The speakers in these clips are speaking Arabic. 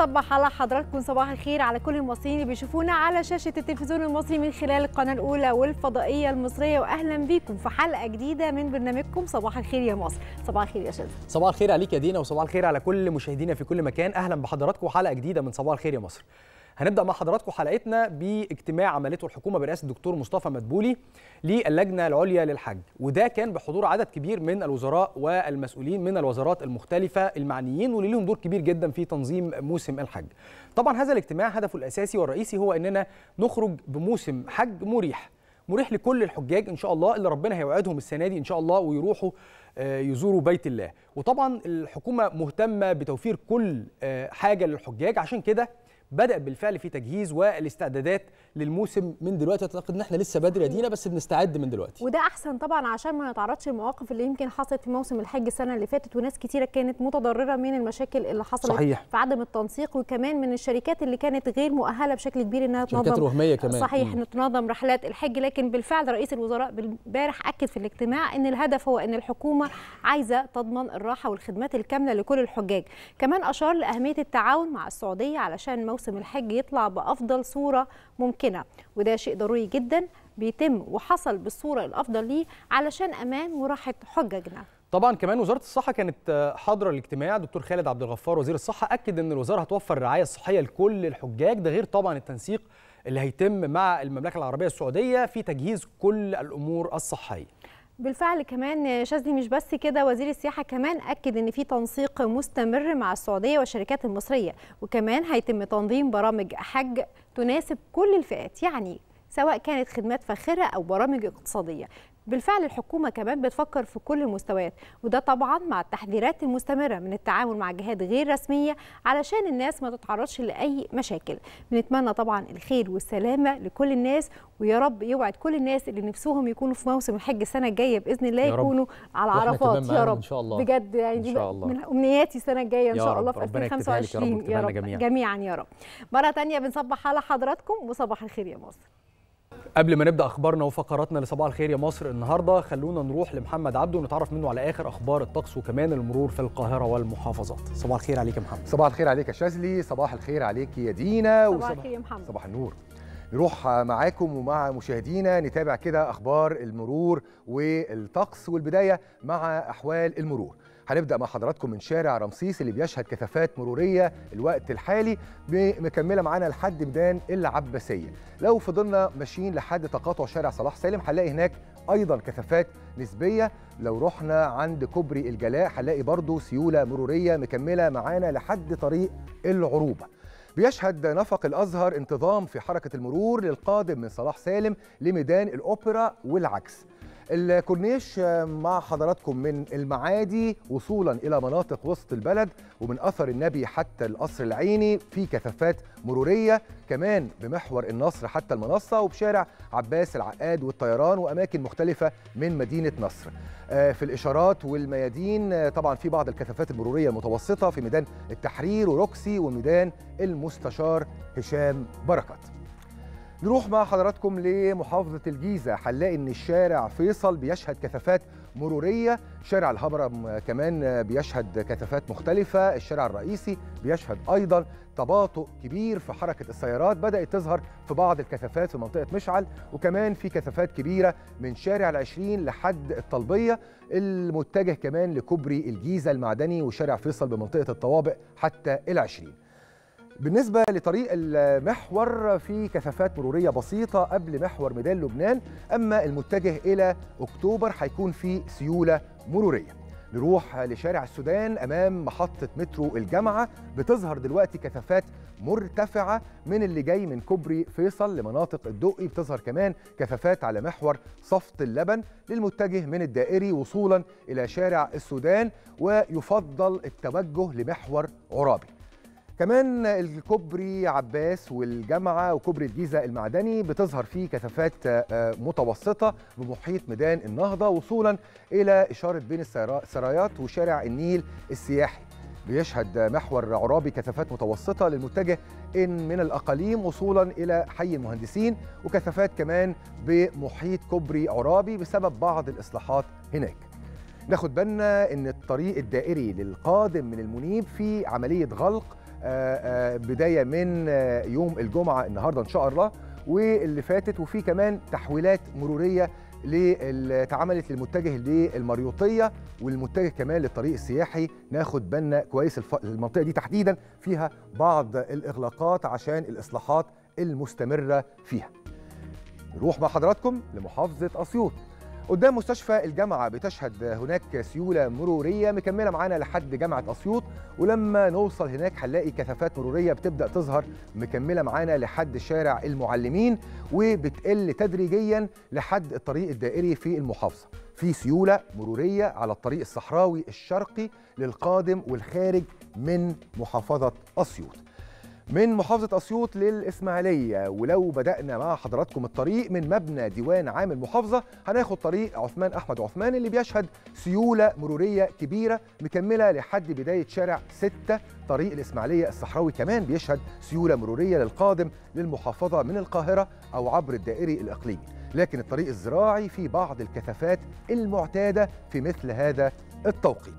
نصبح على حضراتكم صباح الخير على كل المصريين اللي بيشوفونا على شاشة التلفزيون المصري من خلال القناة الأولى والفضائية المصرية وأهلا بيكم في حلقة جديدة من برنامجكم صباح الخير يا مصر صباح الخير يا شادي صباح الخير عليك يا دينا وصباح الخير على كل مشاهدينا في كل مكان أهلا بحضراتكم حلقة جديدة من صباح الخير يا مصر هنبدا مع حضراتكم حلقتنا باجتماع عملته الحكومه برئاسه الدكتور مصطفى مدبولي للجنه العليا للحج وده كان بحضور عدد كبير من الوزراء والمسؤولين من الوزارات المختلفه المعنيين واللي لهم دور كبير جدا في تنظيم موسم الحج طبعا هذا الاجتماع هدفه الاساسي والرئيسي هو اننا نخرج بموسم حج مريح مريح لكل الحجاج ان شاء الله اللي ربنا هيوعدهم السنه دي ان شاء الله ويروحوا آه، يزوروا بيت الله وطبعا الحكومه مهتمه بتوفير كل آه، حاجه للحجاج عشان كده بدأ بالفعل في تجهيز والاستعدادات للموسم من دلوقتي اعتقد ان احنا لسه بدري دينا بس بنستعد من دلوقتي وده احسن طبعا عشان ما نتعرضش للمواقف اللي يمكن حصلت في موسم الحج السنه اللي فاتت وناس كتيره كانت متضرره من المشاكل اللي حصلت صحيح. في عدم التنسيق وكمان من الشركات اللي كانت غير مؤهله بشكل كبير انها تنظم شركات كمان صحيح ان تنظم رحلات الحج لكن بالفعل رئيس الوزراء بالبارح اكد في الاجتماع ان الهدف هو ان الحكومه عايزه تضمن الراحه والخدمات الكامله لكل الحجاج كمان اشار لاهميه التعاون مع السعوديه علشان موسم الحج يطلع بأفضل صورة ممكنة وده شيء ضروري جدا بيتم وحصل بالصورة الأفضل ليه علشان أمان وراحة حججنا طبعا كمان وزاره الصحه كانت حاضره الاجتماع دكتور خالد عبد الغفار وزير الصحه اكد ان الوزاره هتوفر الرعايه الصحيه لكل الحجاج ده غير طبعا التنسيق اللي هيتم مع المملكه العربيه السعوديه في تجهيز كل الامور الصحيه بالفعل كمان شاذلي مش بس كده وزير السياحه كمان اكد ان في تنسيق مستمر مع السعوديه والشركات المصريه وكمان هيتم تنظيم برامج حج تناسب كل الفئات يعني سواء كانت خدمات فاخره او برامج اقتصاديه بالفعل الحكومة كمان بتفكر في كل المستويات وده طبعا مع التحذيرات المستمرة من التعامل مع جهات غير رسمية علشان الناس ما تتعرضش لأي مشاكل بنتمنى طبعا الخير والسلامة لكل الناس ويا رب يوعد كل الناس اللي نفسهم يكونوا في موسم الحج السنة الجاية بإذن الله يكونوا على عرفات يا رب إن شاء الله بجد يعني إن شاء الله. من أمنياتي السنة الجاية إن شاء الله في 2025 يا رب, يا رب. جميعا. جميعا يا رب مرة تانية بنصبح على حضراتكم وصباح الخير يا مصر قبل ما نبدا اخبارنا وفقراتنا لصباح الخير يا مصر النهارده خلونا نروح لمحمد عبده ونتعرف منه على اخر اخبار الطقس وكمان المرور في القاهره والمحافظات صباح الخير عليك يا محمد صباح الخير عليك يا شاذلي صباح الخير عليك يا دينا صباح وصباح الخير يا محمد صباح النور نروح معاكم ومع مشاهدينا نتابع كده اخبار المرور والطقس والبدايه مع احوال المرور هنبدا مع حضراتكم من شارع رمسيس اللي بيشهد كثافات مروريه الوقت الحالي مكمله معانا لحد ميدان العباسيه لو فضلنا ماشيين لحد تقاطع شارع صلاح سالم هنلاقي هناك ايضا كثافات نسبيه لو رحنا عند كوبري الجلاء هنلاقي برضو سيوله مروريه مكمله معانا لحد طريق العروبه بيشهد نفق الازهر انتظام في حركه المرور للقادم من صلاح سالم لميدان الاوبرا والعكس الكورنيش مع حضراتكم من المعادي وصولا الى مناطق وسط البلد ومن اثر النبي حتى القصر العيني في كثافات مروريه كمان بمحور النصر حتى المنصه وبشارع عباس العقاد والطيران واماكن مختلفه من مدينه نصر آه، في الاشارات والميادين آه، طبعا في بعض الكثافات المروريه المتوسطه في ميدان التحرير وروكسي وميدان المستشار هشام بركات نروح مع حضراتكم لمحافظة الجيزة هنلاقي إن الشارع فيصل بيشهد كثافات مرورية شارع الهبرم كمان بيشهد كثافات مختلفة الشارع الرئيسي بيشهد أيضا تباطؤ كبير في حركة السيارات بدأت تظهر في بعض الكثافات في منطقة مشعل وكمان في كثافات كبيرة من شارع العشرين لحد الطلبية المتجه كمان لكوبري الجيزة المعدني وشارع فيصل بمنطقة الطوابق حتى العشرين بالنسبة لطريق المحور في كثافات مرورية بسيطة قبل محور ميدان لبنان أما المتجه إلى أكتوبر هيكون في سيولة مرورية نروح لشارع السودان أمام محطة مترو الجامعة بتظهر دلوقتي كثافات مرتفعة من اللي جاي من كوبري فيصل لمناطق الدقي بتظهر كمان كثافات على محور صفت اللبن للمتجه من الدائري وصولا إلى شارع السودان ويفضل التوجه لمحور عرابي كمان الكوبري عباس والجامعة وكوبري الجيزة المعدني بتظهر فيه كثافات آه، متوسطة بمحيط ميدان النهضة وصولا إلى إشارة بين السرايات وشارع النيل السياحي بيشهد محور عرابي كثافات متوسطة للمتجه إن من الأقاليم وصولا إلى حي المهندسين وكثافات كمان بمحيط كوبري عرابي بسبب بعض الإصلاحات هناك ناخد بالنا ان الطريق الدائري للقادم من المنيب في عمليه غلق آه، آه، بدايه من آه، يوم الجمعه النهارده ان شاء الله واللي فاتت وفي كمان تحويلات مروريه اللي اتعملت للمتجه للمريوطيه والمتجه كمان للطريق السياحي ناخد بالنا كويس المنطقه دي تحديدا فيها بعض الاغلاقات عشان الاصلاحات المستمره فيها نروح مع حضراتكم لمحافظه اسيوط قدام مستشفى الجامعه بتشهد هناك سيوله مروريه مكمله معانا لحد جامعه اسيوط ولما نوصل هناك هنلاقي كثافات مروريه بتبدا تظهر مكمله معانا لحد شارع المعلمين وبتقل تدريجيا لحد الطريق الدائري في المحافظه في سيوله مروريه على الطريق الصحراوي الشرقي للقادم والخارج من محافظه اسيوط من محافظة أسيوط للإسماعيلية ولو بدأنا مع حضراتكم الطريق من مبنى ديوان عام المحافظة هناخد طريق عثمان أحمد عثمان اللي بيشهد سيولة مرورية كبيرة مكملة لحد بداية شارع 6 طريق الإسماعيلية الصحراوي كمان بيشهد سيولة مرورية للقادم للمحافظة من القاهرة أو عبر الدائري الإقليمي لكن الطريق الزراعي فيه بعض الكثافات المعتادة في مثل هذا التوقيت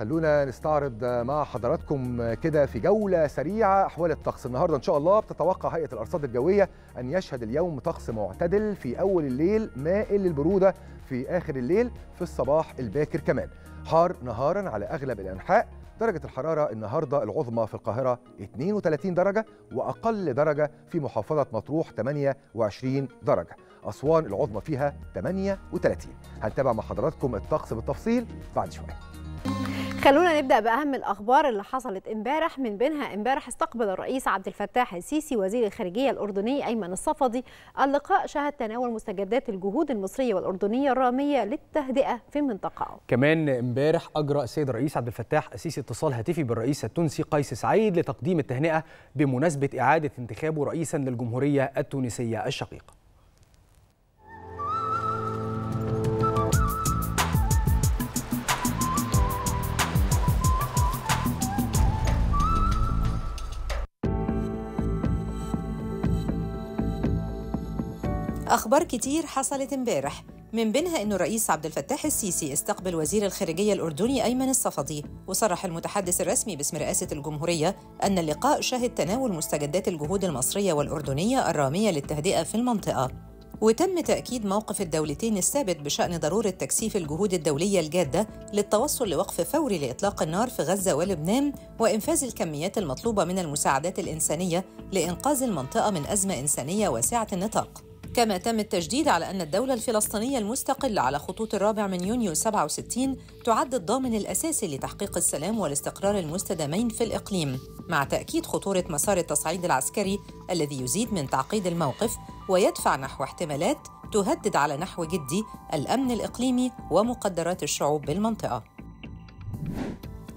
خلونا نستعرض مع حضراتكم كده في جولة سريعة أحوال الطقس النهاردة إن شاء الله بتتوقع هيئة الأرصاد الجوية أن يشهد اليوم طقس معتدل في أول الليل مائل للبرودة في آخر الليل في الصباح الباكر كمان حار نهارا على أغلب الأنحاء درجة الحرارة النهاردة العظمى في القاهرة 32 درجة وأقل درجة في محافظة مطروح 28 درجة أسوان العظمى فيها 38 هنتابع مع حضراتكم الطقس بالتفصيل بعد شوية خلونا نبدا باهم الاخبار اللي حصلت امبارح من بينها امبارح استقبل الرئيس عبد الفتاح السيسي وزير الخارجيه الاردني ايمن الصفدي اللقاء شهد تناول مستجدات الجهود المصريه والاردنيه الراميه للتهدئه في المنطقه. كمان امبارح اجرى السيد الرئيس عبد الفتاح السيسي اتصال هاتفي بالرئيس التونسي قيس سعيد لتقديم التهنئه بمناسبه اعاده انتخابه رئيسا للجمهوريه التونسيه الشقيقه أخبار كتير حصلت امبارح من بينها أن الرئيس عبد الفتاح السيسي استقبل وزير الخارجية الأردني أيمن الصفدي وصرح المتحدث الرسمي باسم رئاسة الجمهورية أن اللقاء شهد تناول مستجدات الجهود المصرية والأردنية الرامية للتهدئة في المنطقة وتم تأكيد موقف الدولتين الثابت بشأن ضرورة تكثيف الجهود الدولية الجادة للتوصل لوقف فوري لإطلاق النار في غزة ولبنان وإنفاذ الكميات المطلوبة من المساعدات الإنسانية لإنقاذ المنطقة من أزمة إنسانية واسعة النطاق. كما تم التشديد على أن الدولة الفلسطينية المستقلة على خطوط الرابع من يونيو 67 تعد الضامن الأساسي لتحقيق السلام والاستقرار المستدامين في الإقليم مع تأكيد خطورة مسار التصعيد العسكري الذي يزيد من تعقيد الموقف ويدفع نحو احتمالات تهدد على نحو جدي الأمن الإقليمي ومقدرات الشعوب بالمنطقة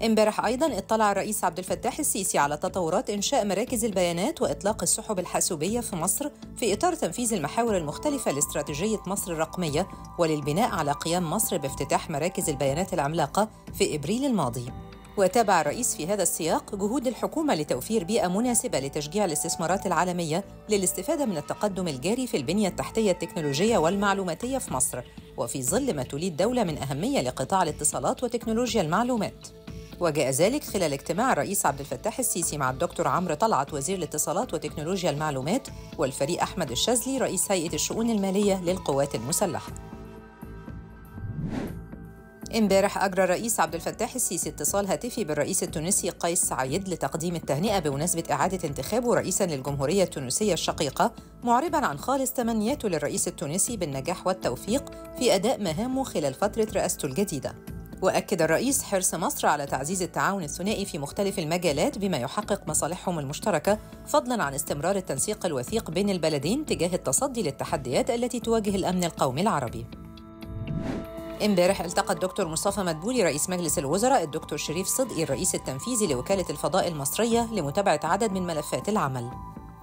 امبارح ايضا اطلع الرئيس عبد الفتاح السيسي على تطورات انشاء مراكز البيانات واطلاق السحب الحاسوبيه في مصر في اطار تنفيذ المحاور المختلفه لاستراتيجيه مصر الرقميه وللبناء على قيام مصر بافتتاح مراكز البيانات العملاقه في ابريل الماضي. وتابع الرئيس في هذا السياق جهود الحكومة لتوفير بيئة مناسبة لتشجيع الاستثمارات العالمية للاستفادة من التقدم الجاري في البنية التحتية التكنولوجية والمعلوماتية في مصر، وفي ظل ما تولي الدولة من أهمية لقطاع الاتصالات وتكنولوجيا المعلومات. وجاء ذلك خلال اجتماع الرئيس عبد الفتاح السيسي مع الدكتور عمرو طلعت وزير الاتصالات وتكنولوجيا المعلومات والفريق أحمد الشاذلي رئيس هيئة الشؤون المالية للقوات المسلحة امبارح أجرى الرئيس عبد الفتاح السيسي اتصال هاتفي بالرئيس التونسي قيس سعيد لتقديم التهنئة بمناسبة إعادة انتخابه رئيسا للجمهورية التونسية الشقيقة معربا عن خالص تمنياته للرئيس التونسي بالنجاح والتوفيق في أداء مهامه خلال فترة رئاسته الجديدة وأكد الرئيس حرص مصر على تعزيز التعاون الثنائي في مختلف المجالات بما يحقق مصالحهم المشتركة فضلا عن استمرار التنسيق الوثيق بين البلدين تجاه التصدي للتحديات التي تواجه الأمن القومي العربي امبارح التقى الدكتور مصطفى مدبولي رئيس مجلس الوزراء الدكتور شريف صدقي الرئيس التنفيذي لوكالة الفضاء المصرية لمتابعة عدد من ملفات العمل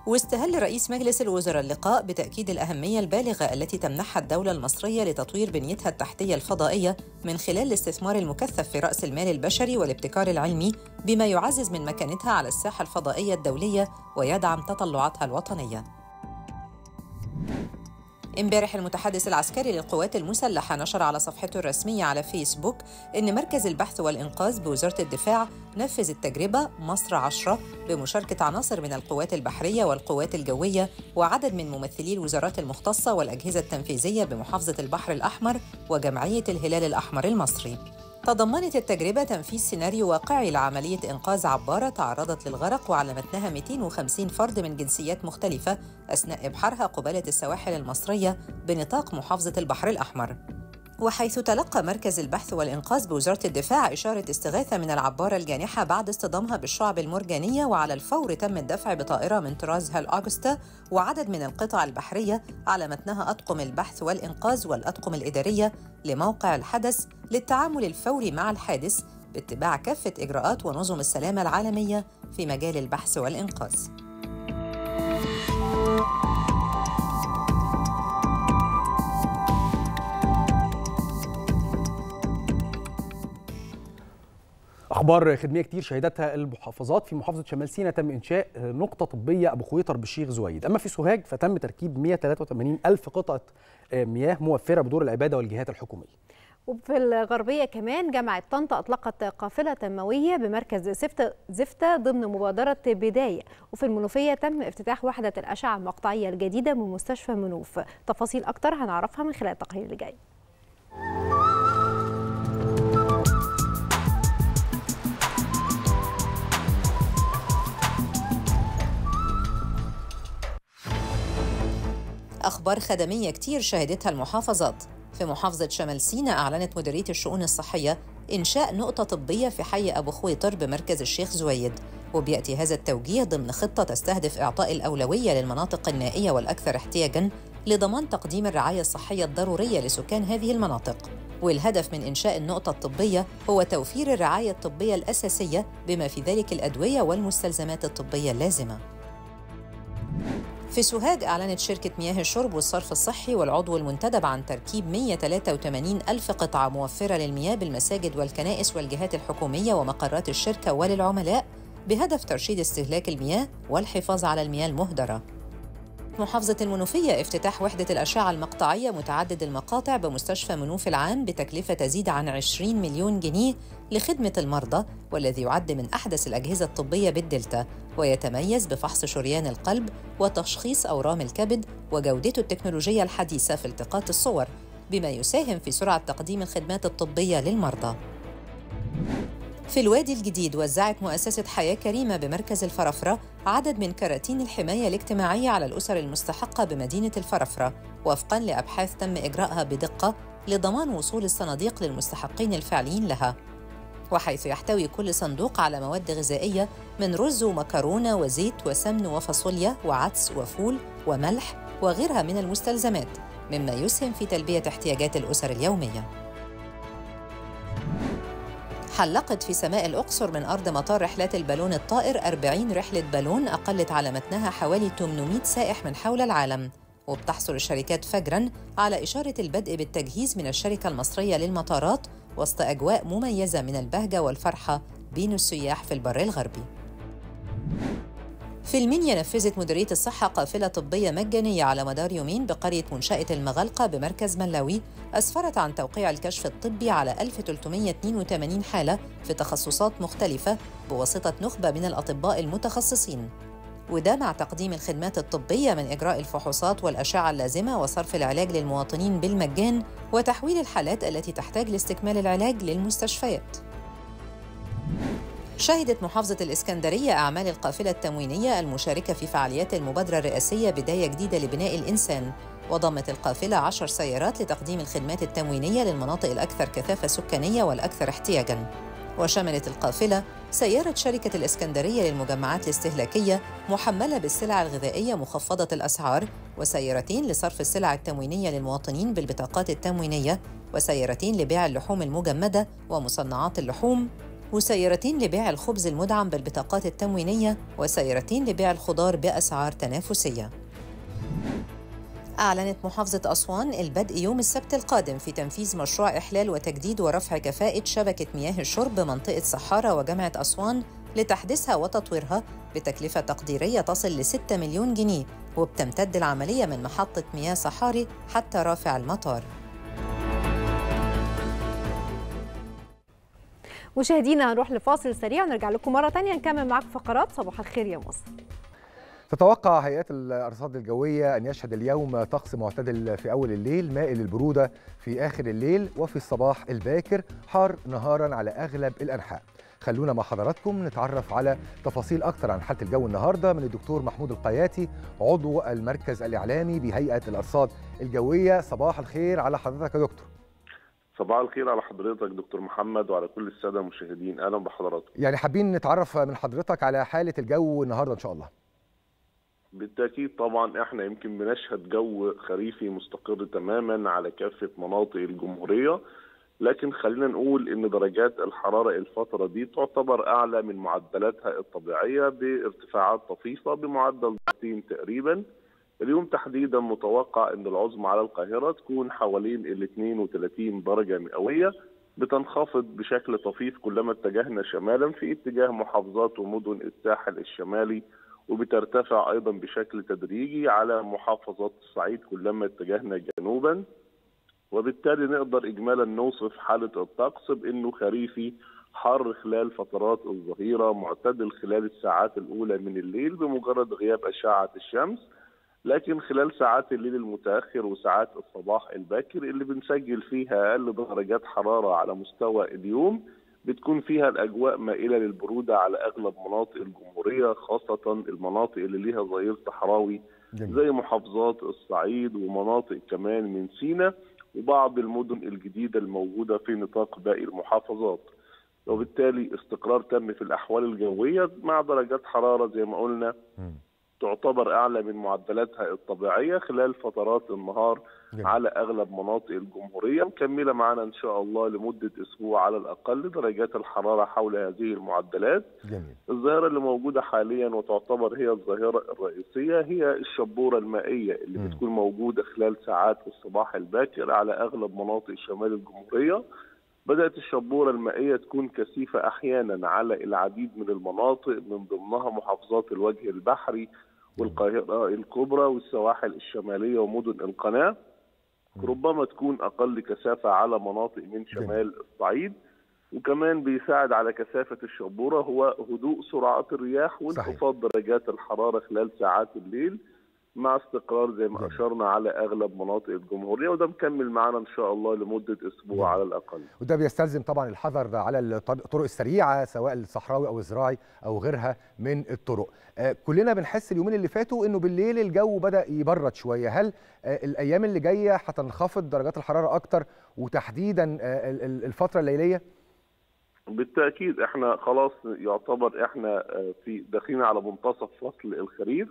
واستهل رئيس مجلس الوزراء اللقاء بتأكيد الأهمية البالغة التي تمنحها الدولة المصرية لتطوير بنيتها التحتية الفضائية من خلال الاستثمار المكثف في رأس المال البشري والابتكار العلمي بما يعزز من مكانتها على الساحة الفضائية الدولية ويدعم تطلعاتها الوطنية. امبارح المتحدث العسكري للقوات المسلحة نشر على صفحته الرسمية على فيسبوك أن مركز البحث والإنقاذ بوزارة الدفاع نفذ التجربة مصر عشرة بمشاركة عناصر من القوات البحرية والقوات الجوية وعدد من ممثلي الوزارات المختصة والأجهزة التنفيذية بمحافظة البحر الأحمر وجمعية الهلال الأحمر المصري تضمنت التجربة تنفيذ سيناريو واقعي لعملية إنقاذ عبارة تعرضت للغرق وعلى متنها 250 فرد من جنسيات مختلفة أثناء إبحارها قبالة السواحل المصرية بنطاق محافظة البحر الأحمر. وحيث تلقى مركز البحث والإنقاذ بوزارة الدفاع إشارة استغاثة من العبارة الجانحة بعد اصطدامها بالشعب المرجانية وعلى الفور تم الدفع بطائرة من طراز هال وعدد من القطع البحرية على متنها أطقم البحث والإنقاذ والأطقم الإدارية لموقع الحدث للتعامل الفوري مع الحادث باتباع كافة إجراءات ونظم السلامة العالمية في مجال البحث والإنقاذ. اخبار خدميه كتير شهدتها المحافظات في محافظه شمال سيناء تم انشاء نقطه طبيه ابو خويطر بالشيخ زويد اما في سوهاج فتم تركيب 183 الف قطعه آه، مياه موفره بدور العباده والجهات الحكوميه وفي الغربية كمان جامعة طنطا أطلقت قافلة تنموية بمركز زفتة, زفتة ضمن مبادرة بداية وفي المنوفية تم افتتاح وحدة الأشعة المقطعية الجديدة من مستشفى منوف تفاصيل أكتر هنعرفها من خلال التقرير اللي جاي أخبار خدمية كتير شهدتها المحافظات في محافظة شمال سيناء أعلنت مديرية الشؤون الصحية إنشاء نقطة طبية في حي أبو خويطر بمركز الشيخ زويد وبيأتي هذا التوجيه ضمن خطة تستهدف إعطاء الأولوية للمناطق النائية والأكثر احتياجاً لضمان تقديم الرعاية الصحية الضرورية لسكان هذه المناطق والهدف من إنشاء النقطة الطبية هو توفير الرعاية الطبية الأساسية بما في ذلك الأدوية والمستلزمات الطبية اللازمة في سوهاج أعلنت شركة مياه الشرب والصرف الصحي والعضو المنتدب عن تركيب 183 ألف قطعة موفرة للمياه بالمساجد والكنائس والجهات الحكومية ومقرات الشركة وللعملاء بهدف ترشيد استهلاك المياه والحفاظ على المياه المهدرة محافظة المنوفية افتتاح وحدة الأشعة المقطعية متعدد المقاطع بمستشفى منوف العام بتكلفة تزيد عن 20 مليون جنيه لخدمة المرضى والذي يعد من أحدث الأجهزة الطبية بالدلتا ويتميز بفحص شريان القلب وتشخيص أورام الكبد وجودته التكنولوجية الحديثة في التقاط الصور بما يساهم في سرعة تقديم الخدمات الطبية للمرضى في الوادي الجديد وزعت مؤسسة حياة كريمة بمركز الفرفرة عدد من كراتين الحماية الاجتماعية على الأسر المستحقة بمدينة الفرفرة وفقاً لأبحاث تم إجراءها بدقة لضمان وصول الصناديق للمستحقين الفعليين لها وحيث يحتوي كل صندوق على مواد غذائية من رز ومكرونة وزيت وسمن وفاصوليا وعدس وفول وملح وغيرها من المستلزمات مما يسهم في تلبية احتياجات الأسر اليومية حلقت في سماء الأقصر من أرض مطار رحلات البالون الطائر 40 رحلة بالون أقلت على متنها حوالي 800 سائح من حول العالم وبتحصل الشركات فجرا على إشارة البدء بالتجهيز من الشركة المصرية للمطارات وسط أجواء مميزة من البهجة والفرحة بين السياح في البر الغربي في المنيا نفذت مديرية الصحة قافلة طبية مجانية على مدار يومين بقرية منشأة المغلقة بمركز ملاوي أسفرت عن توقيع الكشف الطبي على 1382 حالة في تخصصات مختلفة بواسطة نخبة من الأطباء المتخصصين وده مع تقديم الخدمات الطبية من إجراء الفحوصات والأشعة اللازمة وصرف العلاج للمواطنين بالمجان وتحويل الحالات التي تحتاج لاستكمال العلاج للمستشفيات شهدت محافظة الإسكندرية أعمال القافلة التموينية المشاركة في فعاليات المبادرة الرئاسية بداية جديدة لبناء الإنسان وضمت القافلة عشر سيارات لتقديم الخدمات التموينية للمناطق الأكثر كثافة سكانية والأكثر احتياجاً وشملت القافلة سيارة شركة الإسكندرية للمجمعات الاستهلاكية محملة بالسلع الغذائية مخفضة الأسعار وسيارتين لصرف السلع التموينية للمواطنين بالبطاقات التموينية وسيارتين لبيع اللحوم المجمدة ومصنعات اللحوم وسيارتين لبيع الخبز المدعم بالبطاقات التموينية وسيارتين لبيع الخضار بأسعار تنافسية أعلنت محافظة أسوان البدء يوم السبت القادم في تنفيذ مشروع إحلال وتجديد ورفع كفاءة شبكة مياه الشرب منطقة صحارى وجامعة أسوان لتحديثها وتطويرها بتكلفة تقديرية تصل ل 6 مليون جنيه وبتمتد العملية من محطة مياه صحاري حتى رافع المطار مشاهدينا هنروح لفاصل سريع ونرجع لكم مرة تانية نكمل معاك فقرات صباح الخير يا مصر تتوقع هيئات الارصاد الجويه ان يشهد اليوم طقس معتدل في اول الليل مائل البروده في اخر الليل وفي الصباح الباكر حار نهارا على اغلب الانحاء خلونا مع حضراتكم نتعرف على تفاصيل اكثر عن حاله الجو النهارده من الدكتور محمود القياتي عضو المركز الاعلامي بهيئه الارصاد الجويه صباح الخير على حضرتك يا دكتور صباح الخير على حضرتك دكتور محمد وعلى كل الساده المشاهدين اهلا بحضراتكم يعني حابين نتعرف من حضرتك على حاله الجو النهارده ان شاء الله بالتاكيد طبعا احنا يمكن بنشهد جو خريفي مستقر تماما على كافه مناطق الجمهوريه لكن خلينا نقول ان درجات الحراره الفتره دي تعتبر اعلى من معدلاتها الطبيعيه بارتفاعات طفيفه بمعدل درجتين تقريبا اليوم تحديدا متوقع ان العظمى على القاهره تكون حوالين ال 32 درجه مئويه بتنخفض بشكل طفيف كلما اتجهنا شمالا في اتجاه محافظات ومدن الساحل الشمالي وبترتفع ايضا بشكل تدريجي على محافظات الصعيد كلما اتجهنا جنوبا وبالتالي نقدر اجمالا نوصف حاله الطقس بانه خريفي حر خلال فترات الظهيره معتدل خلال الساعات الاولى من الليل بمجرد غياب اشعه الشمس لكن خلال ساعات الليل المتاخر وساعات الصباح الباكر اللي بنسجل فيها اقل درجات حراره على مستوى اليوم بتكون فيها الاجواء مائله للبروده على اغلب مناطق الجمهوريه خاصه المناطق اللي ليها ظهير صحراوي زي محافظات الصعيد ومناطق كمان من سينا وبعض المدن الجديده الموجوده في نطاق باقي المحافظات وبالتالي استقرار تم في الاحوال الجويه مع درجات حراره زي ما قلنا تعتبر أعلى من معدلاتها الطبيعية خلال فترات النهار على أغلب مناطق الجمهورية مكملة معنا إن شاء الله لمدة أسبوع على الأقل درجات الحرارة حول هذه المعدلات جميل. الظاهرة اللي موجودة حاليا وتعتبر هي الظاهرة الرئيسية هي الشبورة المائية اللي م. بتكون موجودة خلال ساعات الصباح الباكر على أغلب مناطق شمال الجمهورية بدأت الشبورة المائية تكون كثيفة أحيانا على العديد من المناطق من ضمنها محافظات الوجه البحري والقاهرة آه، الكبرى والسواحل الشمالية ومدن القناة ربما تكون أقل كثافة على مناطق من شمال الصعيد وكمان بيساعد على كثافة الشبورة هو هدوء سرعات الرياح وانخفاض درجات الحرارة خلال ساعات الليل مع استقرار زي ما اشرنا على اغلب مناطق الجمهوريه وده مكمل معانا ان شاء الله لمده اسبوع نعم. على الاقل. وده بيستلزم طبعا الحذر على الطرق السريعه سواء الصحراوي او الزراعي او غيرها من الطرق. آه، كلنا بنحس اليومين اللي فاتوا انه بالليل الجو بدا يبرد شويه، هل آه، الايام اللي جايه هتنخفض درجات الحراره اكتر وتحديدا آه، الفتره الليليه؟ بالتاكيد احنا خلاص يعتبر احنا آه، في داخلين على منتصف فصل الخريف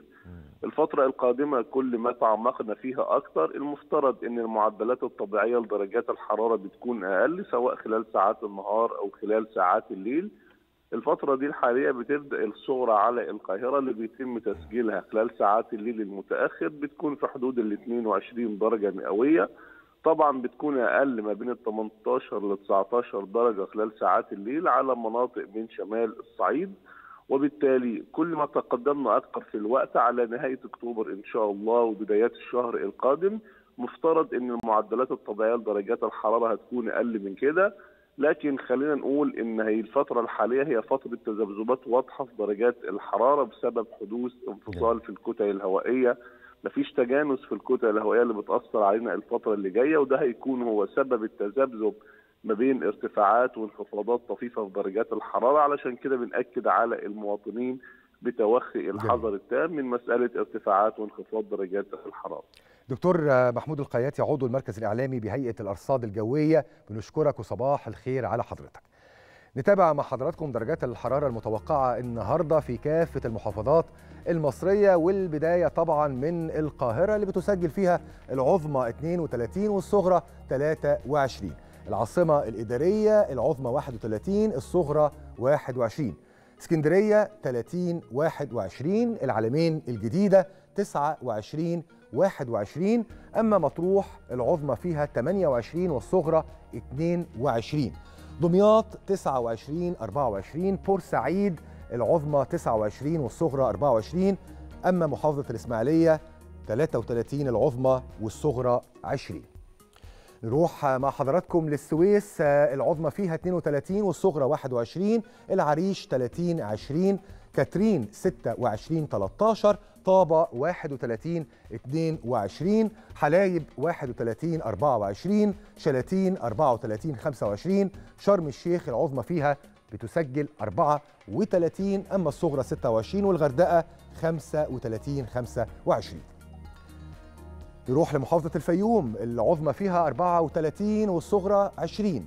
الفتره القادمه كل ما تعمقنا فيها اكثر المفترض ان المعدلات الطبيعيه لدرجات الحراره بتكون اقل سواء خلال ساعات النهار او خلال ساعات الليل الفتره دي الحاليه بتبدا الصوره على القاهره اللي بيتم تسجيلها خلال ساعات الليل المتاخر بتكون في حدود ال 22 درجه مئويه طبعا بتكون اقل ما بين ال 18 ل 19 درجه خلال ساعات الليل على مناطق من شمال الصعيد وبالتالي كل ما تقدمنا اكثر في الوقت على نهايه اكتوبر ان شاء الله وبدايات الشهر القادم مفترض ان المعدلات الطبيعيه لدرجات الحراره هتكون اقل من كده لكن خلينا نقول ان هي الفتره الحاليه هي فتره تذبذبات واضحه في درجات الحراره بسبب حدوث انفصال في الكتل الهوائيه مفيش تجانس في الكتل الهوائيه اللي بتاثر علينا الفتره اللي جايه وده هيكون هو سبب التذبذب ما بين ارتفاعات وانخفاضات طفيفه في درجات الحراره علشان كده بنأكد على المواطنين بتوخي الحذر التام من مساله ارتفاعات وانخفاض درجات الحراره. دكتور محمود القياتي عضو المركز الاعلامي بهيئه الارصاد الجويه بنشكرك وصباح الخير على حضرتك. نتابع مع حضراتكم درجات الحرارة المتوقعة النهاردة في كافة المحافظات المصرية والبداية طبعا من القاهرة اللي بتسجل فيها العظمى 32 والصغرى 23 العاصمة الإدارية العظمى 31 الصغرى 21 اسكندرية 30 21 العالمين الجديدة 29 21 أما مطروح العظمى فيها 28 والصغرى 22 دمياط 29 24 بورسعيد العظمى 29 والصغرى 24 أما محافظة الإسماعيلية 33 العظمى والصغرى 20 نروح مع حضراتكم للسويس العظمى فيها 32 والصغرى 21 العريش 30 20 كاترين 26 13 طابة 31 22 حلايب 31 24 شلاتين 34 25 شرم الشيخ العظمى فيها بتسجل 34 أما الصغرى 26 والغردقة 35 25 نروح لمحافظة الفيوم العظمى فيها 34 والصغرى 20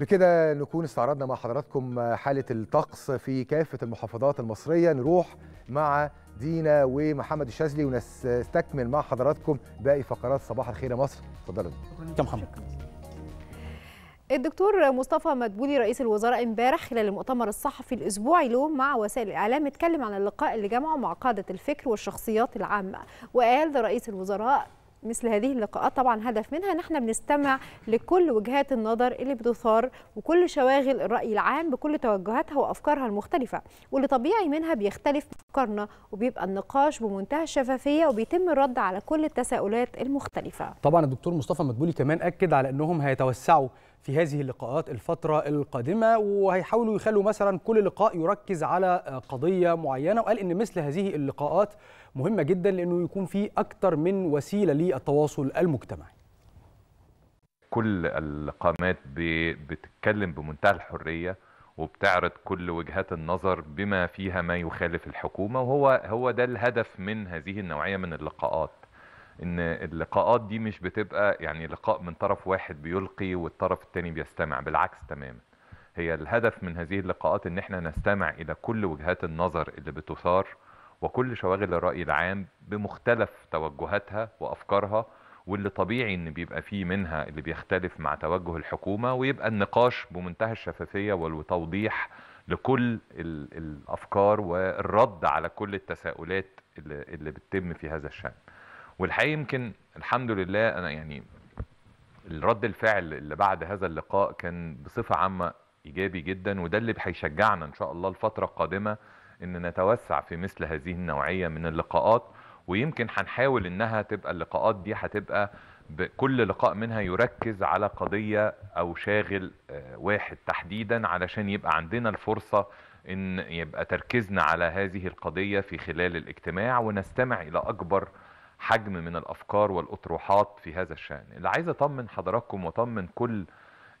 بكده نكون استعرضنا مع حضراتكم حالة الطقس في كافة المحافظات المصرية نروح مع دينا ومحمد الشاذلي ونستكمل مع حضراتكم باقي فقرات صباح الخير يا مصر اتفضلوا يا محمد الدكتور مصطفى مدبولي رئيس الوزراء امبارح خلال المؤتمر الصحفي الاسبوعي له مع وسائل الاعلام اتكلم عن اللقاء اللي جمعه مع قاده الفكر والشخصيات العامه وقال رئيس الوزراء مثل هذه اللقاءات طبعا هدف منها ان احنا بنستمع لكل وجهات النظر اللي بتثار وكل شواغل الراي العام بكل توجهاتها وافكارها المختلفه واللي طبيعي منها بيختلف افكارنا وبيبقى النقاش بمنتهى الشفافيه وبيتم الرد على كل التساؤلات المختلفه. طبعا الدكتور مصطفى مدبولي كمان اكد على انهم هيتوسعوا في هذه اللقاءات الفترة القادمة وهيحاولوا يخلوا مثلا كل لقاء يركز على قضية معينة وقال إن مثل هذه اللقاءات مهمه جدا لانه يكون في اكثر من وسيله للتواصل المجتمعي كل القامات بتتكلم بمنتهى الحريه وبتعرض كل وجهات النظر بما فيها ما يخالف الحكومه وهو هو ده الهدف من هذه النوعيه من اللقاءات ان اللقاءات دي مش بتبقى يعني لقاء من طرف واحد بيلقي والطرف الثاني بيستمع بالعكس تماما هي الهدف من هذه اللقاءات ان احنا نستمع الى كل وجهات النظر اللي بتثار وكل شواغل الرأي العام بمختلف توجهاتها وأفكارها واللي طبيعي ان بيبقى فيه منها اللي بيختلف مع توجه الحكومه ويبقى النقاش بمنتهى الشفافيه والتوضيح لكل الافكار والرد على كل التساؤلات اللي, اللي بتتم في هذا الشان والحقيقه يمكن الحمد لله انا يعني الرد الفعل اللي بعد هذا اللقاء كان بصفه عامه ايجابي جدا وده اللي هيشجعنا ان شاء الله الفتره القادمه ان نتوسع في مثل هذه النوعيه من اللقاءات ويمكن هنحاول انها تبقى اللقاءات دي هتبقى كل لقاء منها يركز على قضيه او شاغل آه، واحد تحديدا علشان يبقى عندنا الفرصه ان يبقى تركيزنا على هذه القضيه في خلال الاجتماع ونستمع الى اكبر حجم من الافكار والاطروحات في هذا الشان اللي عايز اطمن حضراتكم واطمن كل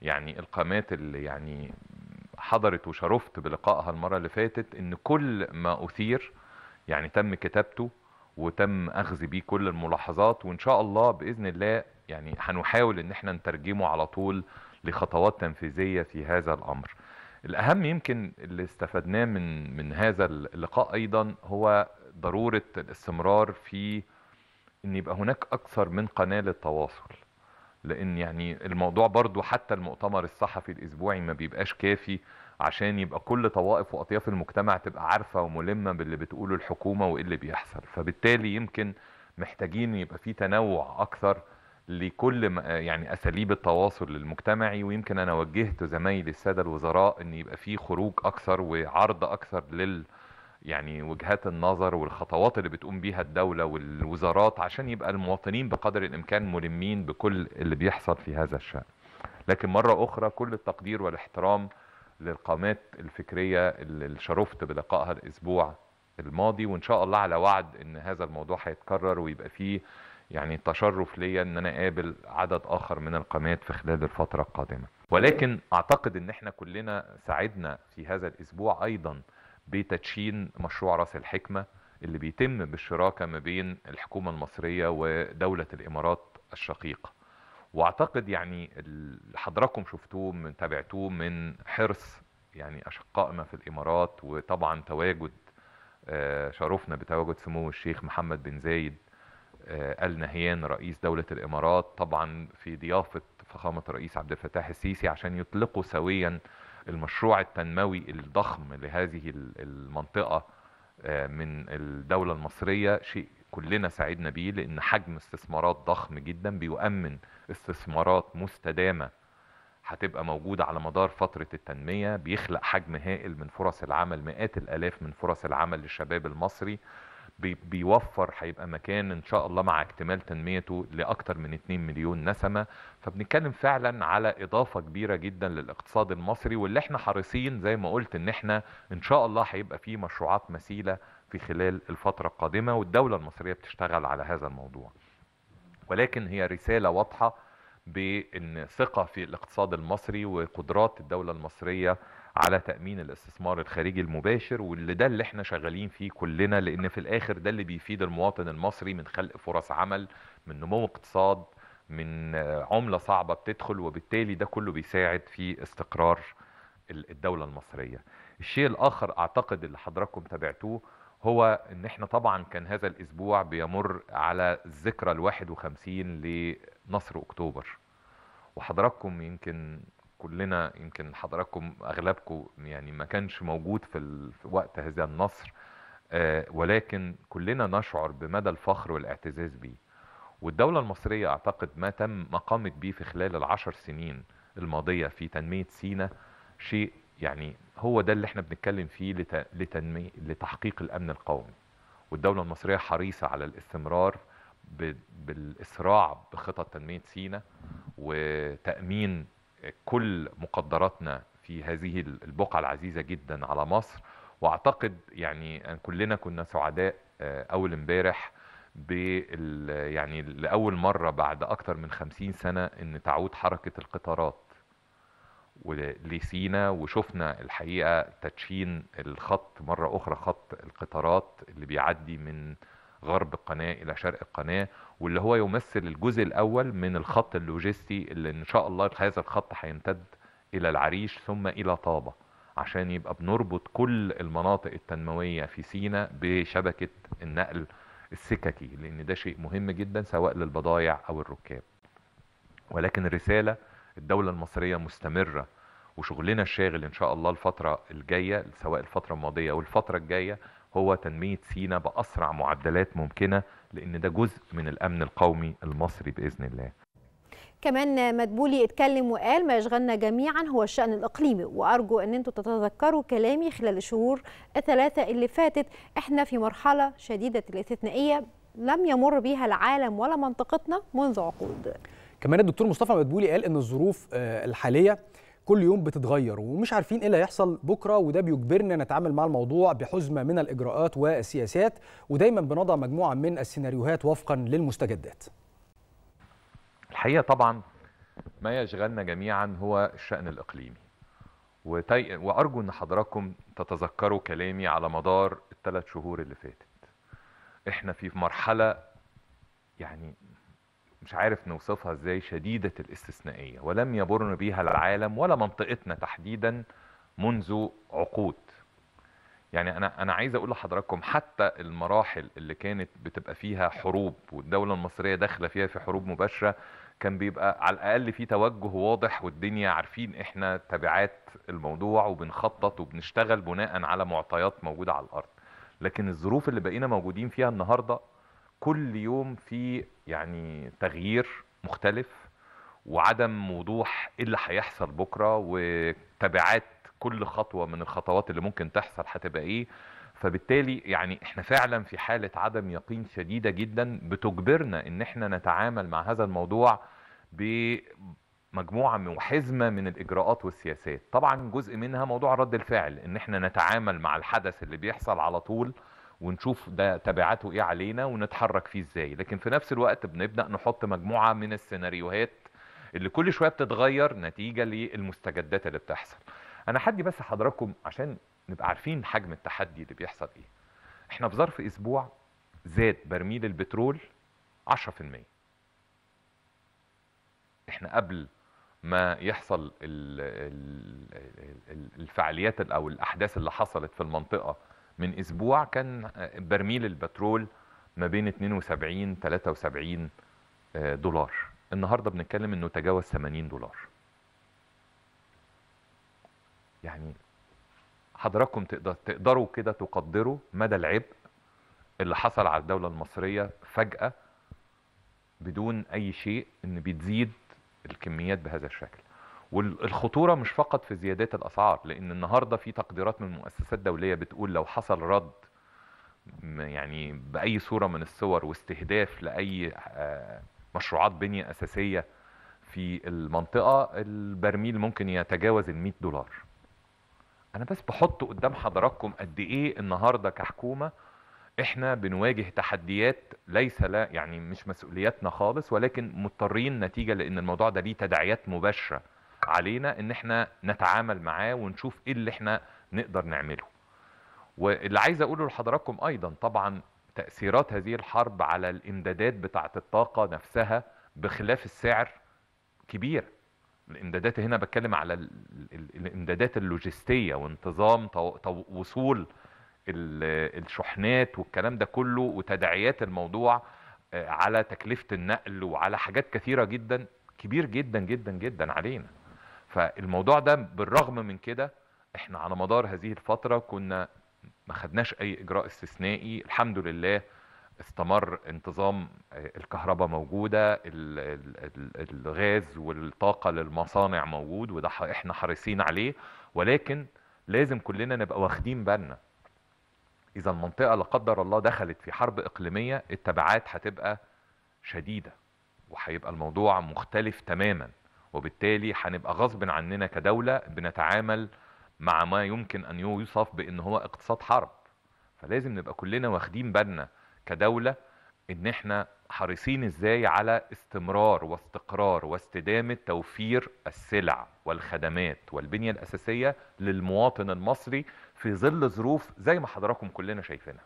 يعني القامات اللي يعني حضرت وشرفت بلقائها المرة اللي فاتت ان كل ما اثير يعني تم كتابته وتم اخذ بيه كل الملاحظات وان شاء الله باذن الله يعني هنحاول ان احنا نترجمه على طول لخطوات تنفيذية في هذا الامر الاهم يمكن اللي استفدناه من من هذا اللقاء ايضا هو ضروره الاستمرار في ان يبقى هناك اكثر من قناه للتواصل لان يعني الموضوع برضو حتى المؤتمر الصحفي الاسبوعي ما بيبقاش كافي عشان يبقى كل طوائف واطياف المجتمع تبقى عارفه وملمه باللي بتقوله الحكومه وايه اللي بيحصل فبالتالي يمكن محتاجين يبقى في تنوع اكثر لكل يعني اساليب التواصل المجتمعي ويمكن انا وجهت زمايلي الساده الوزراء ان يبقى في خروج اكثر وعرض اكثر لل يعني وجهات النظر والخطوات اللي بتقوم بيها الدولة والوزارات عشان يبقى المواطنين بقدر الإمكان ملمين بكل اللي بيحصل في هذا الشأن لكن مرة أخرى كل التقدير والاحترام للقامات الفكرية اللي شرفت بلقائها الأسبوع الماضي وإن شاء الله على وعد إن هذا الموضوع هيتكرر ويبقى فيه يعني تشرف ليا ان انا اقابل عدد اخر من القامات في خلال الفتره القادمه ولكن اعتقد ان احنا كلنا ساعدنا في هذا الاسبوع ايضا بتدشين مشروع راس الحكمه اللي بيتم بالشراكه ما بين الحكومه المصريه ودوله الامارات الشقيقه. واعتقد يعني حضراتكم شفتوه من تابعتوه من حرص يعني اشقائنا في الامارات وطبعا تواجد آه، شرفنا بتواجد سمو الشيخ محمد بن زايد آه، ال نهيان رئيس دوله الامارات طبعا في ضيافه فخامه الرئيس عبد الفتاح السيسي عشان يطلقوا سويا المشروع التنموي الضخم لهذه المنطقة آه، من الدولة المصرية شيء كلنا سعدنا بيه لأن حجم استثمارات ضخم جدا بيؤمن استثمارات مستدامة هتبقى موجودة على مدار فترة التنمية بيخلق حجم هائل من فرص العمل مئات الآلاف من فرص العمل للشباب المصري بيوفر هيبقى مكان ان شاء الله مع اكتمال تنميته لاكثر من 2 مليون نسمه فبنتكلم فعلا على اضافه كبيره جدا للاقتصاد المصري واللي احنا حريصين زي ما قلت ان احنا ان شاء الله هيبقى فيه مشروعات مثيله في خلال الفتره القادمه والدوله المصريه بتشتغل على هذا الموضوع ولكن هي رساله واضحه بان ثقه في الاقتصاد المصري وقدرات الدوله المصريه على تامين الاستثمار الخارجي المباشر واللي ده اللي احنا شغالين فيه كلنا لان في الاخر ده اللي بيفيد المواطن المصري من خلق فرص عمل من نمو اقتصاد من عمله صعبه بتدخل وبالتالي ده كله بيساعد في استقرار الدوله المصريه الشيء الاخر اعتقد اللي حضراتكم تابعتوه هو ان احنا طبعا كان هذا الاسبوع بيمر على الذكرى ال 51 لنصر اكتوبر وحضراتكم يمكن كلنا يمكن حضراتكم اغلبكم يعني ما كانش موجود في, وقت هذا النصر آه، ولكن كلنا نشعر بمدى الفخر والاعتزاز به والدولة المصرية أعتقد ما تم ما قامت به في خلال العشر سنين الماضية في تنمية سينا شيء يعني هو ده اللي احنا بنتكلم فيه لتنمية لتحقيق الأمن القومي والدولة المصرية حريصة على الاستمرار بالإسراع بخطط تنمية سينا وتأمين كل مقدراتنا في هذه البقعة العزيزة جدا على مصر واعتقد يعني كلنا كنا سعداء آه، اول امبارح بال يعني لاول مره بعد اكتر من خمسين سنه ان تعود حركه القطارات لسينا وشفنا الحقيقه تدشين الخط مره اخرى خط القطارات اللي بيعدي من غرب القناه الى شرق القناه واللي هو يمثل الجزء الاول من الخط اللوجستي اللي ان شاء الله هذا الخط هيمتد الى العريش ثم الى طابه عشان يبقى بنربط كل المناطق التنمويه في سينا بشبكه النقل السككي لان ده شيء مهم جدا سواء للبضايع او الركاب ولكن الرساله الدوله المصريه مستمره وشغلنا الشاغل ان شاء الله الفتره الجايه سواء الفتره الماضيه او الفتره الجايه هو تنمية سينا بأسرع معدلات ممكنة لأن ده جزء من الأمن القومي المصري بإذن الله كمان مدبولي اتكلم وقال ما يشغلنا جميعا هو الشأن الإقليمي وأرجو أن أنتم تتذكروا كلامي خلال الشهور الثلاثة اللي فاتت احنا في مرحلة شديدة الاستثنائية لم يمر بها العالم ولا منطقتنا منذ عقود كمان الدكتور مصطفى مدبولي قال أن الظروف آه، الحالية كل يوم بتتغير ومش عارفين ايه اللي هيحصل بكره وده بيجبرنا نتعامل مع الموضوع بحزمه من الاجراءات والسياسات ودايما بنضع مجموعه من السيناريوهات وفقا للمستجدات. الحقيقه طبعا ما يشغلنا جميعا هو الشان الاقليمي. وتي... وارجو ان حضراتكم تتذكروا كلامي على مدار الثلاث شهور اللي فاتت. احنا في مرحله يعني مش عارف نوصفها ازاي شديدة الاستثنائية ولم يبرن بها العالم ولا منطقتنا تحديدا منذ عقود يعني انا انا عايز اقول لحضراتكم حتى المراحل اللي كانت بتبقى فيها حروب والدوله المصريه داخله فيها في حروب مباشره كان بيبقى على الاقل في توجه واضح والدنيا عارفين احنا تبعات الموضوع وبنخطط وبنشتغل بناء على معطيات موجوده على الارض لكن الظروف اللي بقينا موجودين فيها النهارده كل يوم في يعني تغيير مختلف وعدم وضوح ايه اللي هيحصل بكره وتبعات كل خطوه من الخطوات اللي ممكن تحصل هتبقى ايه فبالتالي يعني احنا فعلا في حاله عدم يقين شديده جدا بتجبرنا ان احنا نتعامل مع هذا الموضوع بمجموعه من وحزمه من الاجراءات والسياسات طبعا جزء منها موضوع رد الفعل ان احنا نتعامل مع الحدث اللي بيحصل على طول ونشوف ده تبعاته ايه علينا ونتحرك فيه ازاي لكن في نفس الوقت بنبدا نحط مجموعه من السيناريوهات اللي كل شويه بتتغير نتيجه للمستجدات اللي بتحصل انا حدي بس حضراتكم عشان نبقى عارفين حجم التحدي اللي بيحصل ايه احنا في ظرف اسبوع زاد برميل البترول 10% احنا قبل ما يحصل الفعاليات او الاحداث اللي حصلت في المنطقه من اسبوع كان برميل البترول ما بين 72 73 آه، دولار النهارده بنتكلم انه تجاوز 80 دولار يعني حضراتكم تقدر تقدروا كده تقدروا مدى العبء اللي حصل على الدولة المصرية فجأة بدون أي شيء إن بتزيد الكميات بهذا الشكل والخطوره مش فقط في زيادات الاسعار لان النهارده في تقديرات من مؤسسات دوليه بتقول لو حصل رد يعني باي صوره من الصور واستهداف لاي آه، مشروعات بنيه اساسيه في المنطقه البرميل ممكن يتجاوز ال 100 دولار انا بس بحط قدام حضراتكم قد ايه النهارده كحكومه احنا بنواجه تحديات ليس لا يعني مش مسؤولياتنا خالص ولكن مضطرين نتيجه لان الموضوع ده ليه تداعيات مباشره علينا ان احنا نتعامل معاه ونشوف ايه اللي احنا نقدر نعمله واللي عايز اقوله لحضراتكم ايضا طبعا تاثيرات هذه الحرب على الامدادات بتاعه الطاقه نفسها بخلاف السعر كبيره الامدادات هنا بتكلم على الامدادات اللوجستيه وانتظام وصول الشحنات والكلام ده كله وتداعيات الموضوع آه، على تكلفه النقل وعلى حاجات كثيره جدا كبير جدا جدا جدا علينا فالموضوع ده بالرغم من كده احنا على مدار هذه الفترة كنا ما خدناش اي اجراء استثنائي الحمد لله استمر انتظام آه، الكهرباء موجودة الغاز والطاقة للمصانع موجود وده احنا حريصين عليه ولكن لازم كلنا نبقى واخدين بالنا اذا المنطقة لا قدر الله دخلت في حرب اقليمية التبعات هتبقى شديدة وهيبقى الموضوع مختلف تماما وبالتالي هنبقى غصب عننا كدولة بنتعامل مع ما يمكن أن يوصف بأن هو اقتصاد حرب فلازم نبقى كلنا واخدين بالنا كدولة ان احنا حريصين ازاي على استمرار واستقرار واستدامة توفير السلع والخدمات والبنية الأساسية للمواطن المصري في ظل ظروف زي ما حضراتكم كلنا شايفينها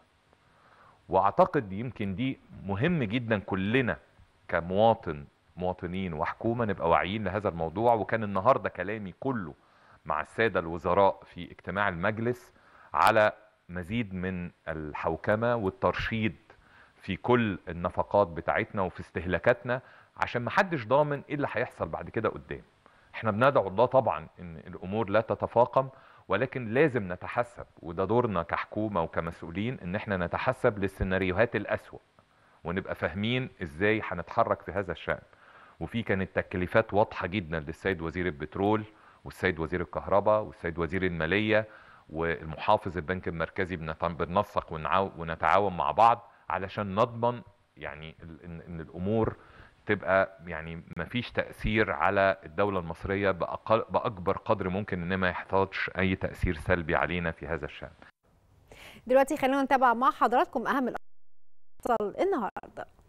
واعتقد يمكن دي مهم جدا كلنا كمواطن مواطنين وحكومه نبقى واعيين لهذا الموضوع وكان النهارده كلامي كله مع الساده الوزراء في اجتماع المجلس على مزيد من الحوكمه والترشيد في كل النفقات بتاعتنا وفي استهلاكاتنا عشان محدش ضامن ايه اللي هيحصل بعد كده قدام احنا بندعو الله طبعا ان الامور لا تتفاقم ولكن لازم نتحسب وده دورنا كحكومه وكمسؤولين ان احنا نتحسب للسيناريوهات الاسوأ ونبقى فاهمين ازاي هنتحرك في هذا الشأن وفي كانت تكليفات واضحه جدا للسيد وزير البترول والسيد وزير الكهرباء والسيد وزير الماليه والمحافظ البنك المركزي بننسق ونتعاون مع بعض علشان نضمن يعني ان الامور تبقى يعني ما فيش تاثير على الدوله المصريه بأقل باكبر قدر ممكن ان ما يحتاجش اي تاثير سلبي علينا في هذا الشان. دلوقتي خلينا نتابع مع حضراتكم اهم الاخبار النهارده.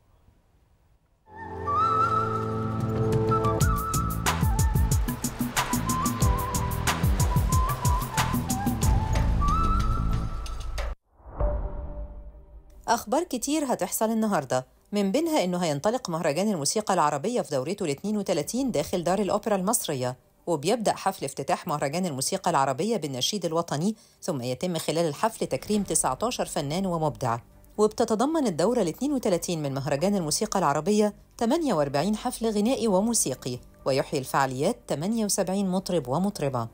أخبار كتير هتحصل النهارده من بينها إنه هينطلق مهرجان الموسيقى العربية في دورته الـ 32 داخل دار الأوبرا المصرية وبيبدأ حفل افتتاح مهرجان الموسيقى العربية بالنشيد الوطني ثم يتم خلال الحفل تكريم 19 فنان ومبدع وبتتضمن الدورة الـ 32 من مهرجان الموسيقى العربية 48 حفل غنائي وموسيقي ويحيي الفعاليات 78 مطرب ومطربة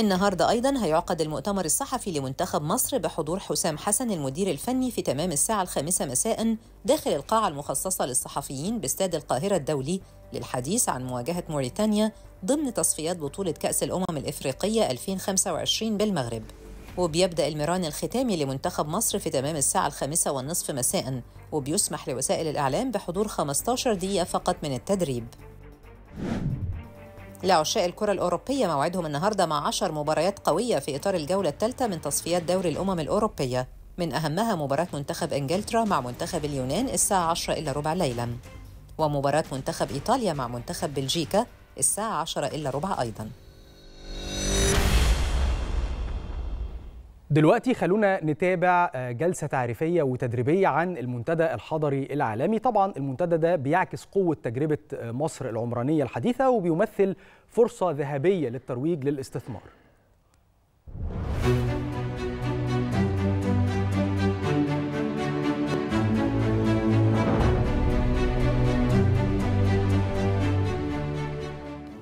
النهارده ايضا هيعقد المؤتمر الصحفي لمنتخب مصر بحضور حسام حسن المدير الفني في تمام الساعه الخامسه مساء داخل القاعه المخصصه للصحفيين باستاد القاهره الدولي للحديث عن مواجهه موريتانيا ضمن تصفيات بطوله كاس الامم الافريقيه 2025 بالمغرب وبيبدأ المران الختامي لمنتخب مصر في تمام الساعة الخامسة والنصف مساء وبيسمح لوسائل الإعلام بحضور 15 دقيقة فقط من التدريب لعشاق الكرة الأوروبية موعدهم النهاردة مع عشر مباريات قوية في إطار الجولة الثالثة من تصفيات دوري الأمم الأوروبية من أهمها مباراة منتخب إنجلترا مع منتخب اليونان الساعة 10 إلا ربع ليلاً ومباراة منتخب إيطاليا مع منتخب بلجيكا الساعة 10 إلا ربع أيضاً دلوقتي خلونا نتابع آه، جلسة تعريفية وتدريبية عن المنتدى الحضري العالمي طبعا المنتدى ده بيعكس قوة تجربة آه، مصر العمرانية الحديثة وبيمثل فرصة ذهبية للترويج للاستثمار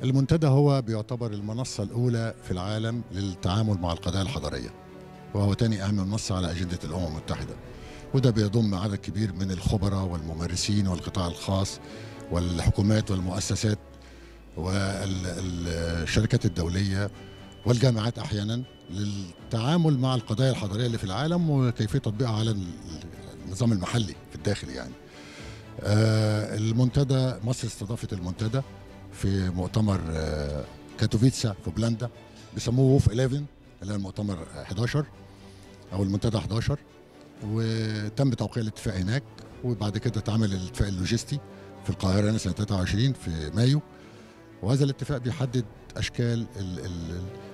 المنتدى هو بيعتبر المنصة الأولى في العالم للتعامل مع القضايا الحضرية وهو ثاني أهم منصة على أجندة الأمم المتحدة وده بيضم عدد كبير من الخبراء والممارسين والقطاع الخاص والحكومات والمؤسسات والشركات الدولية والجامعات أحيانا للتعامل مع القضايا الحضارية اللي في العالم وكيفية تطبيقها على النظام المحلي في الداخل يعني آه، المنتدى مصر استضافت المنتدى في مؤتمر آه، كاتوفيتسا في بولندا بيسموه ووف 11 اللي هي المؤتمر 11 او المنتدى 11 وتم توقيع الاتفاق هناك وبعد كده اتعمل الاتفاق اللوجستي في القاهره هنا سنه 23 في مايو وهذا الاتفاق بيحدد اشكال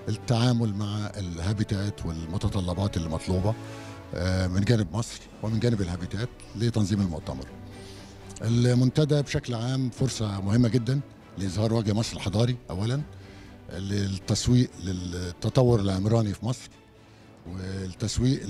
التعامل مع الهابيتات والمتطلبات المطلوبه آه، من جانب مصر ومن جانب الهابيتات لتنظيم المؤتمر. المنتدى بشكل عام فرصه مهمه جدا لاظهار وجه مصر الحضاري اولا للتسويق للتطور العمراني في مصر والتسويق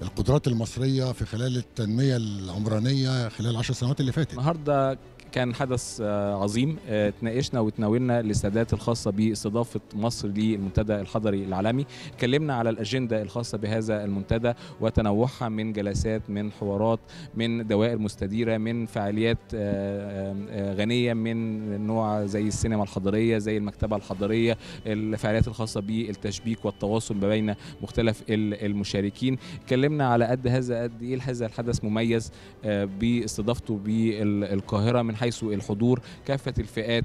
للقدرات المصريه في خلال التنميه العمرانيه خلال 10 سنوات اللي فاتت النهارده كان حدث آه، عظيم آه، اتناقشنا وتناولنا الاستعدادات الخاصه باستضافه مصر للمنتدى الحضري العالمي اتكلمنا على الاجنده الخاصه بهذا المنتدى وتنوعها من جلسات من حوارات من دوائر مستديره من فعاليات آه، غنيه من نوع زي السينما الحضريه زي المكتبه الحضريه الفعاليات الخاصه بالتشبيك والتواصل ما بين مختلف المشاركين اتكلمنا على قد هذا قد ايه هذا الحدث مميز باستضافته بالقاهره من حيث الحضور كافه الفئات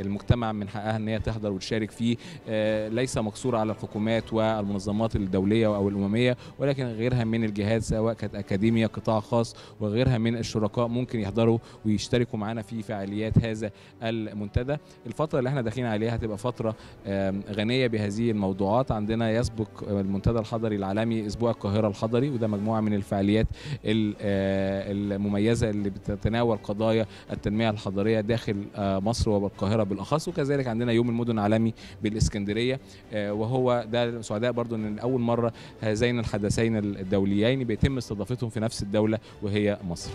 المجتمع من حقها ان هي تحضر وتشارك فيه آه، ليس مقصوره على الحكومات والمنظمات الدوليه او الامميه ولكن غيرها من الجهات سواء كانت اكاديميه قطاع خاص وغيرها من الشركاء ممكن يحضروا ويشتركوا معنا في فعاليات هذا المنتدى الفتره اللي احنا داخلين عليها هتبقى فتره غنيه بهذه الموضوعات عندنا يسبق المنتدى الحضري العالمي اسبوع القاهره الحضري وده مجموعه من الفعاليات آه، المميزه اللي بتتناول قضايا التنميه الحضريه داخل آه، مصر وبالقاهره بالاخص وكذلك عندنا يوم المدن العالمي بالاسكندريه آه، وهو ده سعداء برضو ان اول مره هذين الحدثين الدوليين بيتم استضافتهم في نفس الدوله وهي مصر.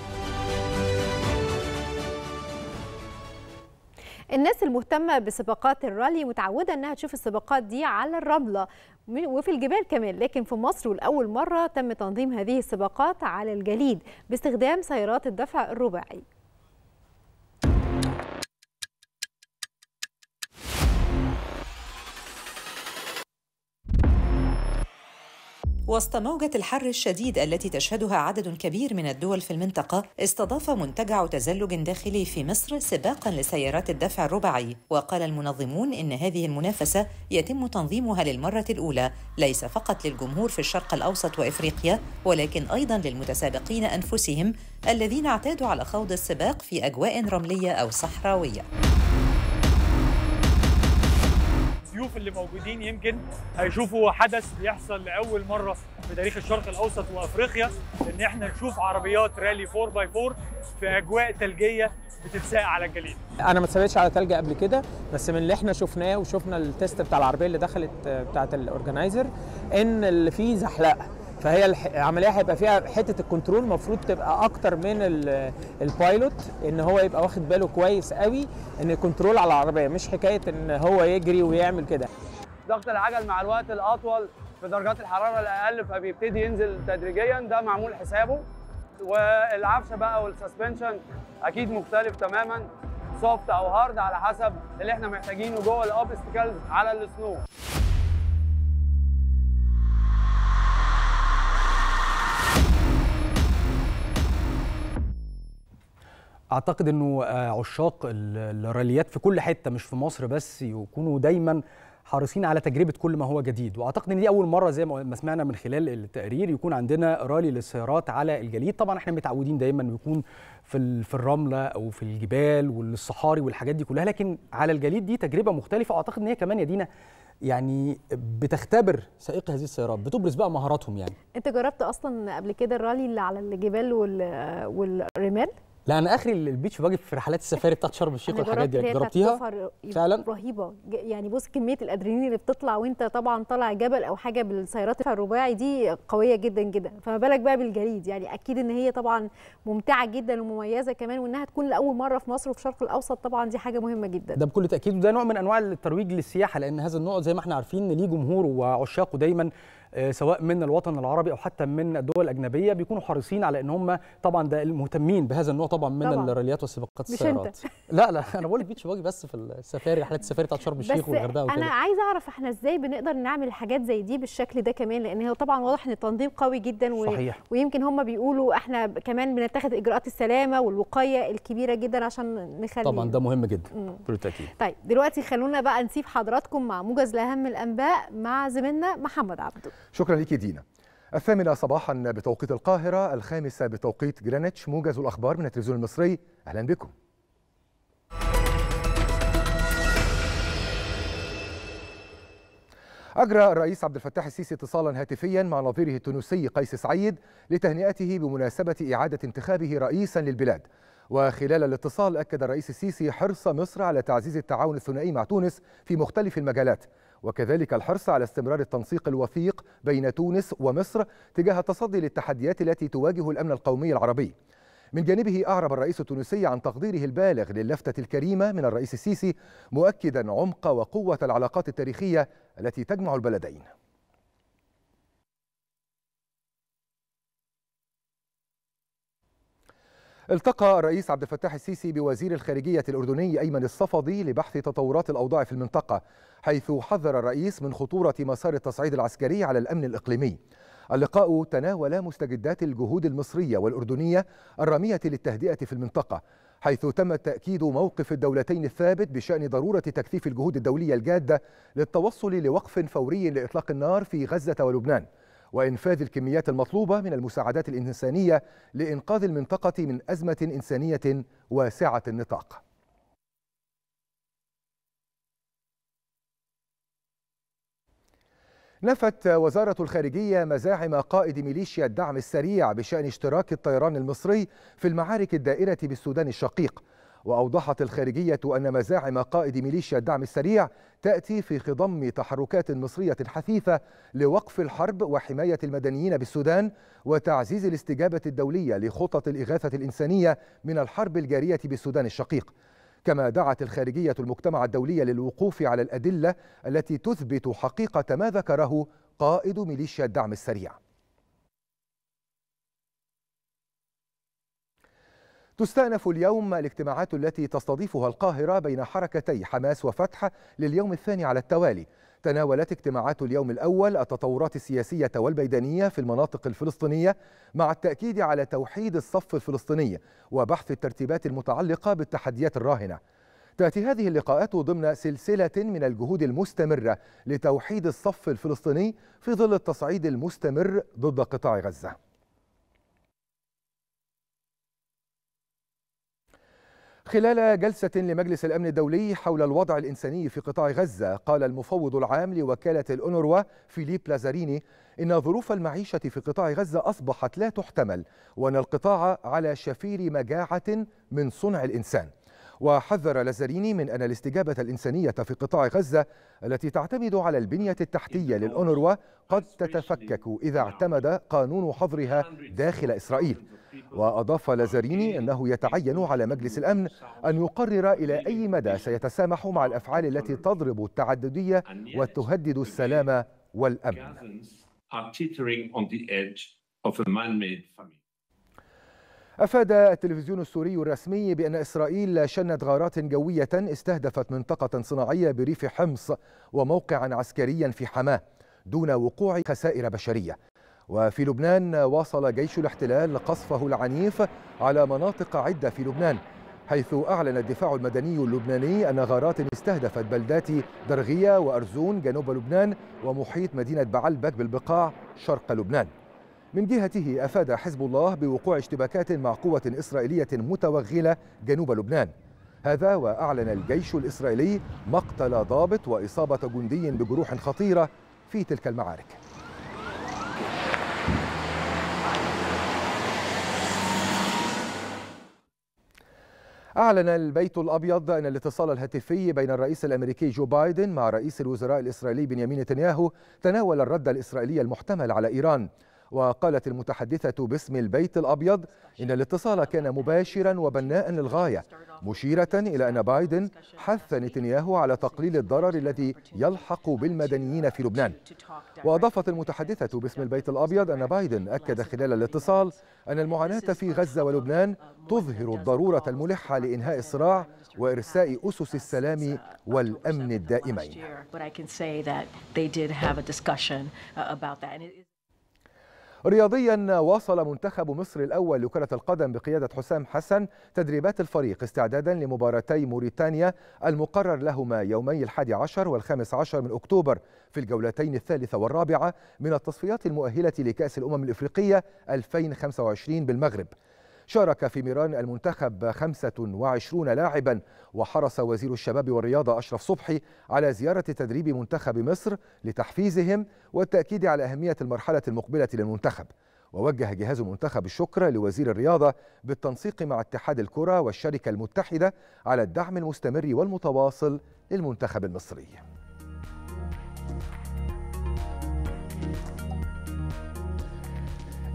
الناس المهتمه بسباقات الرالي متعوده انها تشوف السباقات دي على الرمله وفي الجبال كمان لكن في مصر والأول مره تم تنظيم هذه السباقات على الجليد باستخدام سيارات الدفع الرباعي وسط موجة الحر الشديد التي تشهدها عدد كبير من الدول في المنطقة استضاف منتجع تزلج داخلي في مصر سباقا لسيارات الدفع الرباعي وقال المنظمون إن هذه المنافسة يتم تنظيمها للمرة الأولى ليس فقط للجمهور في الشرق الأوسط وإفريقيا ولكن أيضا للمتسابقين أنفسهم الذين اعتادوا على خوض السباق في أجواء رملية أو صحراوية الضيوف اللي موجودين يمكن هيشوفوا حدث بيحصل لاول مره في تاريخ الشرق الاوسط وافريقيا ان احنا نشوف عربيات رالي 4 x 4 في اجواء ثلجيه بتتساق على الجليد. انا ما اتسابقتش على ثلج قبل كده بس من اللي احنا شفناه وشفنا التيست بتاع العربيه اللي دخلت آه، بتاعه الاورجنايزر ان اللي فيه زحلقه فهي العمليه هيبقى فيها حته الكنترول المفروض تبقى اكتر من البايلوت ان هو يبقى واخد باله كويس قوي ان الكنترول على العربيه مش حكايه ان هو يجري ويعمل كده ضغط العجل مع الوقت الاطول في درجات الحراره الاقل فبيبتدي ينزل تدريجيا ده معمول حسابه والعفشه بقى والسسبنشن اكيد مختلف تماما سوفت او هارد على حسب اللي احنا محتاجينه جوه الاوبستكلز على السنو اعتقد انه آه، عشاق الراليات في كل حته مش في مصر بس يكونوا دايما حريصين على تجربه كل ما هو جديد واعتقد ان دي اول مره زي ما سمعنا من خلال التقرير يكون عندنا رالي للسيارات على الجليد طبعا احنا متعودين دايما بيكون في في الرمله او في الجبال والصحاري والحاجات دي كلها لكن على الجليد دي تجربه مختلفه واعتقد ان هي كمان يا دينا يعني بتختبر سائقي هذه السيارات بتبرز بقى مهاراتهم يعني انت جربت اصلا قبل كده الرالي اللي على الجبال وال... والرمال لا انا اخري البيتش باجي في رحلات السفاري بتاعت شرم الشيخ والحاجات دي يعني جربتيها فعلا رهيبه يعني بص كميه الادرينالين اللي بتطلع وانت طبعا طالع جبل او حاجه بالسيارات الرباعي دي قويه جدا جدا فما بالك بقى بالجليد يعني اكيد ان هي طبعا ممتعه جدا ومميزه كمان وانها تكون لاول مره في مصر وفي الشرق الاوسط طبعا دي حاجه مهمه جدا ده بكل تاكيد وده نوع من انواع الترويج للسياحه لان هذا النوع زي ما احنا عارفين ليه جمهور وعشاقه دايما آه، سواء من الوطن العربي او حتى من الدول الاجنبيه بيكونوا حريصين على ان هم طبعا ده المهتمين بهذا النوع طبعا من طبعًا. والسباقات السيارات لا لا انا بقول لك بيتش باجي بس في السفاري رحلات السفاري بتاعت شرم الشيخ والغردقه وكده انا عايزه اعرف احنا ازاي بنقدر نعمل حاجات زي دي بالشكل ده كمان لان هو طبعا واضح ان التنظيم قوي جدا و... صحيح. ويمكن هم بيقولوا احنا كمان بنتخذ اجراءات السلامه والوقايه الكبيره جدا عشان نخلي طبعا ده مهم جدا بالتاكيد طيب دلوقتي خلونا بقى نسيب حضراتكم مع موجز لاهم الانباء مع زميلنا محمد عبده شكرا لك دينا الثامنة صباحا بتوقيت القاهرة الخامسة بتوقيت جرينتش موجز الأخبار من التلفزيون المصري أهلا بكم أجرى الرئيس عبد الفتاح السيسي اتصالا هاتفيا مع نظيره التونسي قيس سعيد لتهنئته بمناسبة إعادة انتخابه رئيسا للبلاد وخلال الاتصال أكد الرئيس السيسي حرص مصر على تعزيز التعاون الثنائي مع تونس في مختلف المجالات وكذلك الحرص على استمرار التنسيق الوثيق بين تونس ومصر تجاه التصدي للتحديات التي تواجه الأمن القومي العربي من جانبه أعرب الرئيس التونسي عن تقديره البالغ للفتة الكريمة من الرئيس السيسي مؤكدا عمق وقوة العلاقات التاريخية التي تجمع البلدين التقى الرئيس عبد الفتاح السيسي بوزير الخارجية الأردني أيمن الصفدي لبحث تطورات الأوضاع في المنطقة حيث حذر الرئيس من خطورة مسار التصعيد العسكري على الأمن الإقليمي اللقاء تناول مستجدات الجهود المصرية والأردنية الرامية للتهدئة في المنطقة حيث تم تأكيد موقف الدولتين الثابت بشأن ضرورة تكثيف الجهود الدولية الجادة للتوصل لوقف فوري لإطلاق النار في غزة ولبنان وإنفاذ الكميات المطلوبة من المساعدات الإنسانية لإنقاذ المنطقة من أزمة إنسانية واسعة النطاق نفت وزارة الخارجية مزاعم قائد ميليشيا الدعم السريع بشأن اشتراك الطيران المصري في المعارك الدائرة بالسودان الشقيق وأوضحت الخارجية أن مزاعم قائد ميليشيا الدعم السريع تأتي في خضم تحركات مصرية حثيثة لوقف الحرب وحماية المدنيين بالسودان وتعزيز الاستجابة الدولية لخطط الإغاثة الإنسانية من الحرب الجارية بالسودان الشقيق كما دعت الخارجية المجتمع الدولي للوقوف على الأدلة التي تثبت حقيقة ما ذكره قائد ميليشيا الدعم السريع تستأنف اليوم الاجتماعات التي تستضيفها القاهرة بين حركتي حماس وفتح لليوم الثاني على التوالي تناولت اجتماعات اليوم الأول التطورات السياسية والبيدانية في المناطق الفلسطينية مع التأكيد على توحيد الصف الفلسطيني وبحث الترتيبات المتعلقة بالتحديات الراهنة تأتي هذه اللقاءات ضمن سلسلة من الجهود المستمرة لتوحيد الصف الفلسطيني في ظل التصعيد المستمر ضد قطاع غزة خلال جلسة لمجلس الأمن الدولي حول الوضع الإنساني في قطاع غزة قال المفوض العام لوكالة الأونروا فيليب لازاريني إن ظروف المعيشة في قطاع غزة أصبحت لا تحتمل وأن القطاع على شفير مجاعة من صنع الإنسان وحذر لازاريني من أن الاستجابة الإنسانية في قطاع غزة التي تعتمد على البنية التحتية للأونروا قد تتفكك إذا اعتمد قانون حظرها داخل إسرائيل وأضاف لازاريني أنه يتعين على مجلس الأمن أن يقرر إلى أي مدى سيتسامح مع الأفعال التي تضرب التعددية وتهدد السلام والأمن أفاد التلفزيون السوري الرسمي بأن إسرائيل شنت غارات جوية استهدفت منطقة صناعية بريف حمص وموقعا عسكريا في حماه دون وقوع خسائر بشرية وفي لبنان واصل جيش الاحتلال قصفه العنيف على مناطق عدة في لبنان حيث أعلن الدفاع المدني اللبناني أن غارات استهدفت بلدات درغية وأرزون جنوب لبنان ومحيط مدينة بعلبك بالبقاع شرق لبنان من جهته أفاد حزب الله بوقوع اشتباكات مع قوة إسرائيلية متوغلة جنوب لبنان هذا وأعلن الجيش الإسرائيلي مقتل ضابط وإصابة جندي بجروح خطيرة في تلك المعارك أعلن البيت الأبيض أن الاتصال الهاتفي بين الرئيس الأمريكي جو بايدن مع رئيس الوزراء الإسرائيلي بنيامين نتنياهو تناول الرد الإسرائيلي المحتمل على إيران وقالت المتحدثة باسم البيت الأبيض إن الاتصال كان مباشرا وبناء للغاية مشيرة إلى أن بايدن حث نتنياهو على تقليل الضرر الذي يلحق بالمدنيين في لبنان وأضافت المتحدثة باسم البيت الأبيض أن بايدن أكد خلال الاتصال أن المعاناة في غزة ولبنان تظهر الضرورة الملحة لإنهاء الصراع وإرساء أسس السلام والأمن الدائمين رياضيا واصل منتخب مصر الأول لكرة القدم بقيادة حسام حسن تدريبات الفريق استعدادا لمباراتي موريتانيا المقرر لهما يومي الحادي عشر والخامس عشر من أكتوبر في الجولتين الثالثة والرابعة من التصفيات المؤهلة لكأس الأمم الإفريقية 2025 بالمغرب شارك في ميران المنتخب 25 لاعبا وحرص وزير الشباب والرياضة أشرف صبحي على زيارة تدريب منتخب مصر لتحفيزهم والتأكيد على أهمية المرحلة المقبلة للمنتخب ووجه جهاز المنتخب الشكر لوزير الرياضة بالتنسيق مع اتحاد الكرة والشركة المتحدة على الدعم المستمر والمتواصل للمنتخب المصري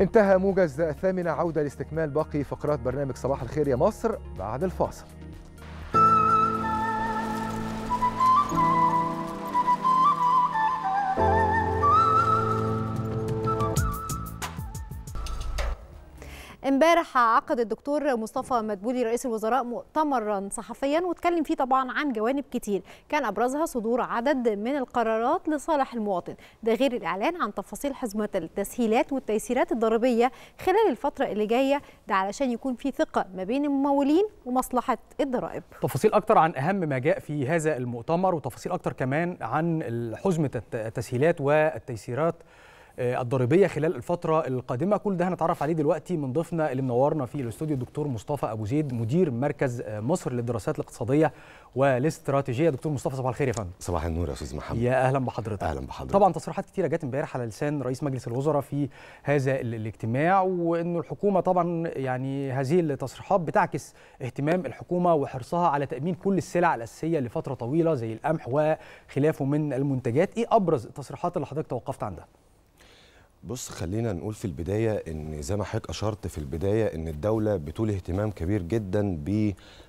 انتهى موجز الثامنة عودة لاستكمال باقي فقرات برنامج صباح الخير يا مصر بعد الفاصل امبارح عقد الدكتور مصطفى مدبولي رئيس الوزراء مؤتمرا صحفيا واتكلم فيه طبعا عن جوانب كتير كان ابرزها صدور عدد من القرارات لصالح المواطن ده غير الاعلان عن تفاصيل حزمه التسهيلات والتيسيرات الضريبيه خلال الفتره اللي جايه ده علشان يكون في ثقه ما بين الممولين ومصلحه الضرائب تفاصيل اكتر عن اهم ما جاء في هذا المؤتمر وتفاصيل اكتر كمان عن حزمه التسهيلات والتيسيرات آه، الضريبيه خلال الفتره القادمه كل ده هنتعرف عليه دلوقتي من ضيفنا اللي منورنا في الاستوديو الدكتور مصطفى ابو زيد مدير مركز آه، مصر للدراسات الاقتصاديه والاستراتيجيه دكتور مصطفى صباح الخير يا فندم صباح النور يا استاذ محمد يا اهلا بحضرتك اهلا بحضرتك طبعا تصريحات كتيره جت امبارح على لسان رئيس مجلس الوزراء في هذا الاجتماع وانه الحكومه طبعا يعني هذه التصريحات بتعكس اهتمام الحكومه وحرصها على تامين كل السلع الاساسيه لفتره طويله زي القمح وخلافه من المنتجات ايه ابرز التصريحات اللي حضرتك توقفت عندها بص خلينا نقول في البداية إن زي ما حضرتك أشرت في البداية إن الدولة بتولي اهتمام كبير جدا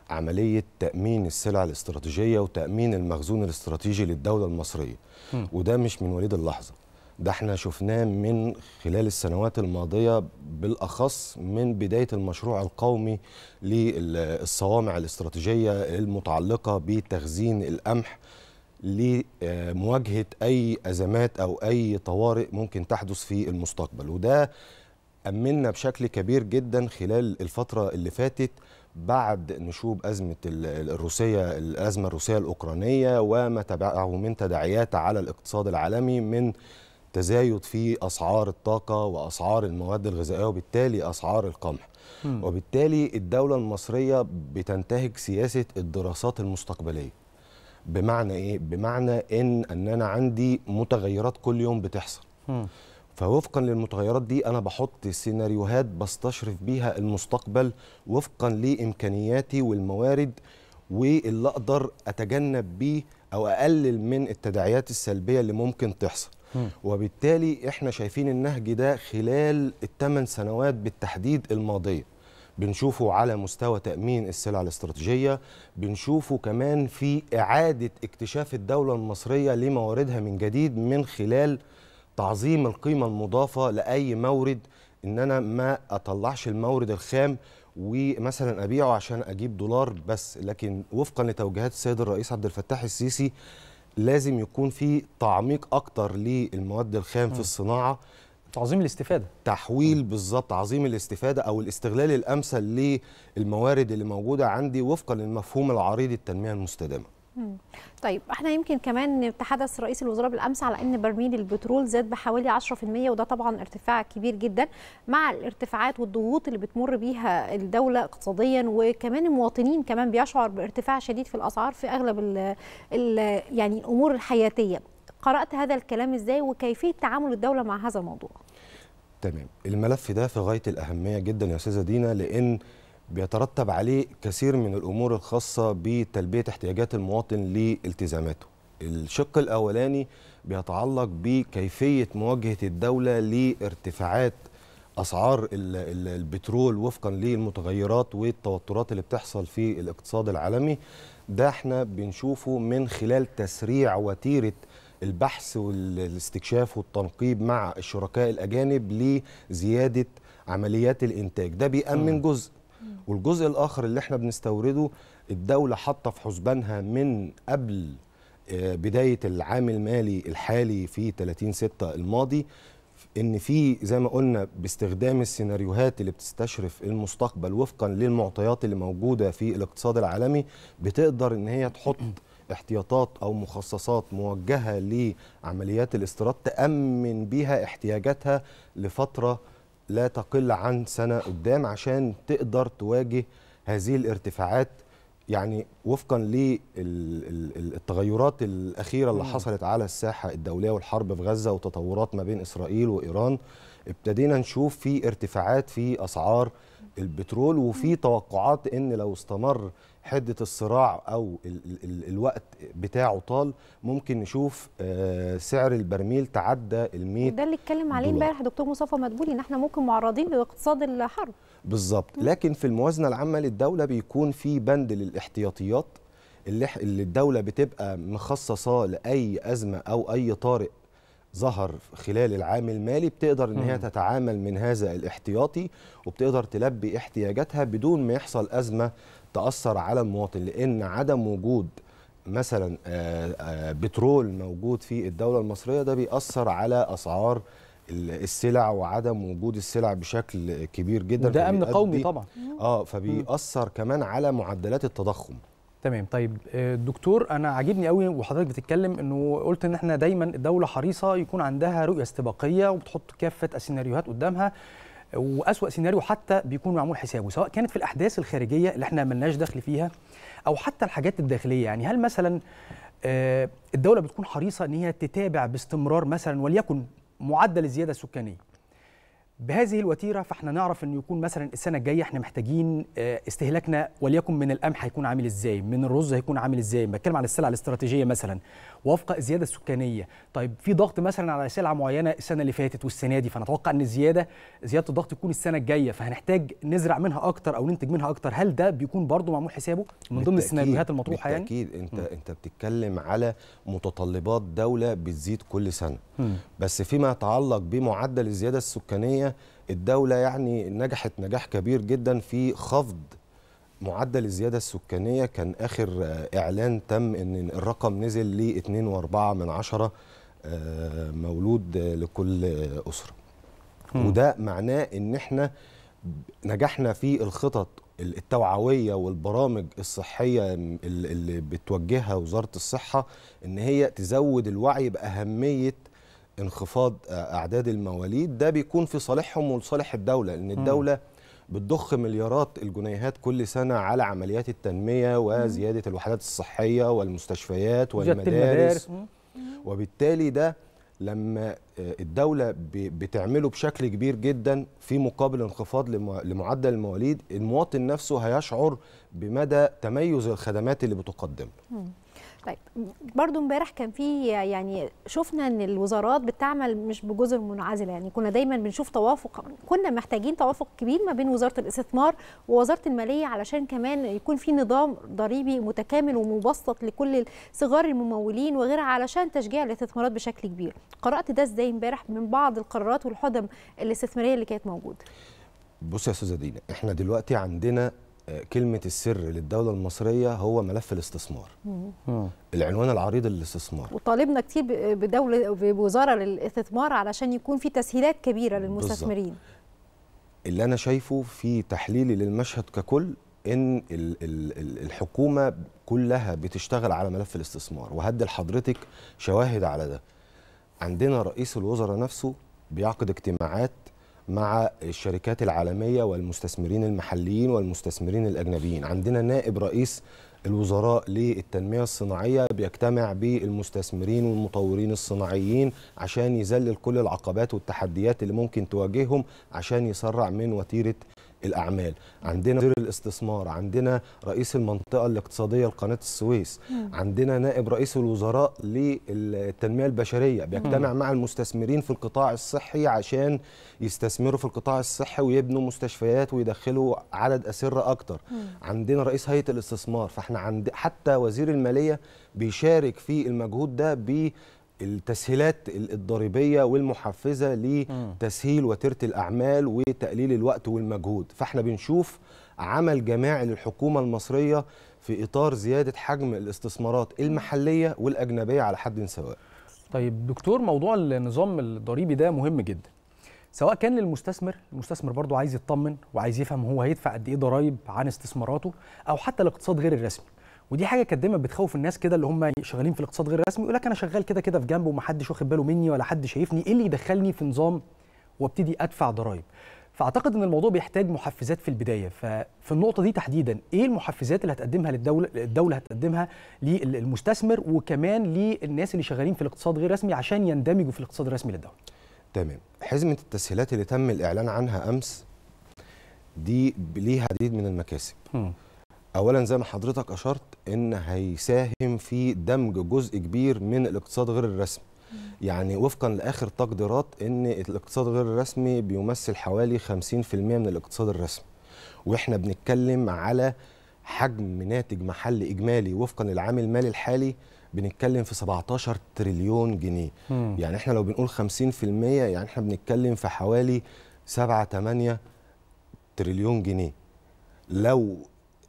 بعملية تأمين السلع الاستراتيجية وتأمين المخزون الاستراتيجي للدولة المصرية م. وده مش من وليد اللحظة ده احنا شفناه من خلال السنوات الماضية بالأخص من بداية المشروع القومي للصوامع الاستراتيجية المتعلقة بتخزين القمح لمواجهه اي ازمات او اي طوارئ ممكن تحدث في المستقبل وده امنا بشكل كبير جدا خلال الفتره اللي فاتت بعد نشوب ازمه الروسيه الازمه الروسيه الاوكرانيه وما تبعه من تداعيات على الاقتصاد العالمي من تزايد في اسعار الطاقه واسعار المواد الغذائيه وبالتالي اسعار القمح وبالتالي الدوله المصريه بتنتهج سياسه الدراسات المستقبليه بمعنى ايه بمعنى ان ان انا عندي متغيرات كل يوم بتحصل فوفقا للمتغيرات دي انا بحط سيناريوهات بستشرف بيها المستقبل وفقا لامكانياتي والموارد واللي اقدر اتجنب بيه او اقلل من التداعيات السلبيه اللي ممكن تحصل وبالتالي احنا شايفين النهج ده خلال الثمان سنوات بالتحديد الماضيه بنشوفه على مستوى تأمين السلع الاستراتيجية بنشوفه كمان في إعادة اكتشاف الدولة المصرية لمواردها من جديد من خلال تعظيم القيمة المضافة لأي مورد إن أنا ما أطلعش المورد الخام ومثلا أبيعه عشان أجيب دولار بس لكن وفقا لتوجيهات السيد الرئيس عبد الفتاح السيسي لازم يكون في تعميق أكتر للمواد الخام م. في الصناعة عظيم الاستفاده تحويل بالظبط عظيم الاستفاده او الاستغلال الامثل للموارد اللي موجوده عندي وفقا للمفهوم العريض التنميه المستدامه طيب احنا يمكن كمان تحدث رئيس الوزراء بالامس على ان برميل البترول زاد بحوالي 10% وده طبعا ارتفاع كبير جدا مع الارتفاعات والضغوط اللي بتمر بيها الدوله اقتصاديا وكمان المواطنين كمان بيشعر بارتفاع شديد في الاسعار في اغلب الـ الـ يعني الامور الحياتيه قرات هذا الكلام ازاي وكيفيه تعامل الدوله مع هذا الموضوع تمام الملف ده في غايه الاهميه جدا يا استاذه دينا لان بيترتب عليه كثير من الامور الخاصه بتلبيه احتياجات المواطن لالتزاماته الشق الاولاني بيتعلق بكيفيه مواجهه الدوله لارتفاعات اسعار البترول وفقا للمتغيرات والتوترات اللي بتحصل في الاقتصاد العالمي ده احنا بنشوفه من خلال تسريع وتيره البحث والاستكشاف والتنقيب مع الشركاء الاجانب لزياده عمليات الانتاج ده بيامن جزء والجزء الاخر اللي احنا بنستورده الدوله حاطه في حسبانها من قبل آه، بدايه العام المالي الحالي في 30 6 الماضي ان في زي ما قلنا باستخدام السيناريوهات اللي بتستشرف المستقبل وفقا للمعطيات اللي موجوده في الاقتصاد العالمي بتقدر ان هي تحط احتياطات او مخصصات موجهه لعمليات الاستيراد تامن بيها احتياجاتها لفتره لا تقل عن سنه قدام عشان تقدر تواجه هذه الارتفاعات يعني وفقا للتغيرات الاخيره اللي حصلت على الساحه الدوليه والحرب في غزه وتطورات ما بين اسرائيل وايران ابتدينا نشوف في ارتفاعات في اسعار البترول وفي توقعات ان لو استمر حده الصراع او الـ الـ الوقت بتاعه طال ممكن نشوف آه، سعر البرميل تعدى المئة ده اللي اتكلم عليه امبارح دكتور مصطفى مدبولي ان احنا ممكن معرضين لاقتصاد الحرب بالظبط لكن في الموازنه العامه للدوله بيكون في بند للاحتياطيات اللي الدوله بتبقى مخصصة لاي ازمه او اي طارئ ظهر خلال العام المالي بتقدر ان هي تتعامل من هذا الاحتياطي وبتقدر تلبي احتياجاتها بدون ما يحصل ازمه تاثر على المواطن لان عدم وجود مثلا آه، آه، بترول موجود في الدوله المصريه ده بيأثر على اسعار السلع وعدم وجود السلع بشكل كبير جدا وده امن قومي طبعا اه فبيأثر كمان على معدلات التضخم تمام طيب آه، دكتور انا عاجبني قوي وحضرتك بتتكلم انه قلت ان احنا دايما الدوله حريصه يكون عندها رؤيه استباقيه وبتحط كافه السيناريوهات قدامها واسوا سيناريو حتى بيكون معمول حسابه سواء كانت في الاحداث الخارجيه اللي احنا ملناش دخل فيها او حتى الحاجات الداخليه يعني هل مثلا آه، الدوله بتكون حريصه ان هي تتابع باستمرار مثلا وليكن معدل الزياده السكانيه بهذه الوتيره فاحنا نعرف انه يكون مثلا السنه الجايه احنا محتاجين آه، استهلاكنا وليكن من القمح هيكون عامل ازاي من الرز هيكون عامل ازاي بتكلم عن السلع الاستراتيجيه مثلا وفق الزياده السكانيه طيب في ضغط مثلا على سلعه معينه السنه اللي فاتت والسنه دي فنتوقع ان الزياده زياده الضغط تكون السنه الجايه فهنحتاج نزرع منها اكتر او ننتج منها اكتر هل ده بيكون برضه معمول حسابه من ضمن السيناريوهات المطروحه يعني اكيد انت م. انت بتتكلم على متطلبات دوله بتزيد كل سنه م. بس فيما يتعلق بمعدل الزياده السكانيه الدوله يعني نجحت نجاح كبير جدا في خفض معدل الزياده السكانيه كان اخر آه، اعلان تم ان الرقم نزل ل 2.4 من عشرة آه، مولود آه، لكل اسره م. وده معناه ان احنا نجحنا في الخطط التوعويه والبرامج الصحيه اللي بتوجهها وزاره الصحه ان هي تزود الوعي باهميه انخفاض اعداد المواليد ده بيكون في صالحهم وصالح الدوله لان الدوله م. بتضخ مليارات الجنيهات كل سنه على عمليات التنميه وزياده الوحدات الصحيه والمستشفيات والمدارس وبالتالي ده لما آه، الدولة بتعمله بشكل كبير جدا في مقابل انخفاض لمعدل المواليد المواطن نفسه هيشعر بمدى تميز الخدمات اللي بتقدمه طيب برضو امبارح كان في يعني شفنا ان الوزارات بتعمل مش بجزر منعزله يعني كنا دايما بنشوف توافق كنا محتاجين توافق كبير ما بين وزاره الاستثمار ووزاره الماليه علشان كمان يكون في نظام ضريبي متكامل ومبسط لكل صغار الممولين وغيرها علشان تشجيع الاستثمارات بشكل كبير قرات ده ازاي امبارح من بعض القرارات والحدم الاستثماريه اللي كانت موجوده بص يا استاذه دينا احنا دلوقتي عندنا كلمة السر للدولة المصرية هو ملف الاستثمار مم. العنوان العريض للاستثمار وطالبنا كتير بدولة بوزارة للاستثمار علشان يكون في تسهيلات كبيرة للمستثمرين بالزبط. اللي أنا شايفه في تحليلي للمشهد ككل إن الحكومة كلها بتشتغل على ملف الاستثمار وهدي لحضرتك شواهد على ده عندنا رئيس الوزراء نفسه بيعقد اجتماعات مع الشركات العالميه والمستثمرين المحليين والمستثمرين الاجنبيين عندنا نائب رئيس الوزراء للتنمية الصناعية بيجتمع بالمستثمرين والمطورين الصناعيين عشان يذلل كل العقبات والتحديات اللي ممكن تواجههم عشان يسرع من وتيرة الاعمال عندنا وزير الاستثمار عندنا رئيس المنطقه الاقتصاديه لقناه السويس مم. عندنا نائب رئيس الوزراء للتنميه البشريه بيجتمع مم. مع المستثمرين في القطاع الصحي عشان يستثمروا في القطاع الصحي ويبنوا مستشفيات ويدخلوا عدد اسره اكتر مم. عندنا رئيس هيئه الاستثمار فاحنا عند حتى وزير الماليه بيشارك في المجهود ده ب التسهيلات الضريبيه والمحفزه لتسهيل وتيره الاعمال وتقليل الوقت والمجهود فاحنا بنشوف عمل جماعي للحكومه المصريه في اطار زياده حجم الاستثمارات المحليه والاجنبيه على حد سواء طيب دكتور موضوع النظام الضريبي ده مهم جدا سواء كان للمستثمر المستثمر برضه عايز يطمن وعايز يفهم هو هيدفع قد ايه ضرايب عن استثماراته او حتى الاقتصاد غير الرسمي ودي حاجه كانت دايما بتخوف الناس كده اللي هم شغالين في الاقتصاد غير الرسمي يقول لك انا شغال كده كده في جنب ومحدش واخد باله مني ولا حد شايفني ايه اللي يدخلني في نظام وابتدي ادفع ضرائب فاعتقد ان الموضوع بيحتاج محفزات في البدايه ففي النقطه دي تحديدا ايه المحفزات اللي هتقدمها للدوله الدوله هتقدمها للمستثمر وكمان للناس اللي شغالين في الاقتصاد غير الرسمي عشان يندمجوا في الاقتصاد الرسمي للدوله تمام حزمه التسهيلات اللي تم الاعلان عنها امس دي ليها عديد من المكاسب م. اولا زي ما حضرتك اشرت ان هيساهم في دمج جزء كبير من الاقتصاد غير الرسمي يعني وفقا لاخر تقديرات ان الاقتصاد غير الرسمي بيمثل حوالي 50% من الاقتصاد الرسمي واحنا بنتكلم على حجم ناتج محلي اجمالي وفقا للعام المالي الحالي بنتكلم في 17 تريليون جنيه مم. يعني احنا لو بنقول 50% يعني احنا بنتكلم في حوالي 7 8 تريليون جنيه لو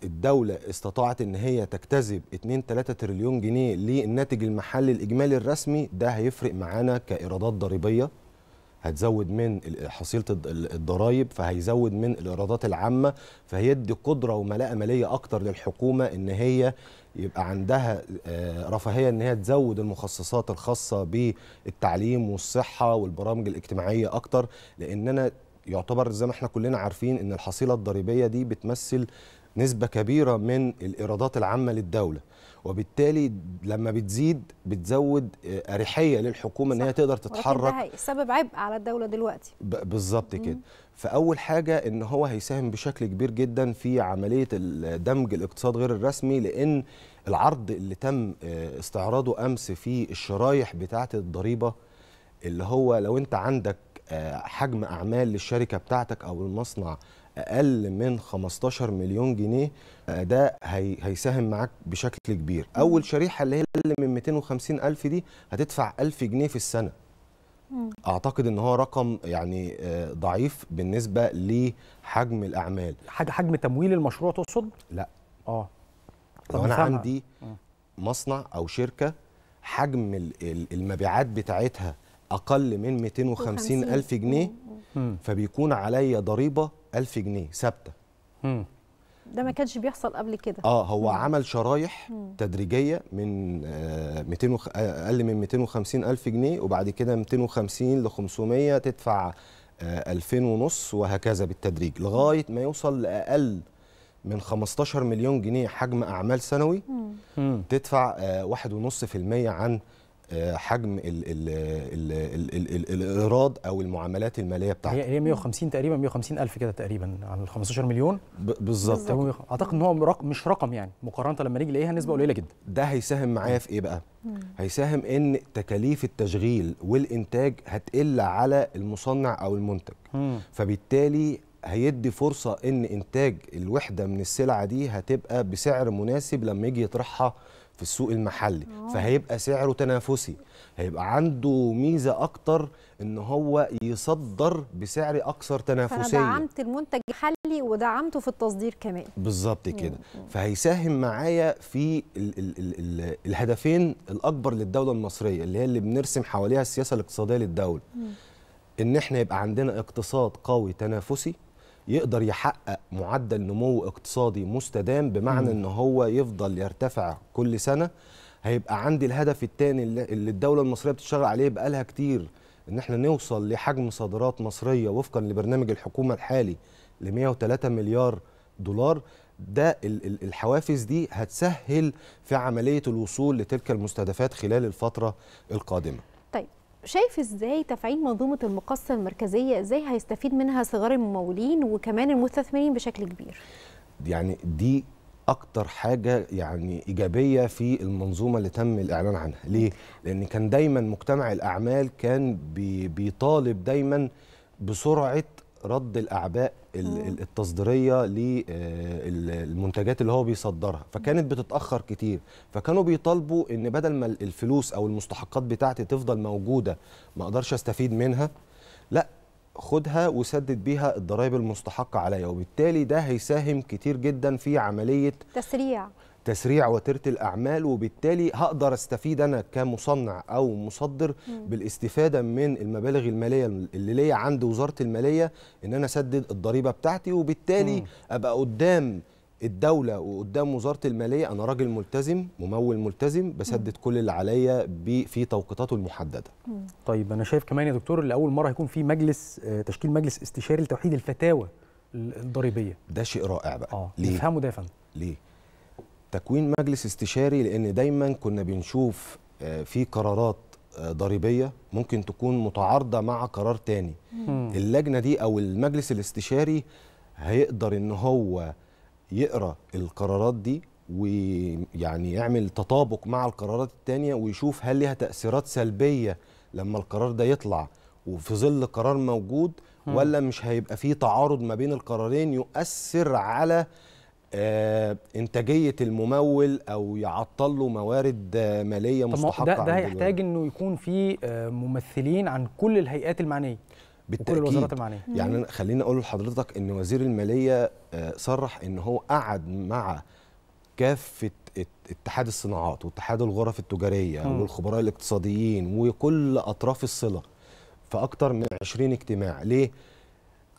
الدولة استطاعت ان هي تجتذب 2 3 تريليون جنيه للناتج المحلي الاجمالي الرسمي ده هيفرق معانا كايرادات ضريبية هتزود من حصيله الضرائب فهيزود من الايرادات العامه فهيدي قدره وملاءه ماليه اكتر للحكومه ان هي يبقى عندها آه، رفاهيه ان هي تزود المخصصات الخاصه بالتعليم والصحه والبرامج الاجتماعيه اكتر لان انا يعتبر زي ما احنا كلنا عارفين ان الحصيله الضريبيه دي بتمثل نسبة كبيرة من الإيرادات العامة للدولة وبالتالي لما بتزيد بتزود آه، أريحية للحكومة صح. إن هي تقدر تتحرك سبب عبء على الدولة دلوقتي بالظبط كده فأول حاجة إن هو هيساهم بشكل كبير جدا في عملية دمج الاقتصاد غير الرسمي لأن العرض اللي تم آه، استعراضه أمس في الشرايح بتاعة الضريبة اللي هو لو أنت عندك آه، حجم أعمال للشركة بتاعتك أو المصنع اقل من 15 مليون جنيه آه، ده هي هيساهم معاك بشكل كبير اول شريحه اللي هي اقل من 250 الف دي هتدفع 1000 جنيه في السنه اعتقد ان هو رقم يعني آه، ضعيف بالنسبه لحجم الاعمال حاجه حجم تمويل المشروع تقصد لا اه لو انا عندي آه. مصنع او شركه حجم المبيعات بتاعتها اقل من 250 الف جنيه فبيكون عليا ضريبه 1000 جنيه ثابته ده ما كانش بيحصل قبل كده اه هو مم. عمل شرايح مم. تدريجيه من 200 آه، آه، اقل من 250 الف جنيه وبعد كده 250 ل 500 تدفع 2000 آه، ونص وهكذا بالتدريج لغايه ما يوصل لاقل من 15 مليون جنيه حجم اعمال سنوي مم. تدفع 1.5% عن آه، حجم الايراد او المعاملات الماليه بتاعته هي 150 تقريبا 150 الف كده تقريبا على ال 15 مليون بالظبط اعتقد ان هو رقم مش رقم يعني مقارنه لما نيجي نلاقيها نسبه قليله جدا ده هيساهم معايا في ايه بقى هيساهم ان تكاليف التشغيل والانتاج هتقل على المصنع او المنتج فبالتالي هيدي فرصه ان انتاج الوحده من السلعه دي هتبقى بسعر مناسب لما يجي يطرحها في السوق المحلي أوه. فهيبقى سعره تنافسي هيبقى عنده ميزه اكتر ان هو يصدر بسعر اكثر تنافسيه فانا دعمت المنتج المحلي ودعمته في التصدير كمان بالظبط كده فهيساهم معايا في الـ الـ الـ الـ الهدفين الاكبر للدوله المصريه اللي هي اللي بنرسم حواليها السياسه الاقتصاديه للدوله مم. ان احنا يبقى عندنا اقتصاد قوي تنافسي يقدر يحقق معدل نمو اقتصادي مستدام بمعنى ان هو يفضل يرتفع كل سنه هيبقى عندي الهدف الثاني اللي الدوله المصريه بتشتغل عليه بقالها كتير ان احنا نوصل لحجم صادرات مصريه وفقا لبرنامج الحكومه الحالي ل 103 مليار دولار ده الحوافز دي هتسهل في عمليه الوصول لتلك المستهدفات خلال الفتره القادمه شايف ازاي تفعيل منظومه المقاصه المركزيه ازاي هيستفيد منها صغار الممولين وكمان المستثمرين بشكل كبير يعني دي اكتر حاجه يعني ايجابيه في المنظومه اللي تم الاعلان عنها ليه لان كان دايما مجتمع الاعمال كان بيطالب دايما بسرعه رد الاعباء التصديريه للمنتجات آه، اللي هو بيصدرها فكانت بتتاخر كتير فكانوا بيطالبوا ان بدل ما الفلوس او المستحقات بتاعتي تفضل موجوده ما اقدرش استفيد منها لا خدها وسدد بيها الضرائب المستحقه عليا وبالتالي ده هيساهم كتير جدا في عمليه تسريع تسريع وتيره الاعمال وبالتالي هقدر استفيد انا كمصنع او مصدر بالاستفاده من المبالغ الماليه اللي ليا عند وزاره الماليه ان انا اسدد الضريبه بتاعتي وبالتالي ابقى قدام الدولة وقدام وزارة المالية أنا راجل ملتزم ممول ملتزم بسدد كل اللي عليا في توقيتاته المحددة طيب أنا شايف كمان يا دكتور لأول مرة هيكون في مجلس آه، تشكيل مجلس استشاري لتوحيد الفتاوى الضريبية ده شيء رائع بقى آه. ليه؟ افهمه ده ليه؟ تكوين مجلس استشاري لان دايما كنا بنشوف آه، في قرارات آه، ضريبيه ممكن تكون متعارضه مع قرار تاني اللجنه دي او المجلس الاستشاري هيقدر ان هو يقرا القرارات دي ويعني يعمل تطابق مع القرارات التانية ويشوف هل ليها تأثيرات سلبية لما القرار ده يطلع وفي ظل قرار موجود ولا مش هيبقى فيه تعارض ما بين القرارين يؤثر على آه، انتاجيه الممول او يعطل له موارد آه، ماليه مستحقه ده, ده هيحتاج انه يكون في آه، ممثلين عن كل الهيئات المعنيه بالتأكيد وكل الوزارات المعنيه يعني خليني اقول لحضرتك ان وزير الماليه صرح ان هو قعد مع كافه اتحاد الصناعات واتحاد الغرف التجاريه م. والخبراء الاقتصاديين وكل اطراف الصله في اكثر من 20 اجتماع ليه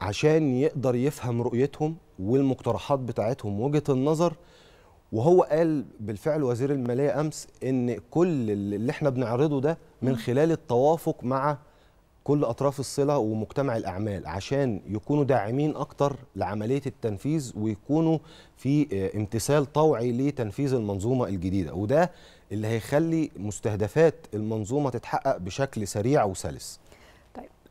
عشان يقدر يفهم رؤيتهم والمقترحات بتاعتهم وجهه النظر وهو قال بالفعل وزير الماليه امس ان كل اللي احنا بنعرضه ده من خلال التوافق مع كل اطراف الصله ومجتمع الاعمال عشان يكونوا داعمين اكتر لعمليه التنفيذ ويكونوا في آه، امتثال طوعي لتنفيذ المنظومه الجديده وده اللي هيخلي مستهدفات المنظومه تتحقق بشكل سريع وسلس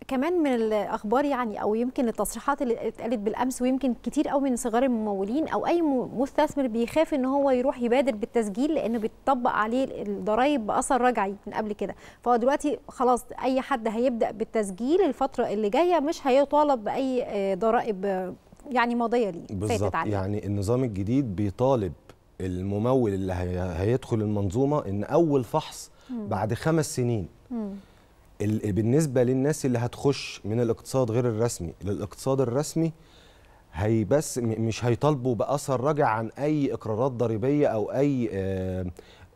كمان من الاخبار يعني او يمكن التصريحات اللي اتقالت بالامس ويمكن كتير قوي من صغار الممولين او اي مستثمر بيخاف ان هو يروح يبادر بالتسجيل لانه بيطبق عليه الضرايب باثر رجعي من قبل كده فهو دلوقتي خلاص اي حد هيبدا بالتسجيل الفتره اللي جايه مش هيطالب باي آه، ضرائب يعني ماضيه ليه بالظبط يعني النظام الجديد بيطالب الممول اللي هيدخل المنظومه ان اول فحص بعد خمس سنين م. بالنسبه للناس اللي هتخش من الاقتصاد غير الرسمي للاقتصاد الرسمي هي بس مش هيطالبوا باثر راجع عن اي اقرارات ضريبيه او اي آه،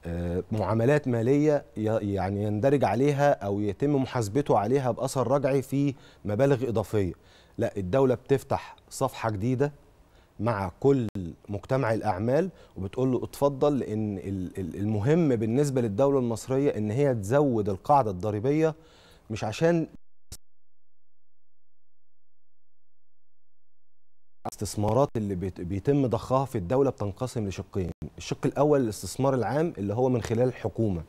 آه، معاملات ماليه يعني يندرج عليها او يتم محاسبته عليها باثر رجعي في مبالغ اضافيه لا الدوله بتفتح صفحه جديده مع كل مجتمع الاعمال وبتقول له اتفضل لان المهم بالنسبه للدوله المصريه ان هي تزود القاعده الضريبيه مش عشان الاستثمارات اللي بيتم ضخها في الدوله بتنقسم لشقين الشق الاول الاستثمار العام اللي هو من خلال الحكومه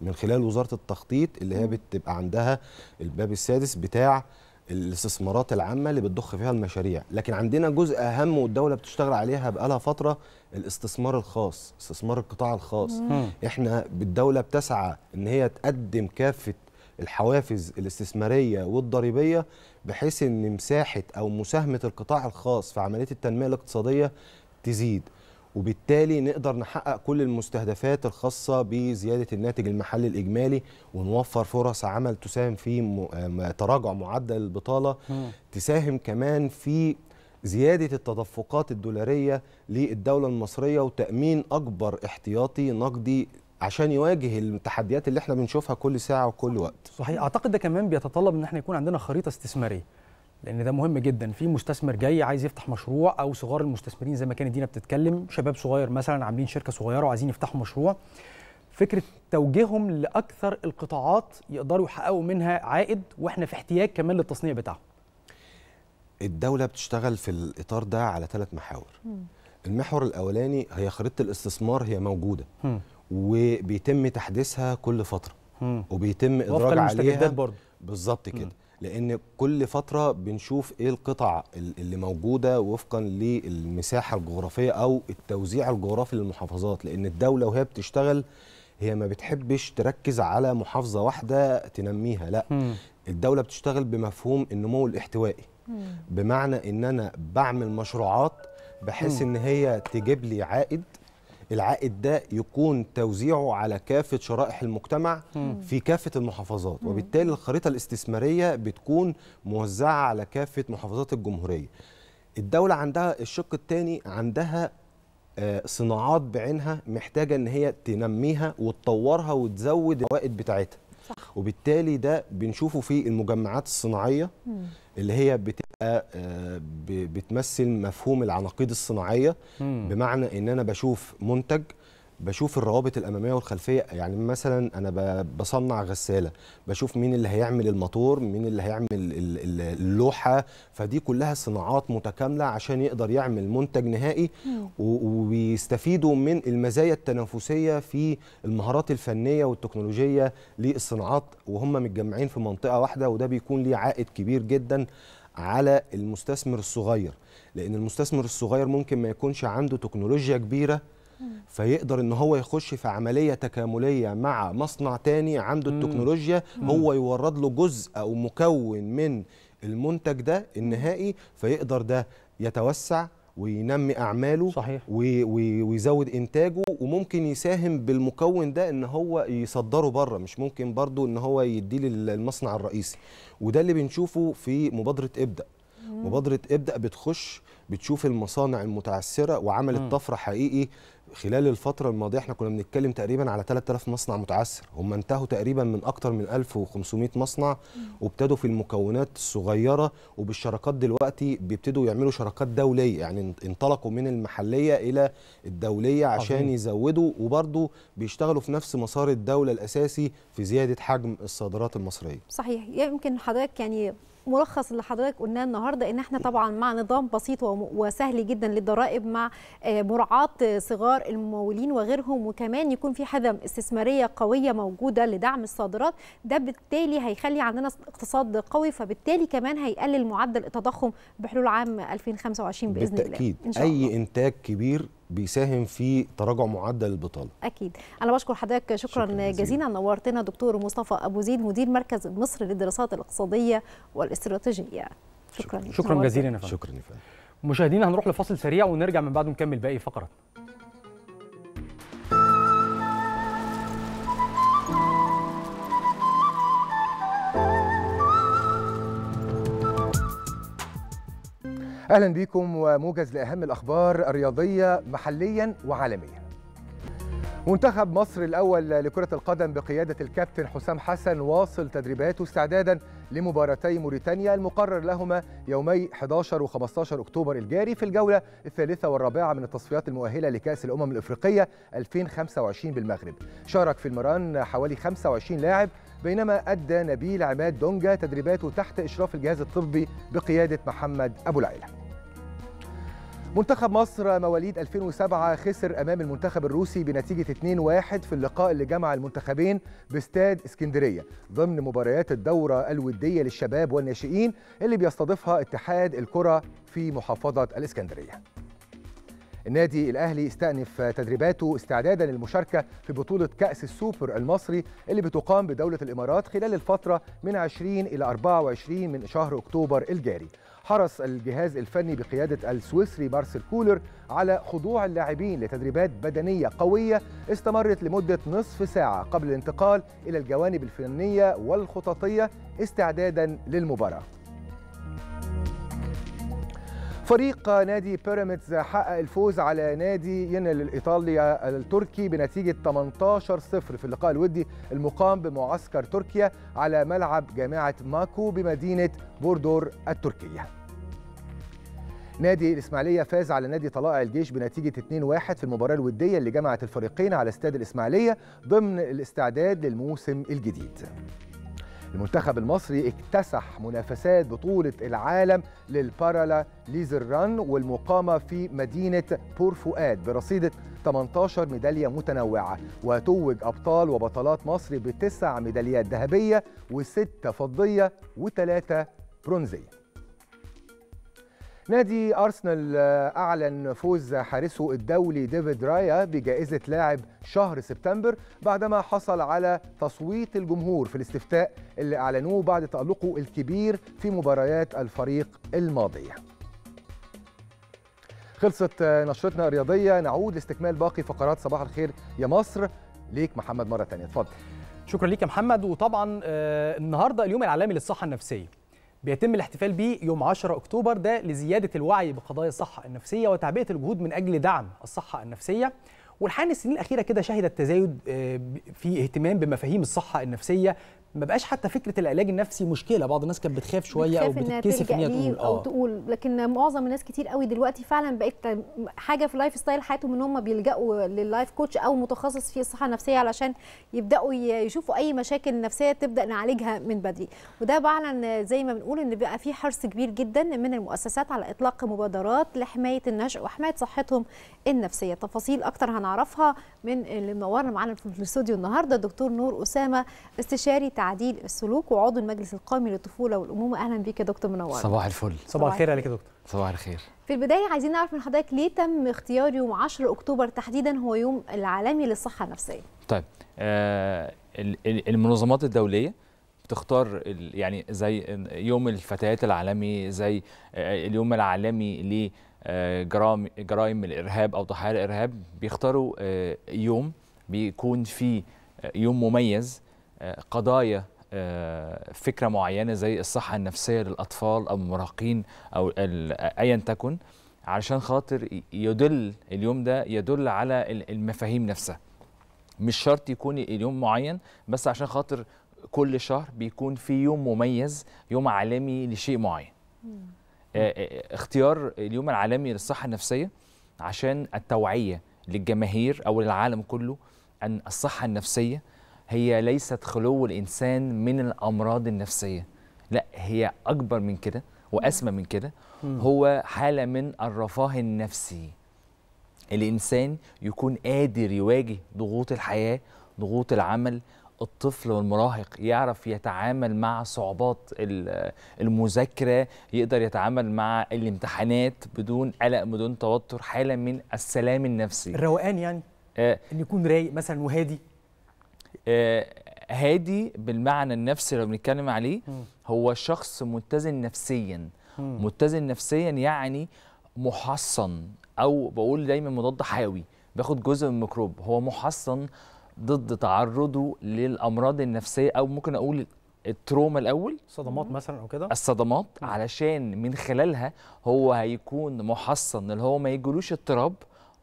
من خلال وزاره التخطيط اللي هي بتبقى عندها الباب السادس بتاع الاستثمارات العامه اللي بتضخ فيها المشاريع لكن عندنا جزء اهم والدوله بتشتغل عليها بقالها فتره الاستثمار الخاص استثمار القطاع الخاص مم. احنا بالدوله بتسعى ان هي تقدم كافه الحوافز الاستثماريه والضريبيه بحيث ان مساحه او مساهمه القطاع الخاص في عمليه التنميه الاقتصاديه تزيد وبالتالي نقدر نحقق كل المستهدفات الخاصة بزيادة الناتج المحلي الإجمالي ونوفر فرص عمل تساهم في تراجع معدل البطالة تساهم كمان في زيادة التدفقات الدولارية للدولة المصرية وتأمين أكبر احتياطي نقدي عشان يواجه التحديات اللي احنا بنشوفها كل ساعة وكل وقت صحيح أعتقد ده كمان بيتطلب أن احنا يكون عندنا خريطة استثمارية لان ده مهم جدا في مستثمر جاي عايز يفتح مشروع او صغار المستثمرين زي ما كانت دينا بتتكلم شباب صغير مثلا عاملين شركه صغيره وعايزين يفتحوا مشروع فكره توجيههم لاكثر القطاعات يقدروا يحققوا منها عائد واحنا في احتياج كمان للتصنيع بتاعهم الدوله بتشتغل في الاطار ده على ثلاث محاور المحور الاولاني هي خريطه الاستثمار هي موجوده وبيتم تحديثها كل فتره وبيتم ادراج عليها برضه بالظبط كده لان كل فتره بنشوف ايه القطع اللي موجوده وفقا للمساحه الجغرافيه او التوزيع الجغرافي للمحافظات لان الدوله وهي بتشتغل هي ما بتحبش تركز على محافظه واحده تنميها لا م. الدوله بتشتغل بمفهوم النمو الاحتوائي م. بمعنى ان انا بعمل مشروعات بحيث ان هي تجيب لي عائد العائد ده يكون توزيعه على كافه شرائح المجتمع في كافه المحافظات وبالتالي الخريطه الاستثماريه بتكون موزعه على كافه محافظات الجمهوريه الدوله عندها الشق الثاني عندها آه، صناعات بعينها محتاجه ان هي تنميها وتطورها وتزود العوائد بتاعتها صح. وبالتالي ده بنشوفه في المجمعات الصناعيه اللي هي بت... آه، آه، بتبقى بتمثل مفهوم العناقيد الصناعيه بمعنى ان انا بشوف منتج بشوف الروابط الاماميه والخلفيه يعني مثلا انا بصنع غساله بشوف مين اللي هيعمل الموتور مين اللي هيعمل اللوحه فدي كلها صناعات متكامله عشان يقدر يعمل منتج نهائي ويستفيدوا من المزايا التنافسيه في المهارات الفنيه والتكنولوجيه للصناعات وهم متجمعين في منطقه واحده وده بيكون ليه عائد كبير جدا على المستثمر الصغير لان المستثمر الصغير ممكن ما يكونش عنده تكنولوجيا كبيره فيقدر ان هو يخش في عمليه تكامليه مع مصنع تاني عنده التكنولوجيا هو يورد له جزء او مكون من المنتج ده النهائي فيقدر ده يتوسع وينمي اعماله صحيح. ويزود انتاجه وممكن يساهم بالمكون ده ان هو يصدره بره مش ممكن برضو ان هو يديه للمصنع الرئيسي وده اللي بنشوفه في مبادره ابدا مبادره ابدا بتخش بتشوف المصانع المتعثره وعملت طفره حقيقي خلال الفترة الماضية احنا كنا بنتكلم تقريبا على 3000 مصنع متعثر هم انتهوا تقريبا من أكتر من 1500 مصنع وابتدوا في المكونات الصغيرة وبالشراكات دلوقتي بيبتدوا يعملوا شراكات دولية يعني انطلقوا من المحلية إلى الدولية عشان يزودوا وبرضه بيشتغلوا في نفس مسار الدولة الأساسي في زيادة حجم الصادرات المصرية صحيح يمكن حضرتك يعني ملخص اللي حضرتك قلناه النهارده ان احنا طبعا مع نظام بسيط وسهل جدا للضرائب مع آه، مراعاه صغار الممولين وغيرهم وكمان يكون في حزم استثماريه قويه موجوده لدعم الصادرات ده بالتالي هيخلي عندنا اقتصاد قوي فبالتالي كمان هيقلل معدل التضخم بحلول عام 2025 باذن بالتأكيد. الله بالتاكيد اي انتاج كبير بيساهم في تراجع معدل البطاله. اكيد، انا بشكر حضرتك شكرا, شكرا جزيلا نورتنا دكتور مصطفى ابو زيد مدير مركز مصر للدراسات الاقتصاديه والاستراتيجيه. شكرا شكرا, شكرا جزيلا يا فندم. شكرا يا فندم. مشاهدينا هنروح لفاصل سريع ونرجع من بعده نكمل باقي فقراتنا. اهلا بيكم وموجز لاهم الاخبار الرياضيه محليا وعالميا منتخب مصر الاول لكره القدم بقياده الكابتن حسام حسن واصل تدريباته استعدادا لمباراتي موريتانيا المقرر لهما يومي 11 و15 اكتوبر الجاري في الجوله الثالثه والرابعه من التصفيات المؤهله لكاس الامم الافريقيه 2025 بالمغرب شارك في المران حوالي 25 لاعب بينما ادى نبيل عماد دونجا تدريباته تحت اشراف الجهاز الطبي بقياده محمد ابو العيله منتخب مصر مواليد 2007 خسر امام المنتخب الروسي بنتيجه 2-1 في اللقاء اللي جمع المنتخبين باستاد اسكندريه ضمن مباريات الدوره الوديه للشباب والناشئين اللي بيستضيفها اتحاد الكره في محافظه الاسكندريه. النادي الاهلي استأنف تدريباته استعدادا للمشاركه في بطوله كأس السوبر المصري اللي بتقام بدوله الامارات خلال الفتره من 20 الى 24 من شهر اكتوبر الجاري. حرص الجهاز الفني بقيادة السويسري مارسيل كولر على خضوع اللاعبين لتدريبات بدنية قوية استمرت لمدة نصف ساعة قبل الانتقال إلى الجوانب الفنية والخططية استعدادا للمباراة فريق نادي بيراميدز حقق الفوز على نادي ينل الايطالي التركي بنتيجه 18 0 في اللقاء الودي المقام بمعسكر تركيا على ملعب جامعه ماكو بمدينه بوردور التركيه. نادي الإسماعيلية فاز على نادي طلائع الجيش بنتيجة 2-1 في المباراة الودية اللي جمعت الفريقين على استاد الإسماعيلية ضمن الاستعداد للموسم الجديد المنتخب المصري اكتسح منافسات بطولة العالم للبارالا ليزر ران والمقامة في مدينة بور فؤاد برصيدة 18 ميدالية متنوعة وتوج أبطال وبطلات مصر بتسع ميداليات ذهبية وستة فضية وثلاثة برونزية نادي أرسنال آه، أعلن فوز حارسه الدولي ديفيد رايا بجائزة لاعب شهر سبتمبر بعدما حصل على تصويت الجمهور في الاستفتاء اللي أعلنوه بعد تألقه الكبير في مباريات الفريق الماضية خلصت آه، نشرتنا الرياضية نعود لاستكمال باقي فقرات صباح الخير يا مصر ليك محمد مرة تانية اتفضل شكرا ليك يا محمد وطبعا آه، النهاردة اليوم العالمي للصحة النفسية بيتم الاحتفال بيه يوم 10 أكتوبر ده لزيادة الوعي بقضايا الصحة النفسية وتعبئة الجهود من أجل دعم الصحة النفسية والحقيقه السنين الاخيره كده شهدت تزايد آه، في اهتمام بمفاهيم الصحه النفسيه ما بقاش حتى فكره العلاج النفسي مشكله بعض الناس كانت بتخاف شويه او بتتكسف ان هي تقول او آه. تقول لكن معظم الناس كتير قوي دلوقتي فعلا بقت حاجه في لايف ستايل حياتهم ان هم بيلجأوا لللايف كوتش او متخصص في الصحه النفسيه علشان يبداوا يشوفوا اي مشاكل نفسيه تبدا نعالجها من بدري وده فعلا زي ما بنقول ان بقى في حرص كبير جدا من المؤسسات على اطلاق مبادرات لحمايه النشء وحمايه صحتهم النفسيه تفاصيل اكتر هنعرفها من اللي منورنا معانا في الاستوديو النهارده الدكتور نور اسامه استشاري تعديل السلوك وعضو المجلس القومي للطفوله والامومه اهلا بيك يا دكتور منور صباح الفل صباح الخير عليك يا دكتور صباح الخير في البدايه عايزين نعرف من حضرتك ليه تم اختيار يوم 10 اكتوبر تحديدا هو يوم العالمي للصحه النفسيه طيب آه المنظمات الدوليه بتختار يعني زي يوم الفتيات العالمي زي آه، اليوم العالمي ل آه، جرائم الارهاب او ضحايا الارهاب بيختاروا آه، يوم بيكون فيه يوم مميز قضايا آه، فكره معينه زي الصحه النفسيه للاطفال او المراهقين او ايا تكن علشان خاطر يدل اليوم ده يدل على المفاهيم نفسها مش شرط يكون اليوم معين بس عشان خاطر كل شهر بيكون في يوم مميز يوم عالمي لشيء معين آه، آه، اختيار اليوم العالمي للصحه النفسيه عشان التوعيه للجماهير او للعالم كله ان الصحه النفسيه هي ليست خلو الانسان من الامراض النفسيه لا هي اكبر من كده واسمى من كده هو حاله من الرفاه النفسي الانسان يكون قادر يواجه ضغوط الحياه ضغوط العمل الطفل والمراهق يعرف يتعامل مع صعوبات المذاكرة يقدر يتعامل مع الامتحانات بدون قلق بدون توتر حالة من السلام النفسي الروقان يعني آه. ان يكون رايق مثلا وهادي آه، هادي بالمعنى النفسي اللي بنتكلم عليه هو شخص متزن نفسيا متزن نفسيا يعني محصن او بقول دايما مضاد حيوي بياخد جزء من الميكروب هو محصن ضد تعرضه للامراض النفسيه او ممكن اقول التروما الاول صدمات مثلا او كده الصدمات علشان من خلالها هو هيكون محصن اللي هو ما يجيلوش اضطراب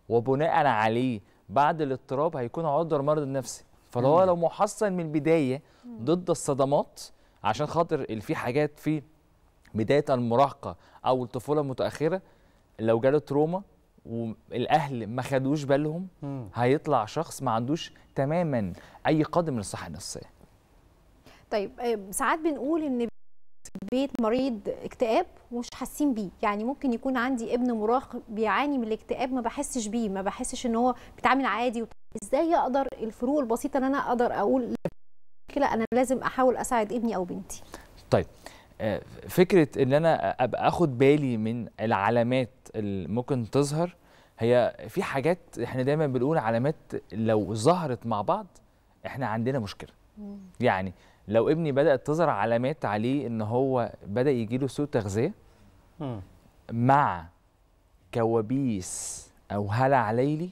وبناء عليه بعد الاضطراب هيكون عذر المرض النفسي فهو لو محصن من البدايه ضد الصدمات عشان خاطر اللي في حاجات في بدايه المراهقه او الطفوله المتاخره لو جاله تروما والاهل ما خدوش بالهم هيطلع شخص ما عندوش تماما اي قدم من الصحه النفسيه طيب آه، ساعات بنقول ان بيت مريض اكتئاب ومش حاسين بيه يعني ممكن يكون عندي ابن مراهق بيعاني من الاكتئاب ما بحسش بيه ما بحسش ان هو بيتعامل عادي ازاي اقدر الفروق البسيطه ان انا اقدر اقول مشكله انا لازم احاول اساعد ابني او بنتي طيب آه، فكره ان انا ابقى اخد بالي من العلامات اللي ممكن تظهر هي في حاجات احنا دايما بنقول علامات لو ظهرت مع بعض احنا عندنا مشكله مم. يعني لو ابني بدات تظهر علامات عليه ان هو بدا يجي له سوء تغذيه مع كوابيس او هلع ليلي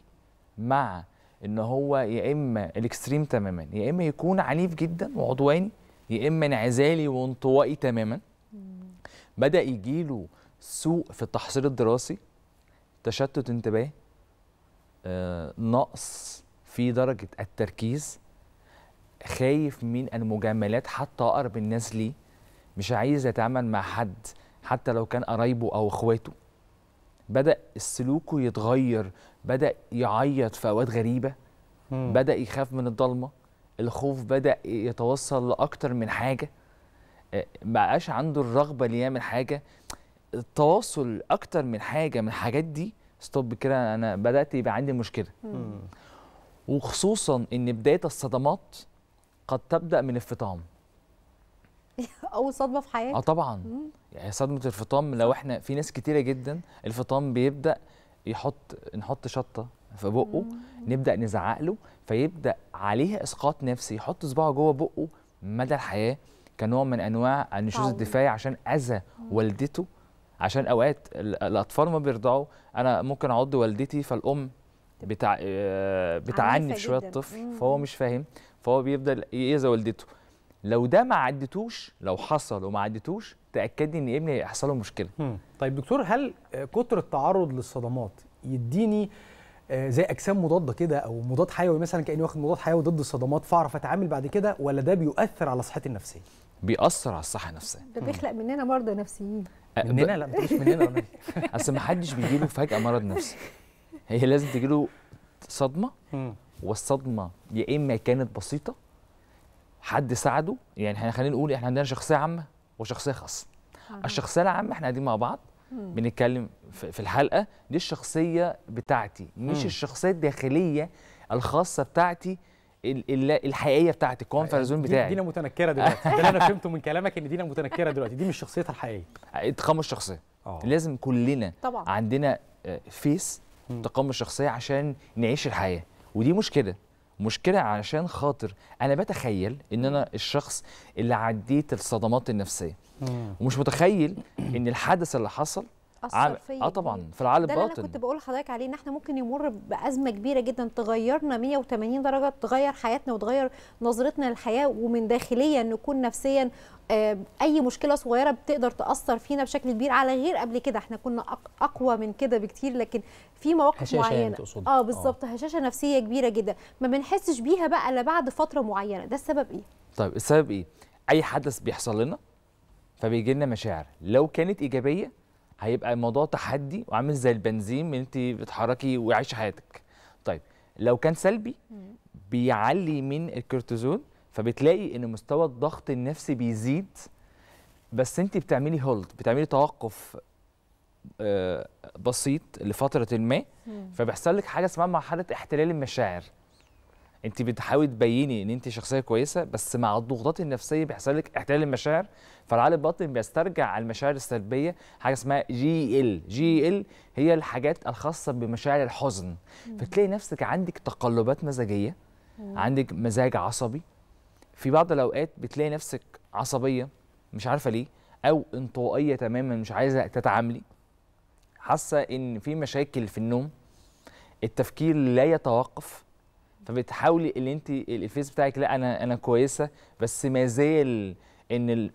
مع ان هو يا اما الاكستريم تماما يا اما يكون عنيف جدا وعدواني يا اما انعزالي وانطوائي تماما بدا يجيله سوء في التحصيل الدراسي تشتت انتباه آه، نقص في درجه التركيز خايف من المجاملات حتى اقرب الناس ليه مش عايز يتعامل مع حد حتى لو كان قرايبه او اخواته بدا سلوكه يتغير بدا يعيط في اوقات غريبه مم. بدا يخاف من الضلمه الخوف بدا يتوصل لاكتر من حاجه ما آه، بقاش عنده الرغبه اللي يعمل حاجه التواصل اكتر من حاجه من الحاجات دي ستوب كده انا بدات يبقى عندي مشكله مم. وخصوصا ان بدايه الصدمات قد تبدا من الفطام اول صدمه في حياتي اه طبعا يعني صدمه الفطام لو احنا في ناس كتيره جدا الفطام بيبدا يحط نحط شطه في بقه نبدا نزعق له فيبدا عليها اسقاط نفسي يحط صباعه جوه بقه مدى الحياه كنوع من انواع النشوز الدفاعي عشان اذى والدته عشان اوقات الاطفال ما بيرضعوا انا ممكن اعض والدتي فالام بتع... آه، بتعنف شويه الطفل فهو مش فاهم فهو بيفضل يأذى والدته لو ده ما عدتوش لو حصل وما عدتوش تاكدي ان ابني هيحصل له مشكله طيب دكتور هل كتر التعرض للصدمات يديني آه، زي اجسام مضاده كده او مضاد حيوي مثلا كاني واخد مضاد حيوي ضد الصدمات فاعرف اتعامل بعد كده ولا ده بيؤثر على صحتي النفسيه بيأثر على الصحه النفسيه ده بيخلق مننا مرضى نفسيين أه، مننا لا مش مننا اصل ما حدش بيجيله فجاه مرض نفسي هي لازم تجيله صدمه والصدمه يا اما كانت بسيطه حد ساعده يعني احنا خلينا نقول احنا عندنا شخصيه عامه وشخصيه خاصه الشخصيه العامه احنا قاعدين مع بعض مم. بنتكلم في الحلقه دي الشخصيه بتاعتي مش مم. الشخصيه الداخليه الخاصه بتاعتي الحقيقيه بتاعتي الكونفرت زون بتاعي دينا متنكره دلوقتي اللي انا فهمته من كلامك ان دينا متنكره دلوقتي دي مش شخصيتها الحقيقيه تقام الشخصيه آه. لازم كلنا طبعا. عندنا فيس آه، تقام الشخصيه عشان نعيش الحياه ودي مشكله مشكله عشان خاطر انا بتخيل ان انا الشخص اللي عديت الصدمات النفسيه ومش متخيل ان الحدث اللي حصل اثر آه فيا اه طبعا في العالم الباطن ده اللي انا كنت بقول لحضرتك عليه ان احنا ممكن يمر بازمه كبيره جدا تغيرنا 180 درجه تغير حياتنا وتغير نظرتنا للحياه ومن داخليا نكون نفسيا آه، اي مشكله صغيره بتقدر تاثر فينا بشكل كبير على غير قبل كده احنا كنا اقوى من كده بكتير لكن في مواقف يعني معينه آه،, اه بالظبط هشاشه نفسيه كبيره جدا ما بنحسش بيها بقى الا بعد فتره معينه ده السبب ايه طيب السبب ايه اي حدث بيحصل لنا فبيجي لنا مشاعر لو كانت ايجابيه هيبقى الموضوع تحدي وعامل زي البنزين انت بتحركي وعايشه حياتك طيب لو كان سلبي بيعلي من الكورتيزون فبتلاقي ان مستوى الضغط النفسي بيزيد بس انت بتعملي هولد بتعملي توقف آه، بسيط لفتره ما فبيحصل لك حاجه اسمها مرحله احتلال المشاعر انت بتحاولي تبيني ان انت شخصيه كويسه بس مع الضغوطات النفسيه بيحصل لك احتلال المشاعر فالعقل الباطن بيسترجع على المشاعر السلبيه حاجه اسمها جي ال جي ال هي الحاجات الخاصه بمشاعر الحزن فتلاقي نفسك عندك تقلبات مزاجيه عندك مزاج عصبي في بعض الاوقات بتلاقي نفسك عصبيه مش عارفه ليه او انطوائيه تماما مش عايزه تتعاملي حاسه ان في مشاكل في النوم التفكير لا يتوقف فبتحاولي اللي انت الفيس بتاعك لا انا انا كويسه بس ما زال ان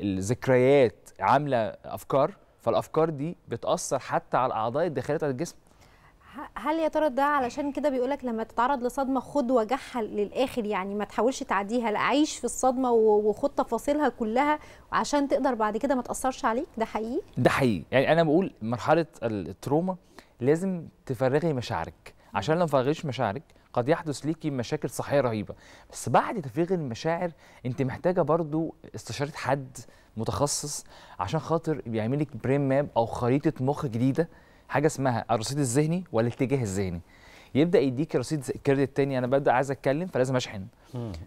الذكريات عامله افكار فالافكار دي بتاثر حتى على الاعضاء الداخليه بتاعت الجسم هل يا ترى ده علشان كده بيقول لك لما تتعرض لصدمه خد وجعها للاخر يعني ما تحاولش تعديها لا عيش في الصدمه وخد تفاصيلها كلها عشان تقدر بعد كده ما تاثرش عليك ده حقيقي ده حقيقي يعني انا بقول مرحله التروما لازم تفرغي مشاعرك عشان لو ما فرغيش مشاعرك قد يحدث ليكي مشاكل صحيه رهيبه بس بعد تفريغ المشاعر انت محتاجه برضو استشاره حد متخصص عشان خاطر بيعمل لك برين ماب او خريطه مخ جديده حاجه اسمها الرصيد الذهني والاتجاه الذهني يبدا يديك رصيد كريدت تاني انا ببدا عايز اتكلم فلازم اشحن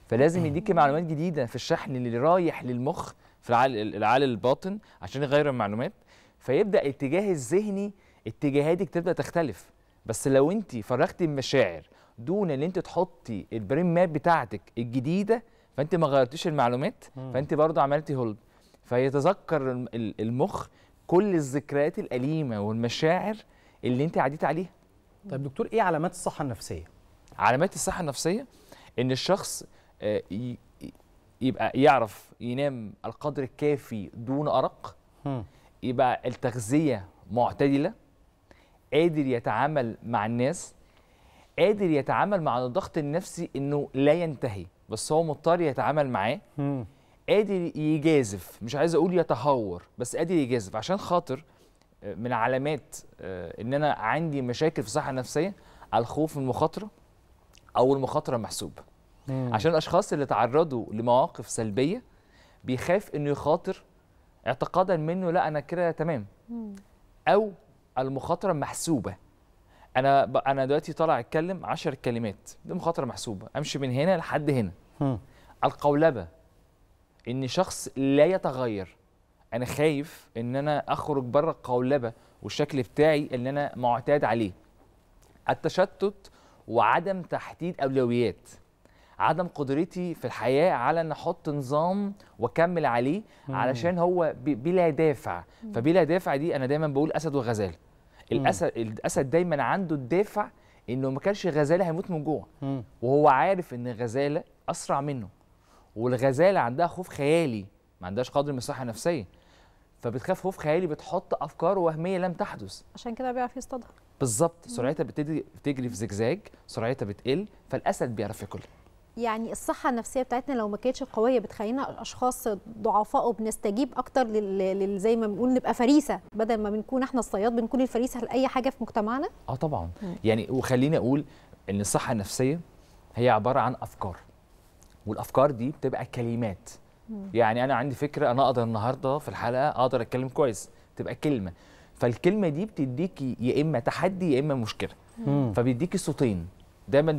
فلازم يديك معلومات جديده في الشحن اللي رايح للمخ في العقل العقل الباطن عشان يغير المعلومات فيبدا الاتجاه الذهني اتجاهاتك تبدا تختلف بس لو انت فرغتي المشاعر دون ان انت تحطي البرين ماب بتاعتك الجديده فانت ما غيرتيش المعلومات فانت برضه عملتي هولد فيتذكر المخ كل الذكريات الاليمه والمشاعر اللي انت عديت عليها طيب دكتور ايه علامات الصحه النفسيه علامات الصحه النفسيه ان الشخص آه، يبقى يعرف ينام القدر الكافي دون ارق يبقى التغذيه معتدله قادر يتعامل مع الناس قادر يتعامل مع الضغط النفسي انه لا ينتهي بس هو مضطر يتعامل معاه قادر يجازف مش عايز اقول يتهور بس قادر يجازف عشان خاطر آه، من علامات آه، ان انا عندي مشاكل في الصحه النفسيه الخوف من المخاطره او المخاطره محسوبه عشان الاشخاص اللي تعرضوا لمواقف سلبيه بيخاف انه يخاطر اعتقادا منه لا انا كده تمام او المخاطره محسوبه انا ب... انا دلوقتي طالع اتكلم 10 كلمات دي مخاطره محسوبه امشي من هنا لحد هنا م. القولبه ان شخص لا يتغير انا خايف ان انا اخرج بره القولبه والشكل بتاعي اللي انا معتاد عليه التشتت وعدم تحديد اولويات عدم قدرتي في الحياه على ان احط نظام واكمل عليه علشان هو بلا دافع فبلا دافع دي انا دايما بقول اسد وغزاله إمم. الاسد الاسد دايما عنده الدافع انه ما كانش غزاله هيموت من جوع إمم. وهو عارف ان الغزاله اسرع منه والغزاله عندها خوف خيالي ما عندهاش قدر من الصحه النفسيه فبتخاف خوف خيالي بتحط افكار وهميه لم تحدث عشان كده بيعرف يصطادها بالظبط إمم. سرعتها بتجري في زجزاج سرعتها بتقل فالاسد بيعرف ياكلها يعني الصحه النفسيه بتاعتنا لو ما كانتش قويه بتخلينا الاشخاص ضعفاء وبنستجيب اكتر زي ما بنقول نبقى فريسه بدل ما بنكون احنا الصياد بنكون الفريسه لاي حاجه في مجتمعنا اه طبعا م. يعني وخليني اقول ان الصحه النفسيه هي عباره عن افكار والافكار دي بتبقى كلمات م. يعني انا عندي فكره انا اقدر النهارده في الحلقه اقدر اتكلم كويس تبقى كلمه فالكلمه دي بتديكي يا اما تحدي يا اما مشكله فبيديكي صوتين دايما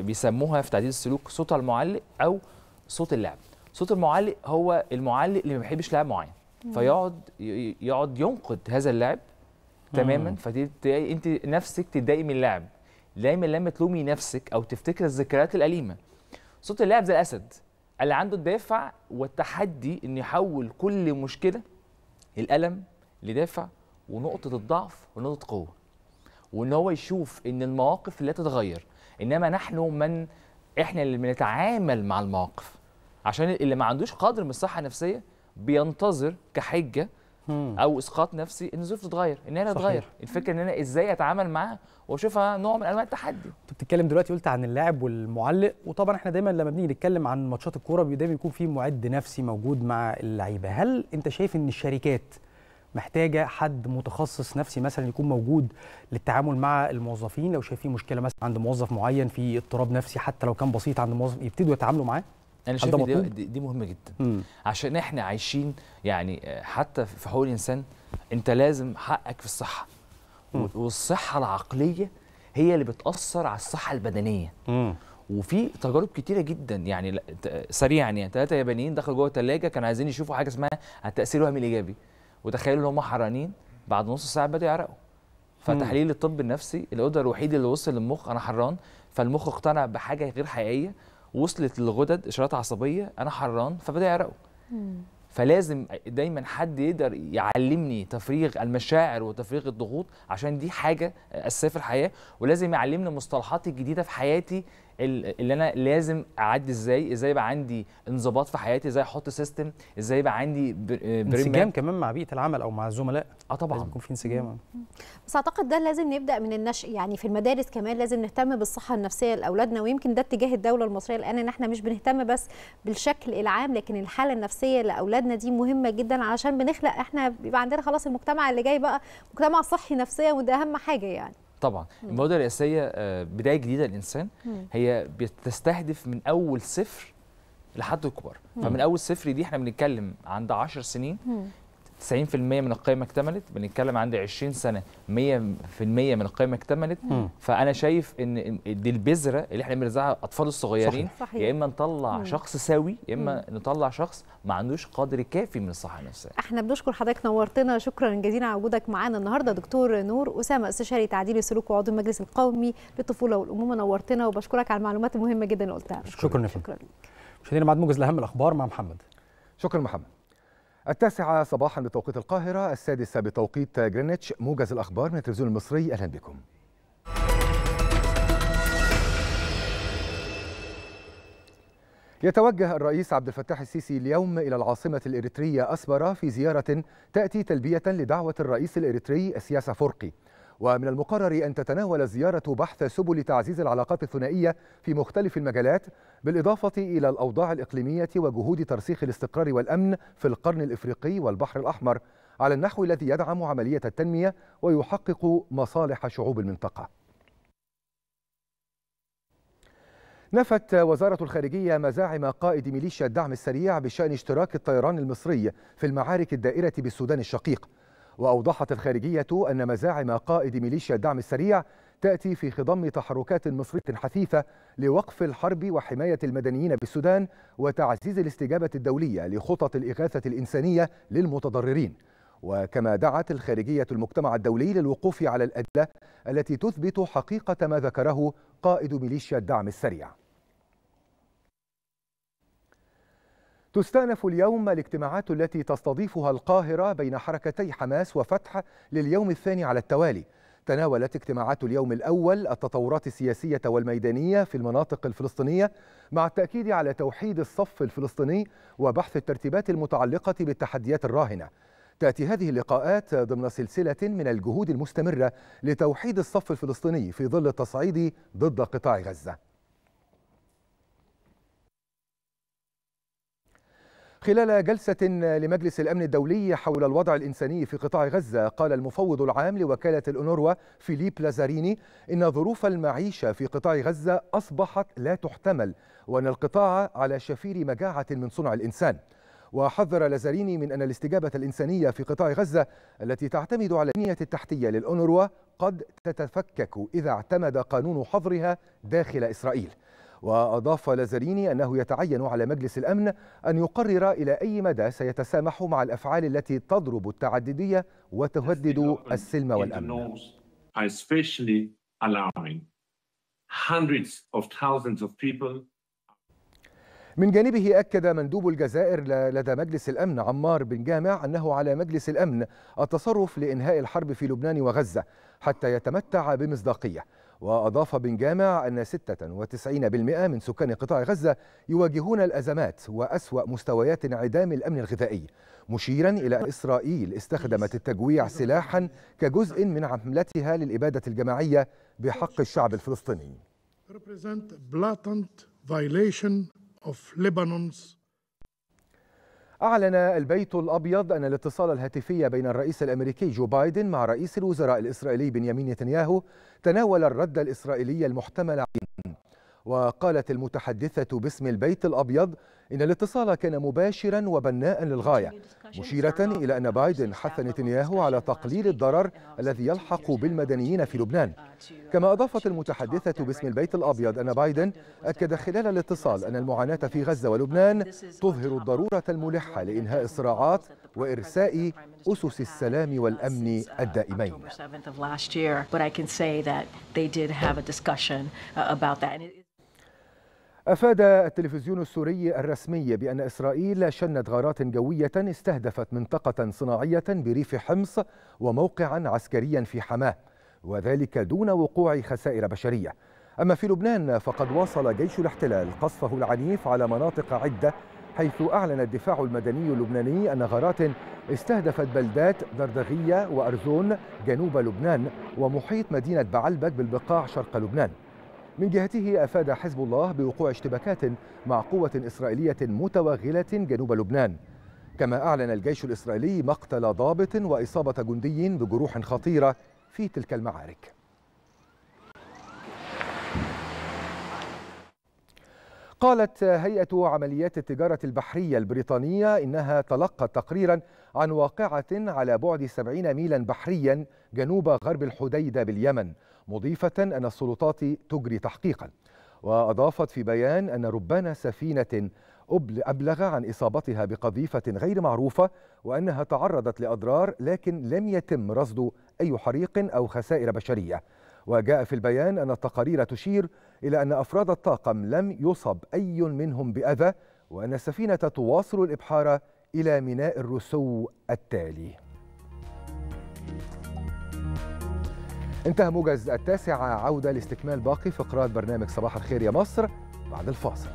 بيسموها في تعديل السلوك صوت المعلق او صوت اللاعب صوت المعلق هو المعلق اللي ما بيحبش لاعب معين فيقعد يقعد ينقد هذا اللاعب تماما فتلاقي انت نفسك تتضايقي من اللاعب دايما لما تلومي نفسك او تفتكر الذكريات الاليمه صوت اللاعب زي الاسد اللي عنده الدافع والتحدي انه يحول كل مشكله الالم لدافع ونقطه الضعف ونقطه قوه وان هو يشوف ان المواقف لا تتغير انما نحن من احنا اللي بنتعامل مع المواقف عشان اللي ما عندوش قدر من الصحه النفسيه بينتظر كحجه او اسقاط نفسي ان الظروف تتغير ان انا اتغير الفكره ان انا ازاي اتعامل معاها واشوفها نوع من انواع التحدي انت بتتكلم دلوقتي قلت عن اللاعب والمعلق وطبعا احنا دايما لما بنيجي نتكلم عن ماتشات الكوره دايما بيكون في معد نفسي موجود مع اللعيبه هل انت شايف ان الشركات محتاجه حد متخصص نفسي مثلا يكون موجود للتعامل مع الموظفين لو شايفين مشكله مثلا عند موظف معين في اضطراب نفسي حتى لو كان بسيط عند موظف يبتدوا يتعاملوا معاه انا شايف دي, دي, دي مهمه جدا مم. عشان احنا عايشين يعني آه، حتى في حقوق الانسان انت لازم حقك في الصحه مم. والصحه العقليه هي اللي بتاثر على الصحه البدنيه مم. وفي تجارب كتيره جدا يعني سريعا يعني ثلاثه يابانيين دخلوا جوه الثلاجه كانوا عايزين يشوفوا حاجه اسمها التاثير الوهمي الايجابي وتخيلوا ان هم حرانين بعد نص ساعه بدأوا يعرقوا فتحليل الطب النفسي الغدة الوحيد اللي وصل للمخ انا حران فالمخ اقتنع بحاجه غير حقيقيه وصلت للغدد اشارات عصبيه انا حران فبدا يعرقوا فلازم دايما حد يقدر يعلمني تفريغ المشاعر وتفريغ الضغوط عشان دي حاجه اساسيه في الحياه ولازم يعلمني مصطلحات الجديده في حياتي اللي انا لازم اعدي ازاي ازاي يبقى عندي انضباط في حياتي ازاي احط سيستم ازاي يبقى عندي آه، انسجام كمان مع بيئه العمل او مع الزملاء اه طبعا لازم يكون في انسجام بس اعتقد ده لازم نبدا من النشء يعني في المدارس كمان لازم نهتم بالصحه النفسيه لاولادنا ويمكن ده اتجاه الدوله المصريه الان ان احنا مش بنهتم بس بالشكل العام لكن الحاله النفسيه لاولادنا دي مهمه جدا علشان بنخلق احنا بيبقى عندنا خلاص المجتمع اللي جاي بقى مجتمع صحي نفسيا وده اهم حاجه يعني طبعا المبادره الرئاسيه آه، بدايه جديده للانسان هي بتستهدف من اول صفر لحد الكبار فمن اول صفر دي احنا بنتكلم عند 10 سنين 90% من القيمه اكتملت بنتكلم عندي 20 سنه 100% من القيمه اكتملت مم. فانا شايف ان دي البذره اللي احنا بنرزعها الاطفال الصغيرين صحيح. يا اما نطلع مم. شخص سوي يا اما نطلع شخص ما عندوش قدر كافي من الصحه النفسيه احنا بنشكر حضرتك نورتنا شكرا جزيلا على وجودك معانا النهارده دكتور نور اسامه استشاري تعديل السلوك وعضو المجلس القومي للطفوله والامومه نورتنا وبشكرك على المعلومات المهمه جدا اللي قلتها شكرا شكرا لك مشاهدينا بعد موجز لاهم الاخبار مع محمد شكرا محمد التاسعة صباحا بتوقيت القاهرة السادسة بتوقيت جرينتش موجز الأخبار من التلفزيون المصري أهلا بكم يتوجه الرئيس عبد الفتاح السيسي اليوم إلى العاصمة الإريترية أسبرا في زيارة تأتي تلبية لدعوة الرئيس الإريتري السياسة فرقي ومن المقرر أن تتناول الزيارة بحث سبل تعزيز العلاقات الثنائية في مختلف المجالات بالإضافة إلى الأوضاع الإقليمية وجهود ترسيخ الاستقرار والأمن في القرن الإفريقي والبحر الأحمر على النحو الذي يدعم عملية التنمية ويحقق مصالح شعوب المنطقة نفت وزارة الخارجية مزاعم قائد ميليشيا الدعم السريع بشأن اشتراك الطيران المصري في المعارك الدائرة بالسودان الشقيق وأوضحت الخارجية أن مزاعم قائد ميليشيا الدعم السريع تأتي في خضم تحركات مصرية حثيثة لوقف الحرب وحماية المدنيين بالسودان وتعزيز الاستجابة الدولية لخطط الإغاثة الإنسانية للمتضررين وكما دعت الخارجية المجتمع الدولي للوقوف على الأدلة التي تثبت حقيقة ما ذكره قائد ميليشيا الدعم السريع تستأنف اليوم الاجتماعات التي تستضيفها القاهرة بين حركتي حماس وفتح لليوم الثاني على التوالي تناولت اجتماعات اليوم الأول التطورات السياسية والميدانية في المناطق الفلسطينية مع التأكيد على توحيد الصف الفلسطيني وبحث الترتيبات المتعلقة بالتحديات الراهنة تأتي هذه اللقاءات ضمن سلسلة من الجهود المستمرة لتوحيد الصف الفلسطيني في ظل التصعيد ضد قطاع غزة خلال جلسة لمجلس الأمن الدولي حول الوضع الإنساني في قطاع غزة قال المفوض العام لوكالة الأونروا فيليب لازاريني إن ظروف المعيشة في قطاع غزة أصبحت لا تحتمل وأن القطاع على شفير مجاعة من صنع الإنسان وحذر لازاريني من أن الاستجابة الإنسانية في قطاع غزة التي تعتمد على البنية التحتية للأونروا قد تتفكك إذا اعتمد قانون حظرها داخل إسرائيل وأضاف لازاريني أنه يتعين على مجلس الأمن أن يقرر إلى أي مدى سيتسامح مع الأفعال التي تضرب التعددية وتهدد السلم والأمن من جانبه أكد مندوب الجزائر لدى مجلس الأمن عمار بن جامع أنه على مجلس الأمن التصرف لإنهاء الحرب في لبنان وغزة حتى يتمتع بمصداقية وأضاف بن جامع أن 96% من سكان قطاع غزة يواجهون الأزمات وأسوأ مستويات انعدام الأمن الغذائي مشيرا إلى إسرائيل استخدمت التجويع سلاحا كجزء من عملتها للإبادة الجماعية بحق الشعب الفلسطيني أعلن البيت الأبيض أن الاتصال الهاتفي بين الرئيس الأمريكي جو بايدن مع رئيس الوزراء الإسرائيلي بنيامين نتنياهو تناول الرد الإسرائيلي المحتمل عنه وقالت المتحدثة باسم البيت الأبيض إن الاتصال كان مباشرا وبناء للغاية مشيرة إلى أن بايدن حث نتنياهو على تقليل الضرر الذي يلحق بالمدنيين في لبنان كما أضافت المتحدثة باسم البيت الأبيض أن بايدن أكد خلال الاتصال أن المعاناة في غزة ولبنان تظهر الضرورة الملحة لإنهاء الصراعات وإرساء أسس السلام والأمن الدائمين. أفاد التلفزيون السوري الرسمي بأن إسرائيل شنت غارات جوية استهدفت منطقة صناعية بريف حمص وموقعا عسكريا في حماه وذلك دون وقوع خسائر بشرية أما في لبنان فقد واصل جيش الاحتلال قصفه العنيف على مناطق عدة حيث أعلن الدفاع المدني اللبناني أن غارات استهدفت بلدات دردغية وأرزون جنوب لبنان ومحيط مدينة بعلبك بالبقاع شرق لبنان من جهته أفاد حزب الله بوقوع اشتباكات مع قوة إسرائيلية متوغلة جنوب لبنان كما أعلن الجيش الإسرائيلي مقتل ضابط وإصابة جندي بجروح خطيرة في تلك المعارك قالت هيئة عمليات التجارة البحرية البريطانية إنها تلقت تقريرا عن واقعة على بعد 70 ميلا بحريا جنوب غرب الحديدة باليمن مضيفة أن السلطات تجري تحقيقا وأضافت في بيان أن ربان سفينة أبلغ عن إصابتها بقذيفة غير معروفة وأنها تعرضت لأضرار لكن لم يتم رصد أي حريق أو خسائر بشرية وجاء في البيان أن التقارير تشير إلى أن أفراد الطاقم لم يصب أي منهم بأذى وأن السفينة تواصل الإبحار إلى ميناء الرسو التالي انتهى موجز التاسعة عودة لاستكمال باقي فقرات برنامج صباح الخير يا مصر بعد الفاصل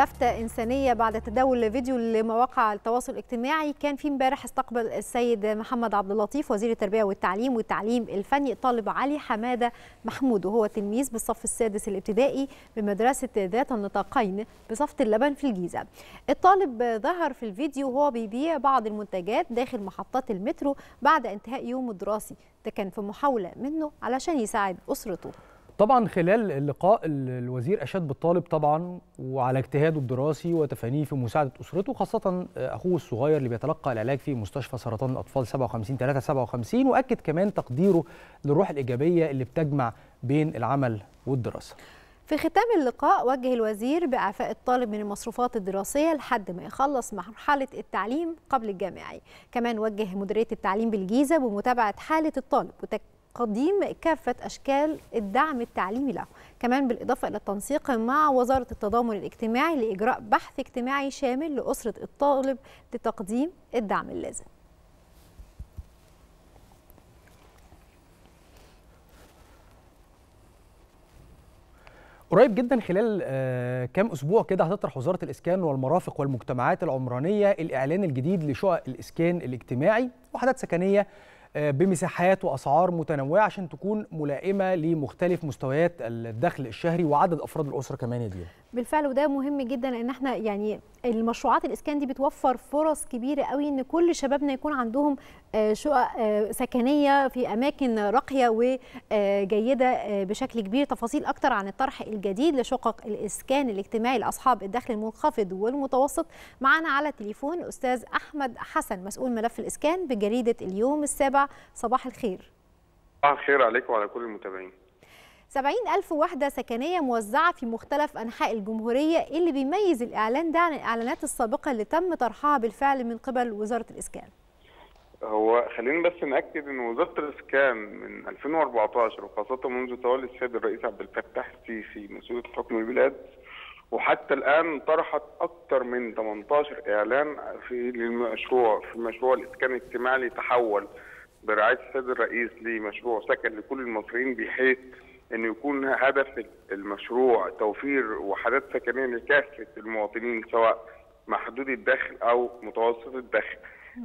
لفتة إنسانية بعد تداول فيديو لمواقع التواصل الاجتماعي كان في امبارح استقبل السيد محمد عبد اللطيف وزير التربية والتعليم والتعليم الفني الطالب علي حمادة محمود وهو تلميذ بالصف السادس الابتدائي بمدرسة ذات النطاقين بصفة اللبن في الجيزة الطالب ظهر في الفيديو وهو بيبيع بعض المنتجات داخل محطات المترو بعد انتهاء يوم الدراسي ده كان في محاولة منه علشان يساعد أسرته طبعا خلال اللقاء الوزير اشاد بالطالب طبعا وعلى اجتهاده الدراسي وتفانيه في مساعده اسرته خاصه اخوه الصغير اللي بيتلقى العلاج في مستشفى سرطان الاطفال 57 3 57 واكد كمان تقديره للروح الايجابيه اللي بتجمع بين العمل والدراسه. في ختام اللقاء وجه الوزير بإعفاء الطالب من المصروفات الدراسية لحد ما يخلص مرحلة التعليم قبل الجامعي كمان وجه مديرية التعليم بالجيزة بمتابعة حالة الطالب تقديم كافة أشكال الدعم التعليمي له كمان بالإضافة إلى التنسيق مع وزارة التضامن الاجتماعي لإجراء بحث اجتماعي شامل لأسرة الطالب لتقديم الدعم اللازم قريب جدا خلال آه، كام اسبوع كده هتطرح وزاره الاسكان والمرافق والمجتمعات العمرانيه الاعلان الجديد لشقق الاسكان الاجتماعي وحدات سكنيه آه، بمساحات واسعار متنوعه عشان تكون ملائمه لمختلف مستويات الدخل الشهري وعدد افراد الاسره كمان يا بالفعل وده مهم جدا ان احنا يعني المشروعات الاسكان دي بتوفر فرص كبيره قوي ان كل شبابنا يكون عندهم آه، شقق آه، سكنيه في اماكن راقيه وجيده آه، بشكل كبير تفاصيل اكتر عن الطرح الجديد لشقق الاسكان الاجتماعي لاصحاب الدخل المنخفض والمتوسط معانا على التليفون الاستاذ احمد حسن مسؤول ملف الاسكان بجريده اليوم السابع صباح الخير صباح الخير عليكم وعلى كل المتابعين 70 ألف وحدة سكنية موزعة في مختلف أنحاء الجمهورية اللي بيميز الإعلان ده عن الإعلانات السابقة اللي تم طرحها بالفعل من قبل وزارة الإسكان هو خلينا بس ناكد ان وزاره الاسكان من 2014 وخاصه منذ تولي السيد الرئيس عبد الفتاح السيسي مسؤوليه حكم البلاد وحتى الان طرحت اكثر من 18 اعلان في للمشروع في مشروع الاسكان الاجتماعي تحول برعايه السيد الرئيس لمشروع سكن لكل المصريين بحيث انه يكون هدف المشروع توفير وحدات سكنيه لكافه المواطنين سواء محدودي الدخل او متوسط الدخل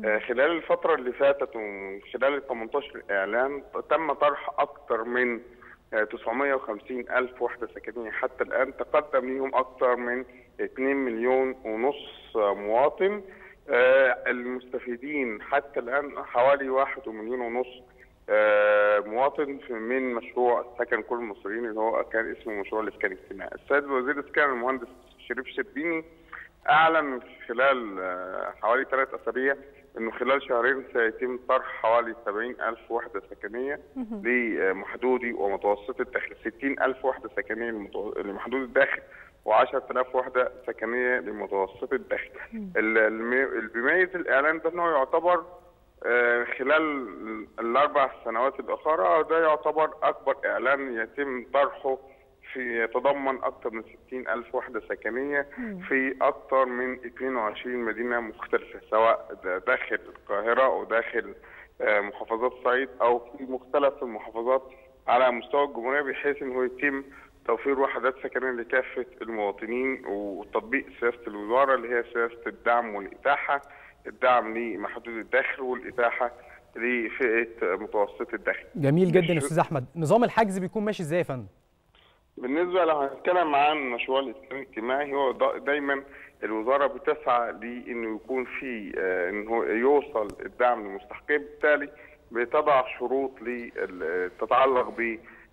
آه، خلال الفترة اللي فاتت ومن خلال ال 18 إعلان تم طرح أكثر من 950 آه، ألف وحدة سكنية حتى الآن تقدم ليهم أكثر من 2 مليون ونص مواطن آه، المستفيدين حتى الآن حوالي 1 مليون ونص آه، مواطن من مشروع سكن كل المصريين اللي هو كان اسمه مشروع الاسكان الاجتماعي. السيد وزير الاسكان المهندس شريف شربيني اعلن خلال آه، حوالي ثلاث اسابيع انه خلال شهرين سيتم طرح حوالي 70000 وحده سكنيه لمحدودي ومتوسط الدخل 60000 وحده سكنيه لمحدود الدخل و10000 وحده سكنيه لمتوسط الدخل اللي بيميز الاعلان ده انه يعتبر آه، خلال الاربع سنوات الاخيره ده يعتبر اكبر اعلان يتم طرحه في يتضمن اكثر من 60 الف وحده سكنيه في اكثر من 22 مدينه مختلفه سواء داخل القاهره او داخل آه، محافظات الصعيد او في مختلف المحافظات على مستوى الجمهوريه بحيث انه يتم توفير وحدات سكنيه لكافه المواطنين وتطبيق سياسه الوزاره اللي هي سياسه الدعم والاتاحه الدعم لمحدود الدخل والاتاحه لفئه متوسط الدخل. جميل جدا يا استاذ احمد، نظام الحجز بيكون ماشي ازاي يا فندم؟ بالنسبه لو هنتكلم عن مشروع الاستثمار الاجتماعي هو دايما الوزاره بتسعى لانه يكون في آه، انه يوصل الدعم للمستحقين بالتالي بتضع شروط تتعلق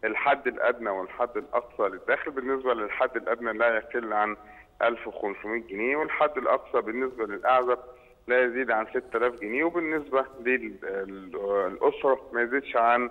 بالحد الادنى والحد الاقصى للدخل بالنسبه للحد الادنى لا يقل عن 1500 جنيه والحد الاقصى بالنسبه للاعزب لا يزيد عن 6000 جنيه وبالنسبه للاسره ما يزيدش عن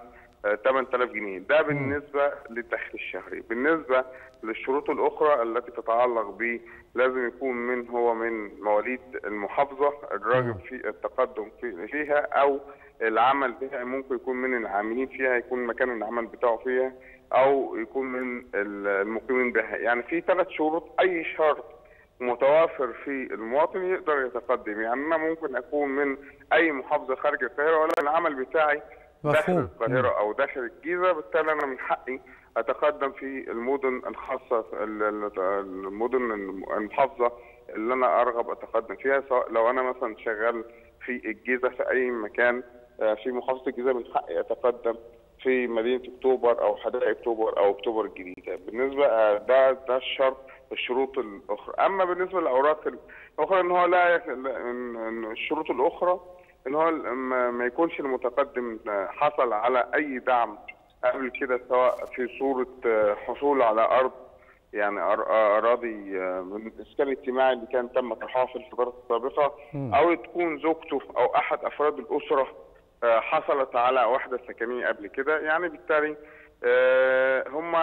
8000 آه، جنيه ده بالنسبه للدخل الشهري بالنسبه للشروط الاخرى التي تتعلق ب لازم يكون من هو من مواليد المحافظه الراغب في التقدم فيها او العمل بها ممكن يكون من العاملين فيها يكون مكان العمل بتاعه فيها او يكون من المقيمين بها يعني في ثلاث شروط اي شرط متوافر في المواطن يقدر يتقدم يعني انا ممكن اكون من اي محافظه خارج القاهره ولكن العمل بتاعي داخل القاهره او داخل الجيزه بالتالي انا من حقي اتقدم في المدن الخاصه المدن المحافظه اللي انا ارغب اتقدم فيها سواء لو انا مثلا شغال في الجيزه في اي مكان آه، في محافظه الجيزه من حقي اتقدم في مدينه اكتوبر او حدائق اكتوبر او اكتوبر الجديده بالنسبه آه، ده ده الشرط الشروط الاخرى اما بالنسبه للاوراق الاخرى ان هو لا إن الشروط الاخرى ان هو ما يكونش المتقدم آه، حصل على اي دعم قبل كده سواء في صوره آه، حصول على ارض يعني آه، اراضي من الاسكان الاجتماعي اللي كان تم طرحها في الفترات السابقه او تكون زوجته او احد افراد الاسره حصلت على وحده سكنيه قبل كده يعني بالتالي آه، هم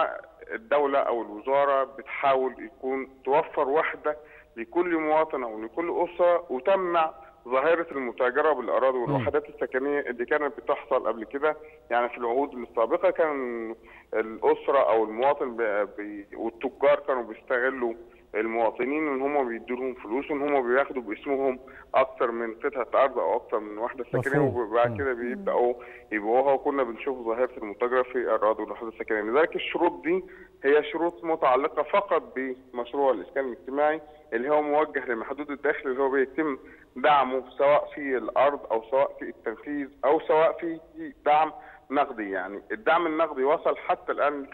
الدولة أو الوزارة بتحاول يكون توفر وحدة لكل مواطن أو لكل أسرة وتمنع ظاهرة المتاجرة بالأراضي والوحدات السكنية اللي كانت بتحصل قبل كده يعني في العهود السابقة كان الأسرة أو المواطن والتجار كانوا بيستغلوا المواطنين ان هم بيدوا لهم فلوس وان هم بياخدوا باسمهم اكتر من قطعه ارض او اكتر من واحده سكنيه وبعد كده بيبداوا يبيعوها وكنا بنشوف ظاهره المتاجره في الاراضي والوحدات السكنيه لذلك الشروط دي هي شروط متعلقه فقط بمشروع الاسكان الاجتماعي اللي هو موجه لمحدود الدخل اللي هو بيتم دعمه سواء في الارض او سواء في التنفيذ او سواء في دعم نقدي يعني الدعم النقدي وصل حتى الان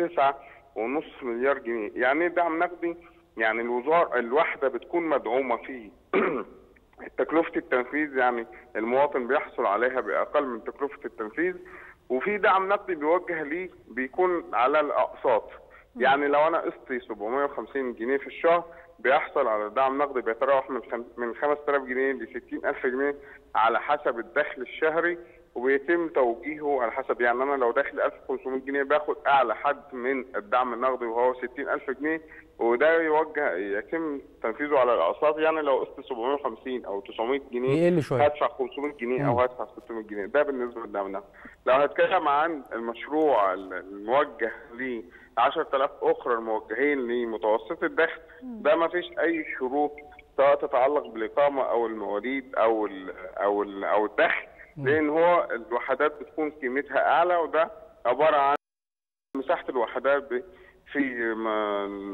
9.5 مليار جنيه يعني ايه دعم نقدي يعني الوزارة الوحدة بتكون مدعومة فيه تكلفة التنفيذ يعني المواطن بيحصل عليها بأقل من تكلفة التنفيذ وفي دعم نقدي بيوجه لي بيكون على الأقساط يعني لو أنا قسطي 750 جنيه في الشهر بيحصل على دعم نقدي بيتراوح من من 5000 جنيه ل 60000 جنيه على حسب الدخل الشهري وبيتم توجيهه على حسب يعني انا لو داخل 1500 جنيه باخد اعلى حد من الدعم النقدي وهو 60000 جنيه وده يوجه يتم تنفيذه على الاقساط يعني لو قسط 750 او 900 جنيه يقل شويه هدفع 500 جنيه او هدفع 600 جنيه ده بالنسبه للدعم لو هنتكلم عن المشروع الموجه ل 10000 اخرى الموجهين لمتوسط الدخل ده ما فيش اي شروط سواء تتعلق بالاقامه او المواليد او الـ او الـ او الدخل لان هو الوحدات بتكون قيمتها اعلى وده عباره عن مساحه الوحدات في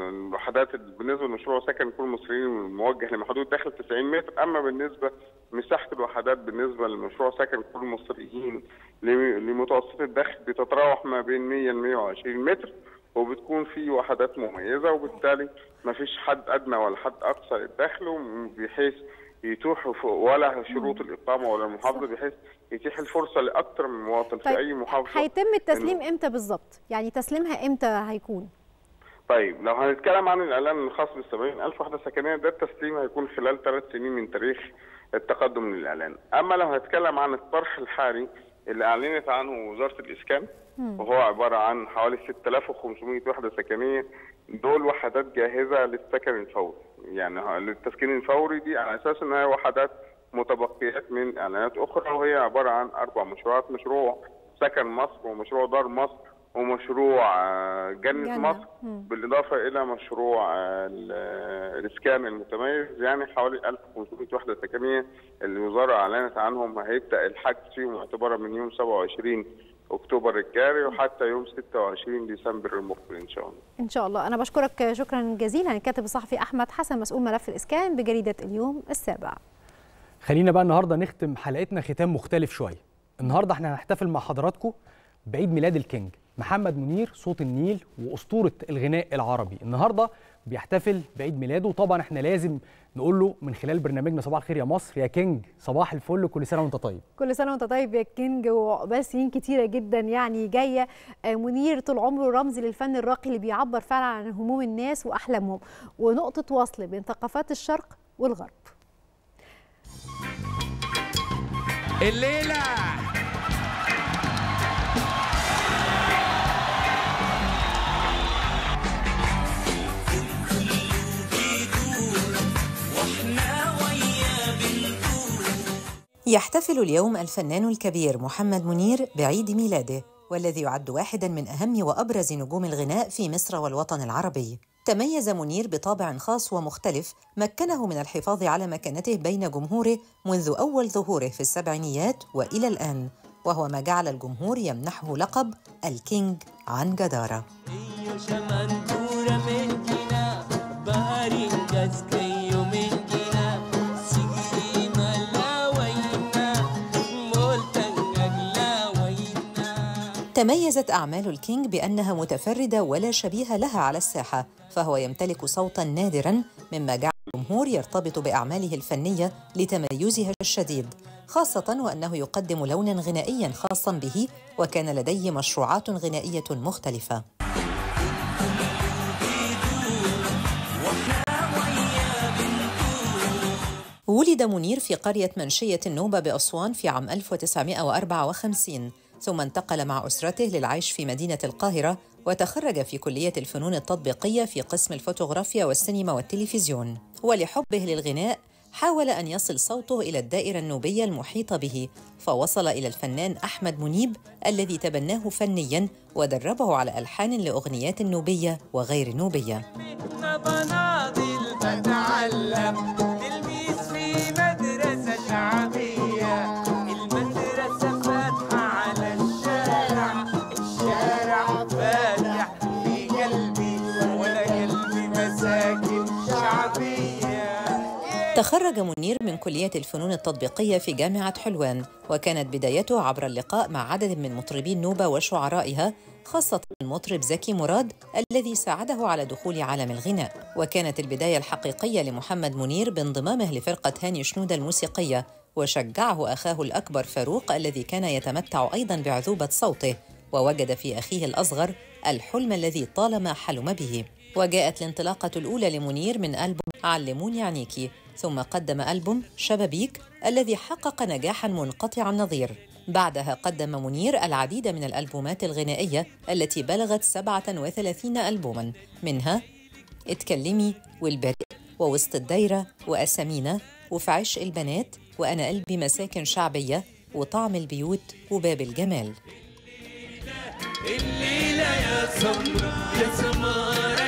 الوحدات بالنسبه لمشروع سكن كل المصريين الموجه لمحدود دخل 90 متر اما بالنسبه مساحه الوحدات بالنسبه لمشروع سكن كل المصريين لمتوسط الدخل بتتراوح ما بين 100 ل 120 متر وبتكون في وحدات مميزه وبالتالي ما فيش حد ادنى ولا حد اقصى للدخل بحيث يتوح ولا شروط الاقامه ولا المحافظه بحيث يتيح الفرصه لاكثر من مواطن طيب، في اي محافظه هيتم التسليم امتى بالظبط؟ يعني تسليمها امتى هيكون؟ طيب لو هنتكلم عن الاعلان الخاص بال 70000 وحده سكنيه ده التسليم هيكون خلال ثلاث سنين من تاريخ التقدم للاعلان اما لو هنتكلم عن الطرح الحالي اللي اعلنت عنه وزاره الاسكان وهو عباره عن حوالي 6500 وحده سكنيه دول وحدات جاهزه للسكن الفوري يعني للتسكين الفوري دي على اساس انها وحدات متبقيات من اعلانات اخرى وهي عباره عن اربع مشروعات مشروع سكن مصر ومشروع دار مصر ومشروع آه، جنة, جنة. مصر بالإضافة إلى مشروع آه، الإسكان المتميز يعني حوالي 1500 وحدة سكنية اللي الوزارة أعلنت عنهم هيبدأ الحجز فيهم اعتبارا من يوم 27 أكتوبر الجاري وحتى يوم 26 ديسمبر المقبل إن شاء الله إن شاء الله أنا بشكرك شكرا جزيلا الكاتب الصحفي أحمد حسن مسؤول ملف الإسكان بجريدة اليوم السابع خلينا بقى النهاردة نختم حلقتنا ختام مختلف شوية النهاردة احنا هنحتفل مع حضراتكم بعيد ميلاد الكينج محمد منير صوت النيل واسطوره الغناء العربي النهارده بيحتفل بعيد ميلاده وطبعا احنا لازم نقول له من خلال برنامجنا صباح الخير يا مصر يا كينج صباح الفل كل سنه وانت طيب كل سنه وانت طيب يا كينج وعقبال سنين كتيره جدا يعني جايه آه، منير طول عمره رمز للفن الراقي اللي بيعبر فعلا عن هموم الناس واحلامهم ونقطه وصل بين ثقافات الشرق والغرب الليله يحتفل اليوم الفنان الكبير محمد منير بعيد ميلاده والذي يعد واحدا من اهم وابرز نجوم الغناء في مصر والوطن العربي تميز منير بطابع خاص ومختلف مكنه من الحفاظ على مكانته بين جمهوره منذ اول ظهوره في السبعينيات والى الان وهو ما جعل الجمهور يمنحه لقب الكينج عن جداره أيوة تميزت أعمال الكينج بأنها متفردة ولا شبيه لها على الساحة فهو يمتلك صوتا نادرا مما جعل الجمهور يرتبط بأعماله الفنية لتميزها الشديد خاصة وأنه يقدم لونا غنائيا خاصا به وكان لديه مشروعات غنائية مختلفة ولد منير في قرية منشية النوبة بأسوان في عام 1954 ثم انتقل مع أسرته للعيش في مدينة القاهرة وتخرج في كلية الفنون التطبيقية في قسم الفوتوغرافيا والسينما والتلفزيون ولحبه للغناء حاول أن يصل صوته إلى الدائرة النوبية المحيطة به فوصل إلى الفنان أحمد منيب الذي تبناه فنياً ودربه على ألحان لأغنيات نوبية وغير نوبية تخرج منير من كلية الفنون التطبيقية في جامعة حلوان وكانت بدايته عبر اللقاء مع عدد من مطربي النوبة وشعرائها خاصة المطرب زكي مراد الذي ساعده على دخول عالم الغناء وكانت البداية الحقيقية لمحمد منير بانضمامه لفرقة هاني شنودة الموسيقية وشجعه أخاه الأكبر فاروق الذي كان يتمتع أيضا بعذوبة صوته ووجد في أخيه الأصغر الحلم الذي طالما حلم به وجاءت الانطلاقة الأولى لمنير من ألبوم علموني عنيكي ثم قدم ألبوم شبابيك الذي حقق نجاحا منقطع النظير بعدها قدم منير العديد من الألبومات الغنائية التي بلغت 37 ألبوما منها اتكلمي والبريء ووسط الدايرة وأسامينا وفي عشق البنات وأنا قلبي مساكن شعبية وطعم البيوت وباب الجمال الليلة يا سمر يا سمر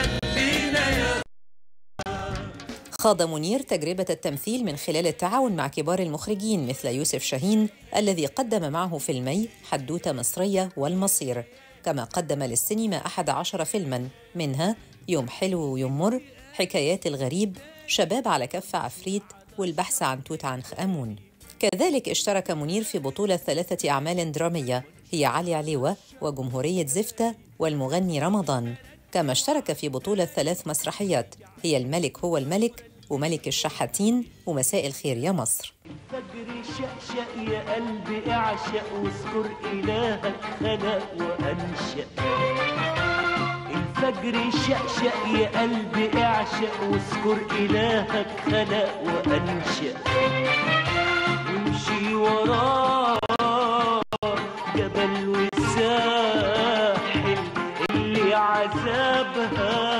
خاض منير تجربة التمثيل من خلال التعاون مع كبار المخرجين مثل يوسف شاهين الذي قدم معه فيلمي حدوتة مصرية والمصير كما قدم للسينما أحد عشر فيلما منها يوم حلو ويوم مر حكايات الغريب شباب على كف عفريت والبحث عن توت عنخ آمون كذلك اشترك منير في بطولة ثلاثة أعمال درامية هي علي عليوة وجمهورية زفتة والمغني رمضان كما اشترك في بطولة ثلاث مسرحيات هي الملك هو الملك وملك الشحاتين ومساء الخير يا مصر فجري شقشق يا قلبي اعشق واذكر إلهك خلق وأنشأ الفجر شقشق يا قلبي اعشق واذكر إلهك خلق وأنشأ وامشي وراه جبل والساحل اللي عذابها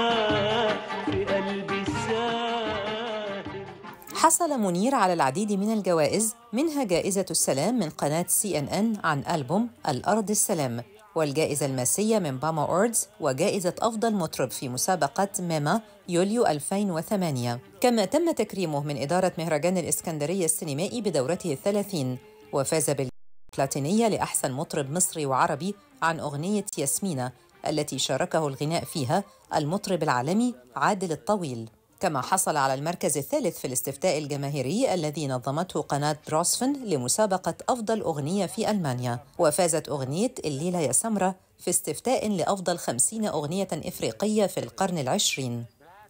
حصل منير على العديد من الجوائز منها جائزة السلام من قناة سي ان ان عن ألبوم الأرض السلام والجائزة الماسية من باما أوردز وجائزة أفضل مطرب في مسابقة ماما يوليو 2008 كما تم تكريمه من إدارة مهرجان الإسكندرية السينمائي بدورته الثلاثين وفاز بالبلاتينية لأحسن مطرب مصري وعربي عن أغنية ياسمينة التي شاركه الغناء فيها المطرب العالمي عادل الطويل كما حصل على المركز الثالث في الاستفتاء الجماهيري الذي نظمته قناة بروسفن لمسابقة أفضل أغنية في ألمانيا وفازت أغنية الليلة يا سمرة في استفتاء لأفضل خمسين أغنية إفريقية في القرن العشرين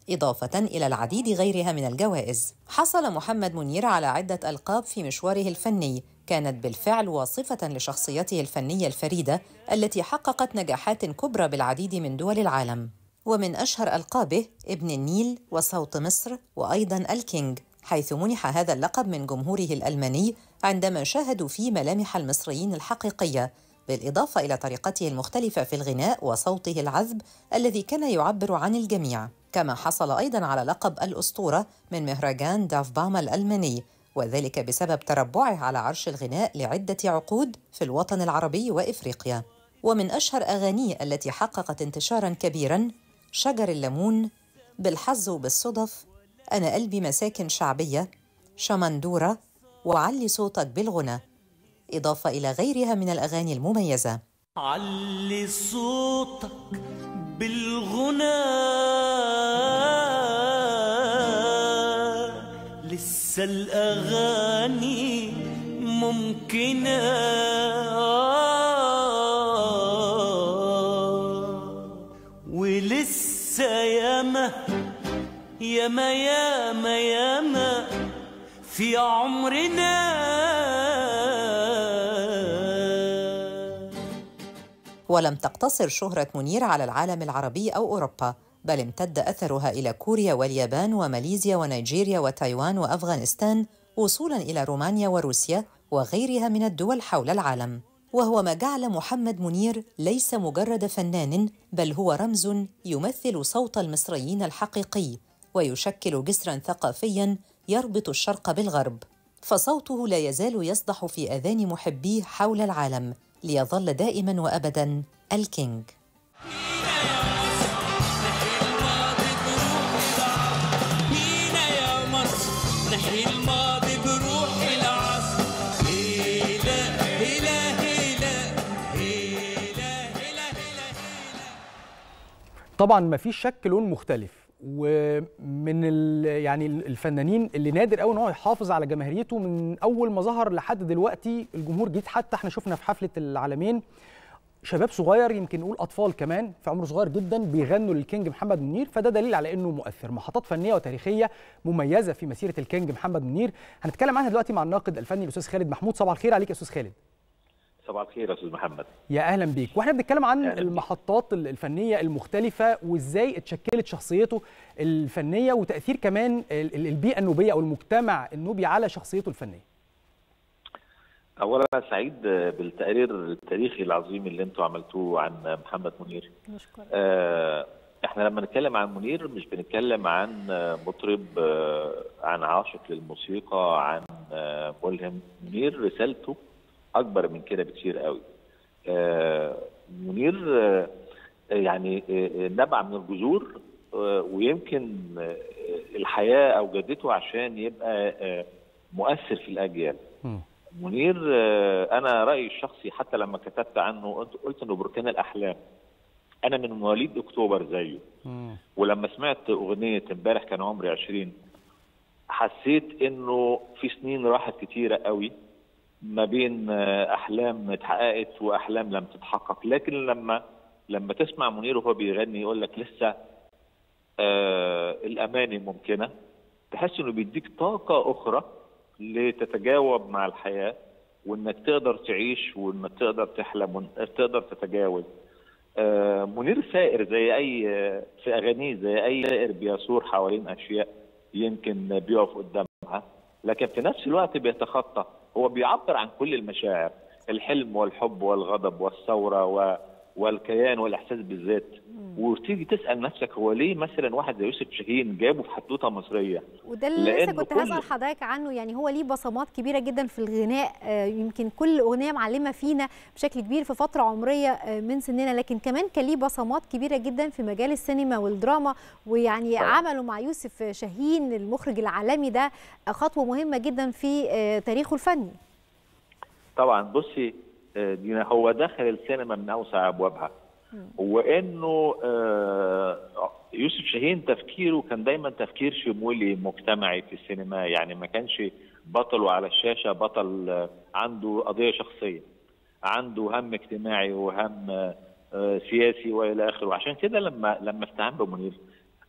إضافة إلى العديد غيرها من الجوائز حصل محمد منير على عدة ألقاب في مشواره الفني كانت بالفعل واصفة لشخصيته الفنية الفريدة التي حققت نجاحات كبرى بالعديد من دول العالم ومن أشهر ألقابه ابن النيل وصوت مصر وأيضا الكينج حيث منح هذا اللقب من جمهوره الألماني عندما شاهدوا فيه ملامح المصريين الحقيقية بالإضافة إلى طريقته المختلفة في الغناء وصوته العذب الذي كان يعبر عن الجميع كما حصل أيضا على لقب الأسطورة من مهرجان دافباما الألماني وذلك بسبب تربعه على عرش الغناء لعدة عقود في الوطن العربي وإفريقيا ومن أشهر أغانيه التي حققت انتشارا كبيرا شجر الليمون بالحظ وبالصدف أنا قلبي مساكن شعبية شمندورة وعلي صوتك بالغنى إضافة إلى غيرها من الأغاني المميزة علي صوتك بالغنى لسه الأغاني ممكنه ياما ياما ياما في عمرنا ولم تقتصر شهرة منير على العالم العربي أو أوروبا بل امتد أثرها إلى كوريا واليابان وماليزيا ونيجيريا وتايوان وأفغانستان وصولا إلى رومانيا وروسيا وغيرها من الدول حول العالم وهو ما جعل محمد منير ليس مجرد فنان بل هو رمز يمثل صوت المصريين الحقيقي ويشكل جسرا ثقافيا يربط الشرق بالغرب فصوته لا يزال يصدح في اذان محبيه حول العالم ليظل دائما وابدا الكينج طبعا مفيش شك لون مختلف ومن يعني الفنانين اللي نادر قوي ان هو يحافظ على جماهيريته من اول ما ظهر لحد دلوقتي الجمهور جيت حتى احنا شفنا في حفله العالمين شباب صغير يمكن نقول اطفال كمان في عمر صغير جدا بيغنوا للكينج محمد منير فده دليل على انه مؤثر محطات فنيه وتاريخيه مميزه في مسيره الكينج محمد منير هنتكلم عنها دلوقتي مع الناقد الفني الاستاذ خالد محمود صباح الخير عليك يا استاذ خالد صباح الخير يا استاذ محمد يا اهلا بيك واحنا بنتكلم عن المحطات الفنيه المختلفه وازاي اتشكلت شخصيته الفنيه وتاثير كمان البيئه النوبيه او المجتمع النوبي على شخصيته الفنيه اولا سعيد بالتقرير التاريخي العظيم اللي انتم عملتوه عن محمد منير مشكور. آه، احنا لما نتكلم عن منير مش بنتكلم عن مطرب آه، عن عاشق للموسيقى عن آه، ملهم منير رسالته اكبر من كده بكتير قوي آه، منير آه، يعني آه، نبع من الجذور ويمكن الحياه اوجدته عشان يبقى مؤثر في الاجيال منير انا رايي الشخصي حتى لما كتبت عنه قلت انه بركان الاحلام انا من مواليد اكتوبر زيه مم. ولما سمعت اغنيه امبارح كان عمري 20 حسيت انه في سنين راحت كتيره قوي ما بين آه، احلام اتحققت واحلام لم تتحقق لكن لما لما تسمع منير وهو بيغني يقول لك لسه آه الاماني ممكنه تحس انه بيديك طاقه اخرى لتتجاوب مع الحياه وانك تقدر تعيش وانك تقدر تحلم وانك تقدر تتجاوز آه منير سائر زي اي آه، في اغانيه زي اي سائر بيثور حوالين اشياء يمكن بيقف قدامها لكن في نفس الوقت بيتخطى هو بيعبر عن كل المشاعر الحلم والحب والغضب والثوره و... والكيان والاحساس بالذات وتيجي تسال نفسك هو ليه مثلا واحد زي يوسف شاهين جابه في حدوته مصريه وده اللي لسه كنت هسال حضرتك عنه يعني هو ليه بصمات كبيره جدا في الغناء آه، يمكن كل اغنيه معلمه فينا بشكل كبير في فتره عمريه آه، من سننا لكن كمان كان ليه بصمات كبيره جدا في مجال السينما والدراما ويعني طبعا. عمله مع يوسف شاهين المخرج العالمي ده خطوه مهمه جدا في آه، تاريخه الفني طبعا بصي دينا هو دخل السينما من اوسع ابوابها وانه آه، يوسف شاهين تفكيره كان دايما تفكير شمولي مجتمعي في السينما يعني ما كانش بطله على الشاشه بطل عنده قضيه شخصيه عنده هم اجتماعي وهم آه، سياسي والى اخره وعشان كده لما لما استعان بمنير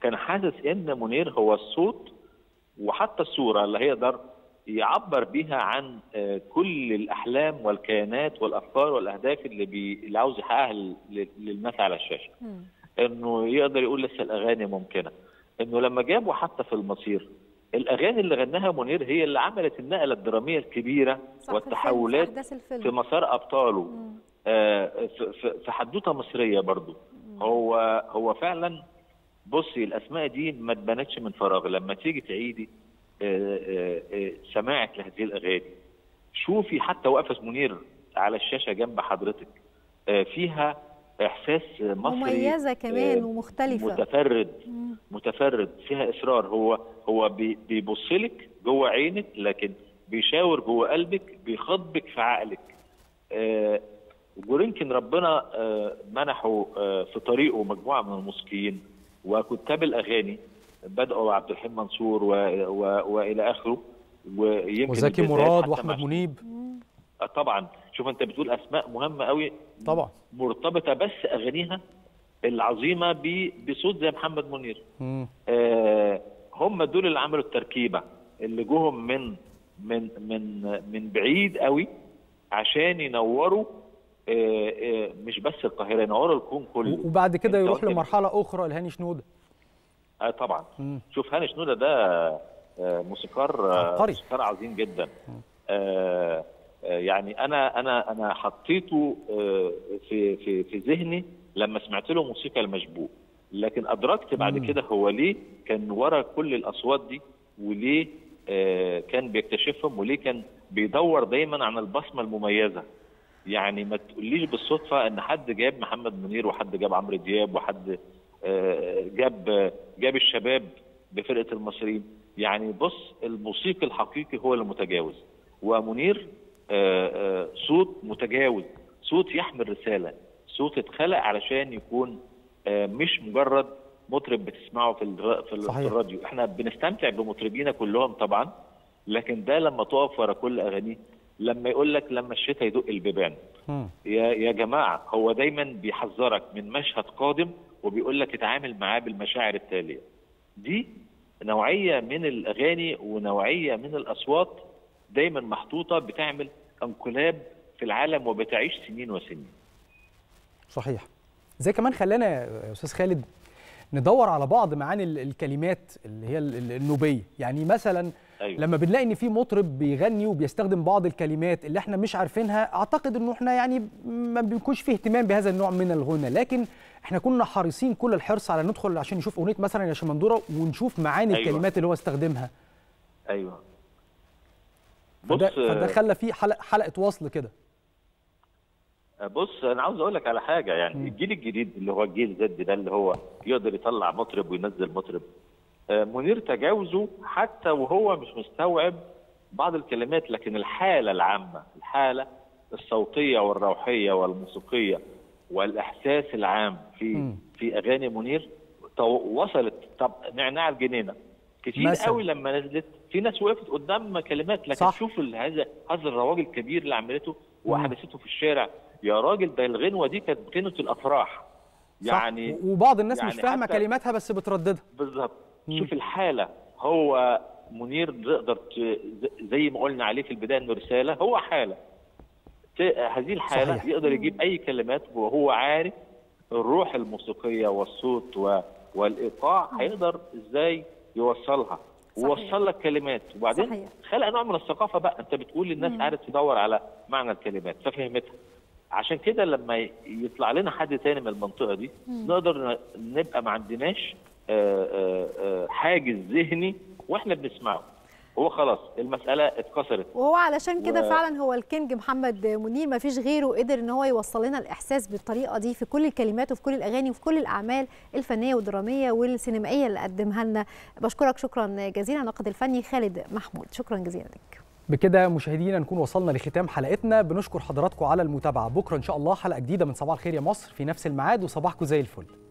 كان حاسس ان منير هو الصوت وحتى الصوره اللي هي دار يعبر بها عن آه، كل الاحلام والكيانات والافكار والاهداف اللي بي... اللي عاوز يحققها للناس على الشاشه. مم. انه يقدر يقول لسه الاغاني ممكنه. انه لما جابوا حتى في المصير الاغاني اللي غناها منير هي اللي عملت النقله الدراميه الكبيره والتحولات في, في مسار ابطاله آه في حدوته مصريه برضو مم. هو هو فعلا بصي الاسماء دي ما اتبنتش من فراغ لما تيجي تعيدي آه، آه، آه، سماعك لهذه الاغاني شوفي حتى وقفه منير على الشاشه جنب حضرتك فيها احساس مصري مميزه كمان ومختلفه متفرد متفرد فيها اصرار هو هو بيبص لك جوه عينك لكن بيشاور جوه قلبك بيخاطبك في عقلك جورينكن ربنا منحه في طريقه مجموعه من الموسيقيين وكتاب الاغاني بدأوا عبد الحميد منصور و... و... والى اخره ويمكن وزكي مراد واحمد منيب آه، طبعا شوف انت بتقول اسماء مهمه قوي طبعا مرتبطه بس اغانيها العظيمه ب... بصوت زي محمد منير آه هم دول اللي عملوا التركيبه اللي جوهم من من من من بعيد قوي عشان ينوروا آه، آه، مش بس القاهره ينوروا الكون كله وبعد كده يروح لمرحله اخرى لهاني شنوده آه طبعا مم. شوف هاني شنودة ده آه، موسيقار آه، عبقري موسيقار عظيم جدا آه،, آه يعني انا انا انا حطيته في في في ذهني لما سمعت له موسيقى المشبوه لكن ادركت بعد كده هو ليه كان ورا كل الاصوات دي وليه كان بيكتشفهم وليه كان بيدور دايما عن البصمه المميزه يعني ما تقوليش بالصدفه ان حد جاب محمد منير وحد جاب عمرو دياب وحد آه، جاب جاب الشباب بفرقه المصريين يعني بص الموسيقي الحقيقي هو المتجاوز ومنير آه، آه، صوت متجاوز صوت يحمل رساله صوت اتخلق علشان يكون مش مجرد مطرب بتسمعه في في الراديو احنا بنستمتع بمطربينا كلهم طبعا لكن ده لما تقف ورا كل اغانيه لما يقول لك لما الشتاء يدق البيبان يا يا جماعه هو دايما بيحذرك من مشهد قادم وبيقول لك اتعامل معاه بالمشاعر التاليه دي نوعيه من الاغاني ونوعيه من الاصوات دايما محطوطه بتعمل انقلاب في العالم وبتعيش سنين وسنين صحيح زي كمان خلانا يا استاذ خالد ندور على بعض معاني الكلمات اللي هي النوبيه يعني مثلا أيوة. لما بنلاقي ان في مطرب بيغني وبيستخدم بعض الكلمات اللي احنا مش عارفينها اعتقد انه احنا يعني ما بيكونش فيه اهتمام بهذا النوع من الغنى لكن احنا كنا حريصين كل الحرص على ندخل عشان نشوف اغنيه مثلا يا شمندوره ونشوف معاني أيوة. الكلمات اللي هو استخدمها ايوه فده, بص فده خلى فيه حلقه حلقه وصل كده آه، بص انا عاوز اقول لك على حاجه يعني م. الجيل الجديد اللي هو الجيل زد ده اللي هو يقدر يطلع مطرب وينزل مطرب آه، منير تجاوزه حتى وهو مش مستوعب بعض الكلمات لكن الحاله العامه الحاله الصوتيه والروحيه والموسيقيه والاحساس العام في م. في اغاني منير وصلت طب نعناع الجنينه كتير مثل. قوي لما نزلت في ناس وقفت قدام كلمات لكن صح. شوف هذا هذا الرواج الكبير اللي عملته وحدثته في الشارع يا راجل ده الغنوه دي كانت غنوه الافراح يعني صح. وبعض الناس يعني مش فاهمه كلماتها بس بترددها بالظبط شوف الحاله هو منير تقدر زي ما قلنا عليه في البدايه انه رساله هو حاله في هذه الحاله صحيح. يقدر يجيب اي كلمات وهو عارف الروح الموسيقيه والصوت والايقاع هيقدر ازاي يوصلها ووصل لك كلمات وبعدين صحيح. خلق نوع من الثقافه بقى انت بتقول للناس قاعده تدور على معنى الكلمات ففهمتها عشان كده لما يطلع لنا حد تاني من المنطقه دي مم. نقدر نبقى ما عندناش آه، آه، آه، حاجز ذهني واحنا بنسمعه هو خلاص المساله اتكسرت وهو علشان كده و... فعلا هو الكينج محمد منير ما فيش غيره قدر ان هو يوصل لنا الاحساس بالطريقه دي في كل الكلمات وفي كل الاغاني وفي كل الاعمال الفنيه والدراميه والسينمائيه اللي قدمها لنا بشكرك شكرا جزيلا الناقد الفني خالد محمود شكرا جزيلا لك بكده مشاهدينا نكون وصلنا لختام حلقتنا بنشكر حضراتكم على المتابعه بكره ان شاء الله حلقه جديده من صباح الخير يا مصر في نفس الميعاد وصباحكم زي الفل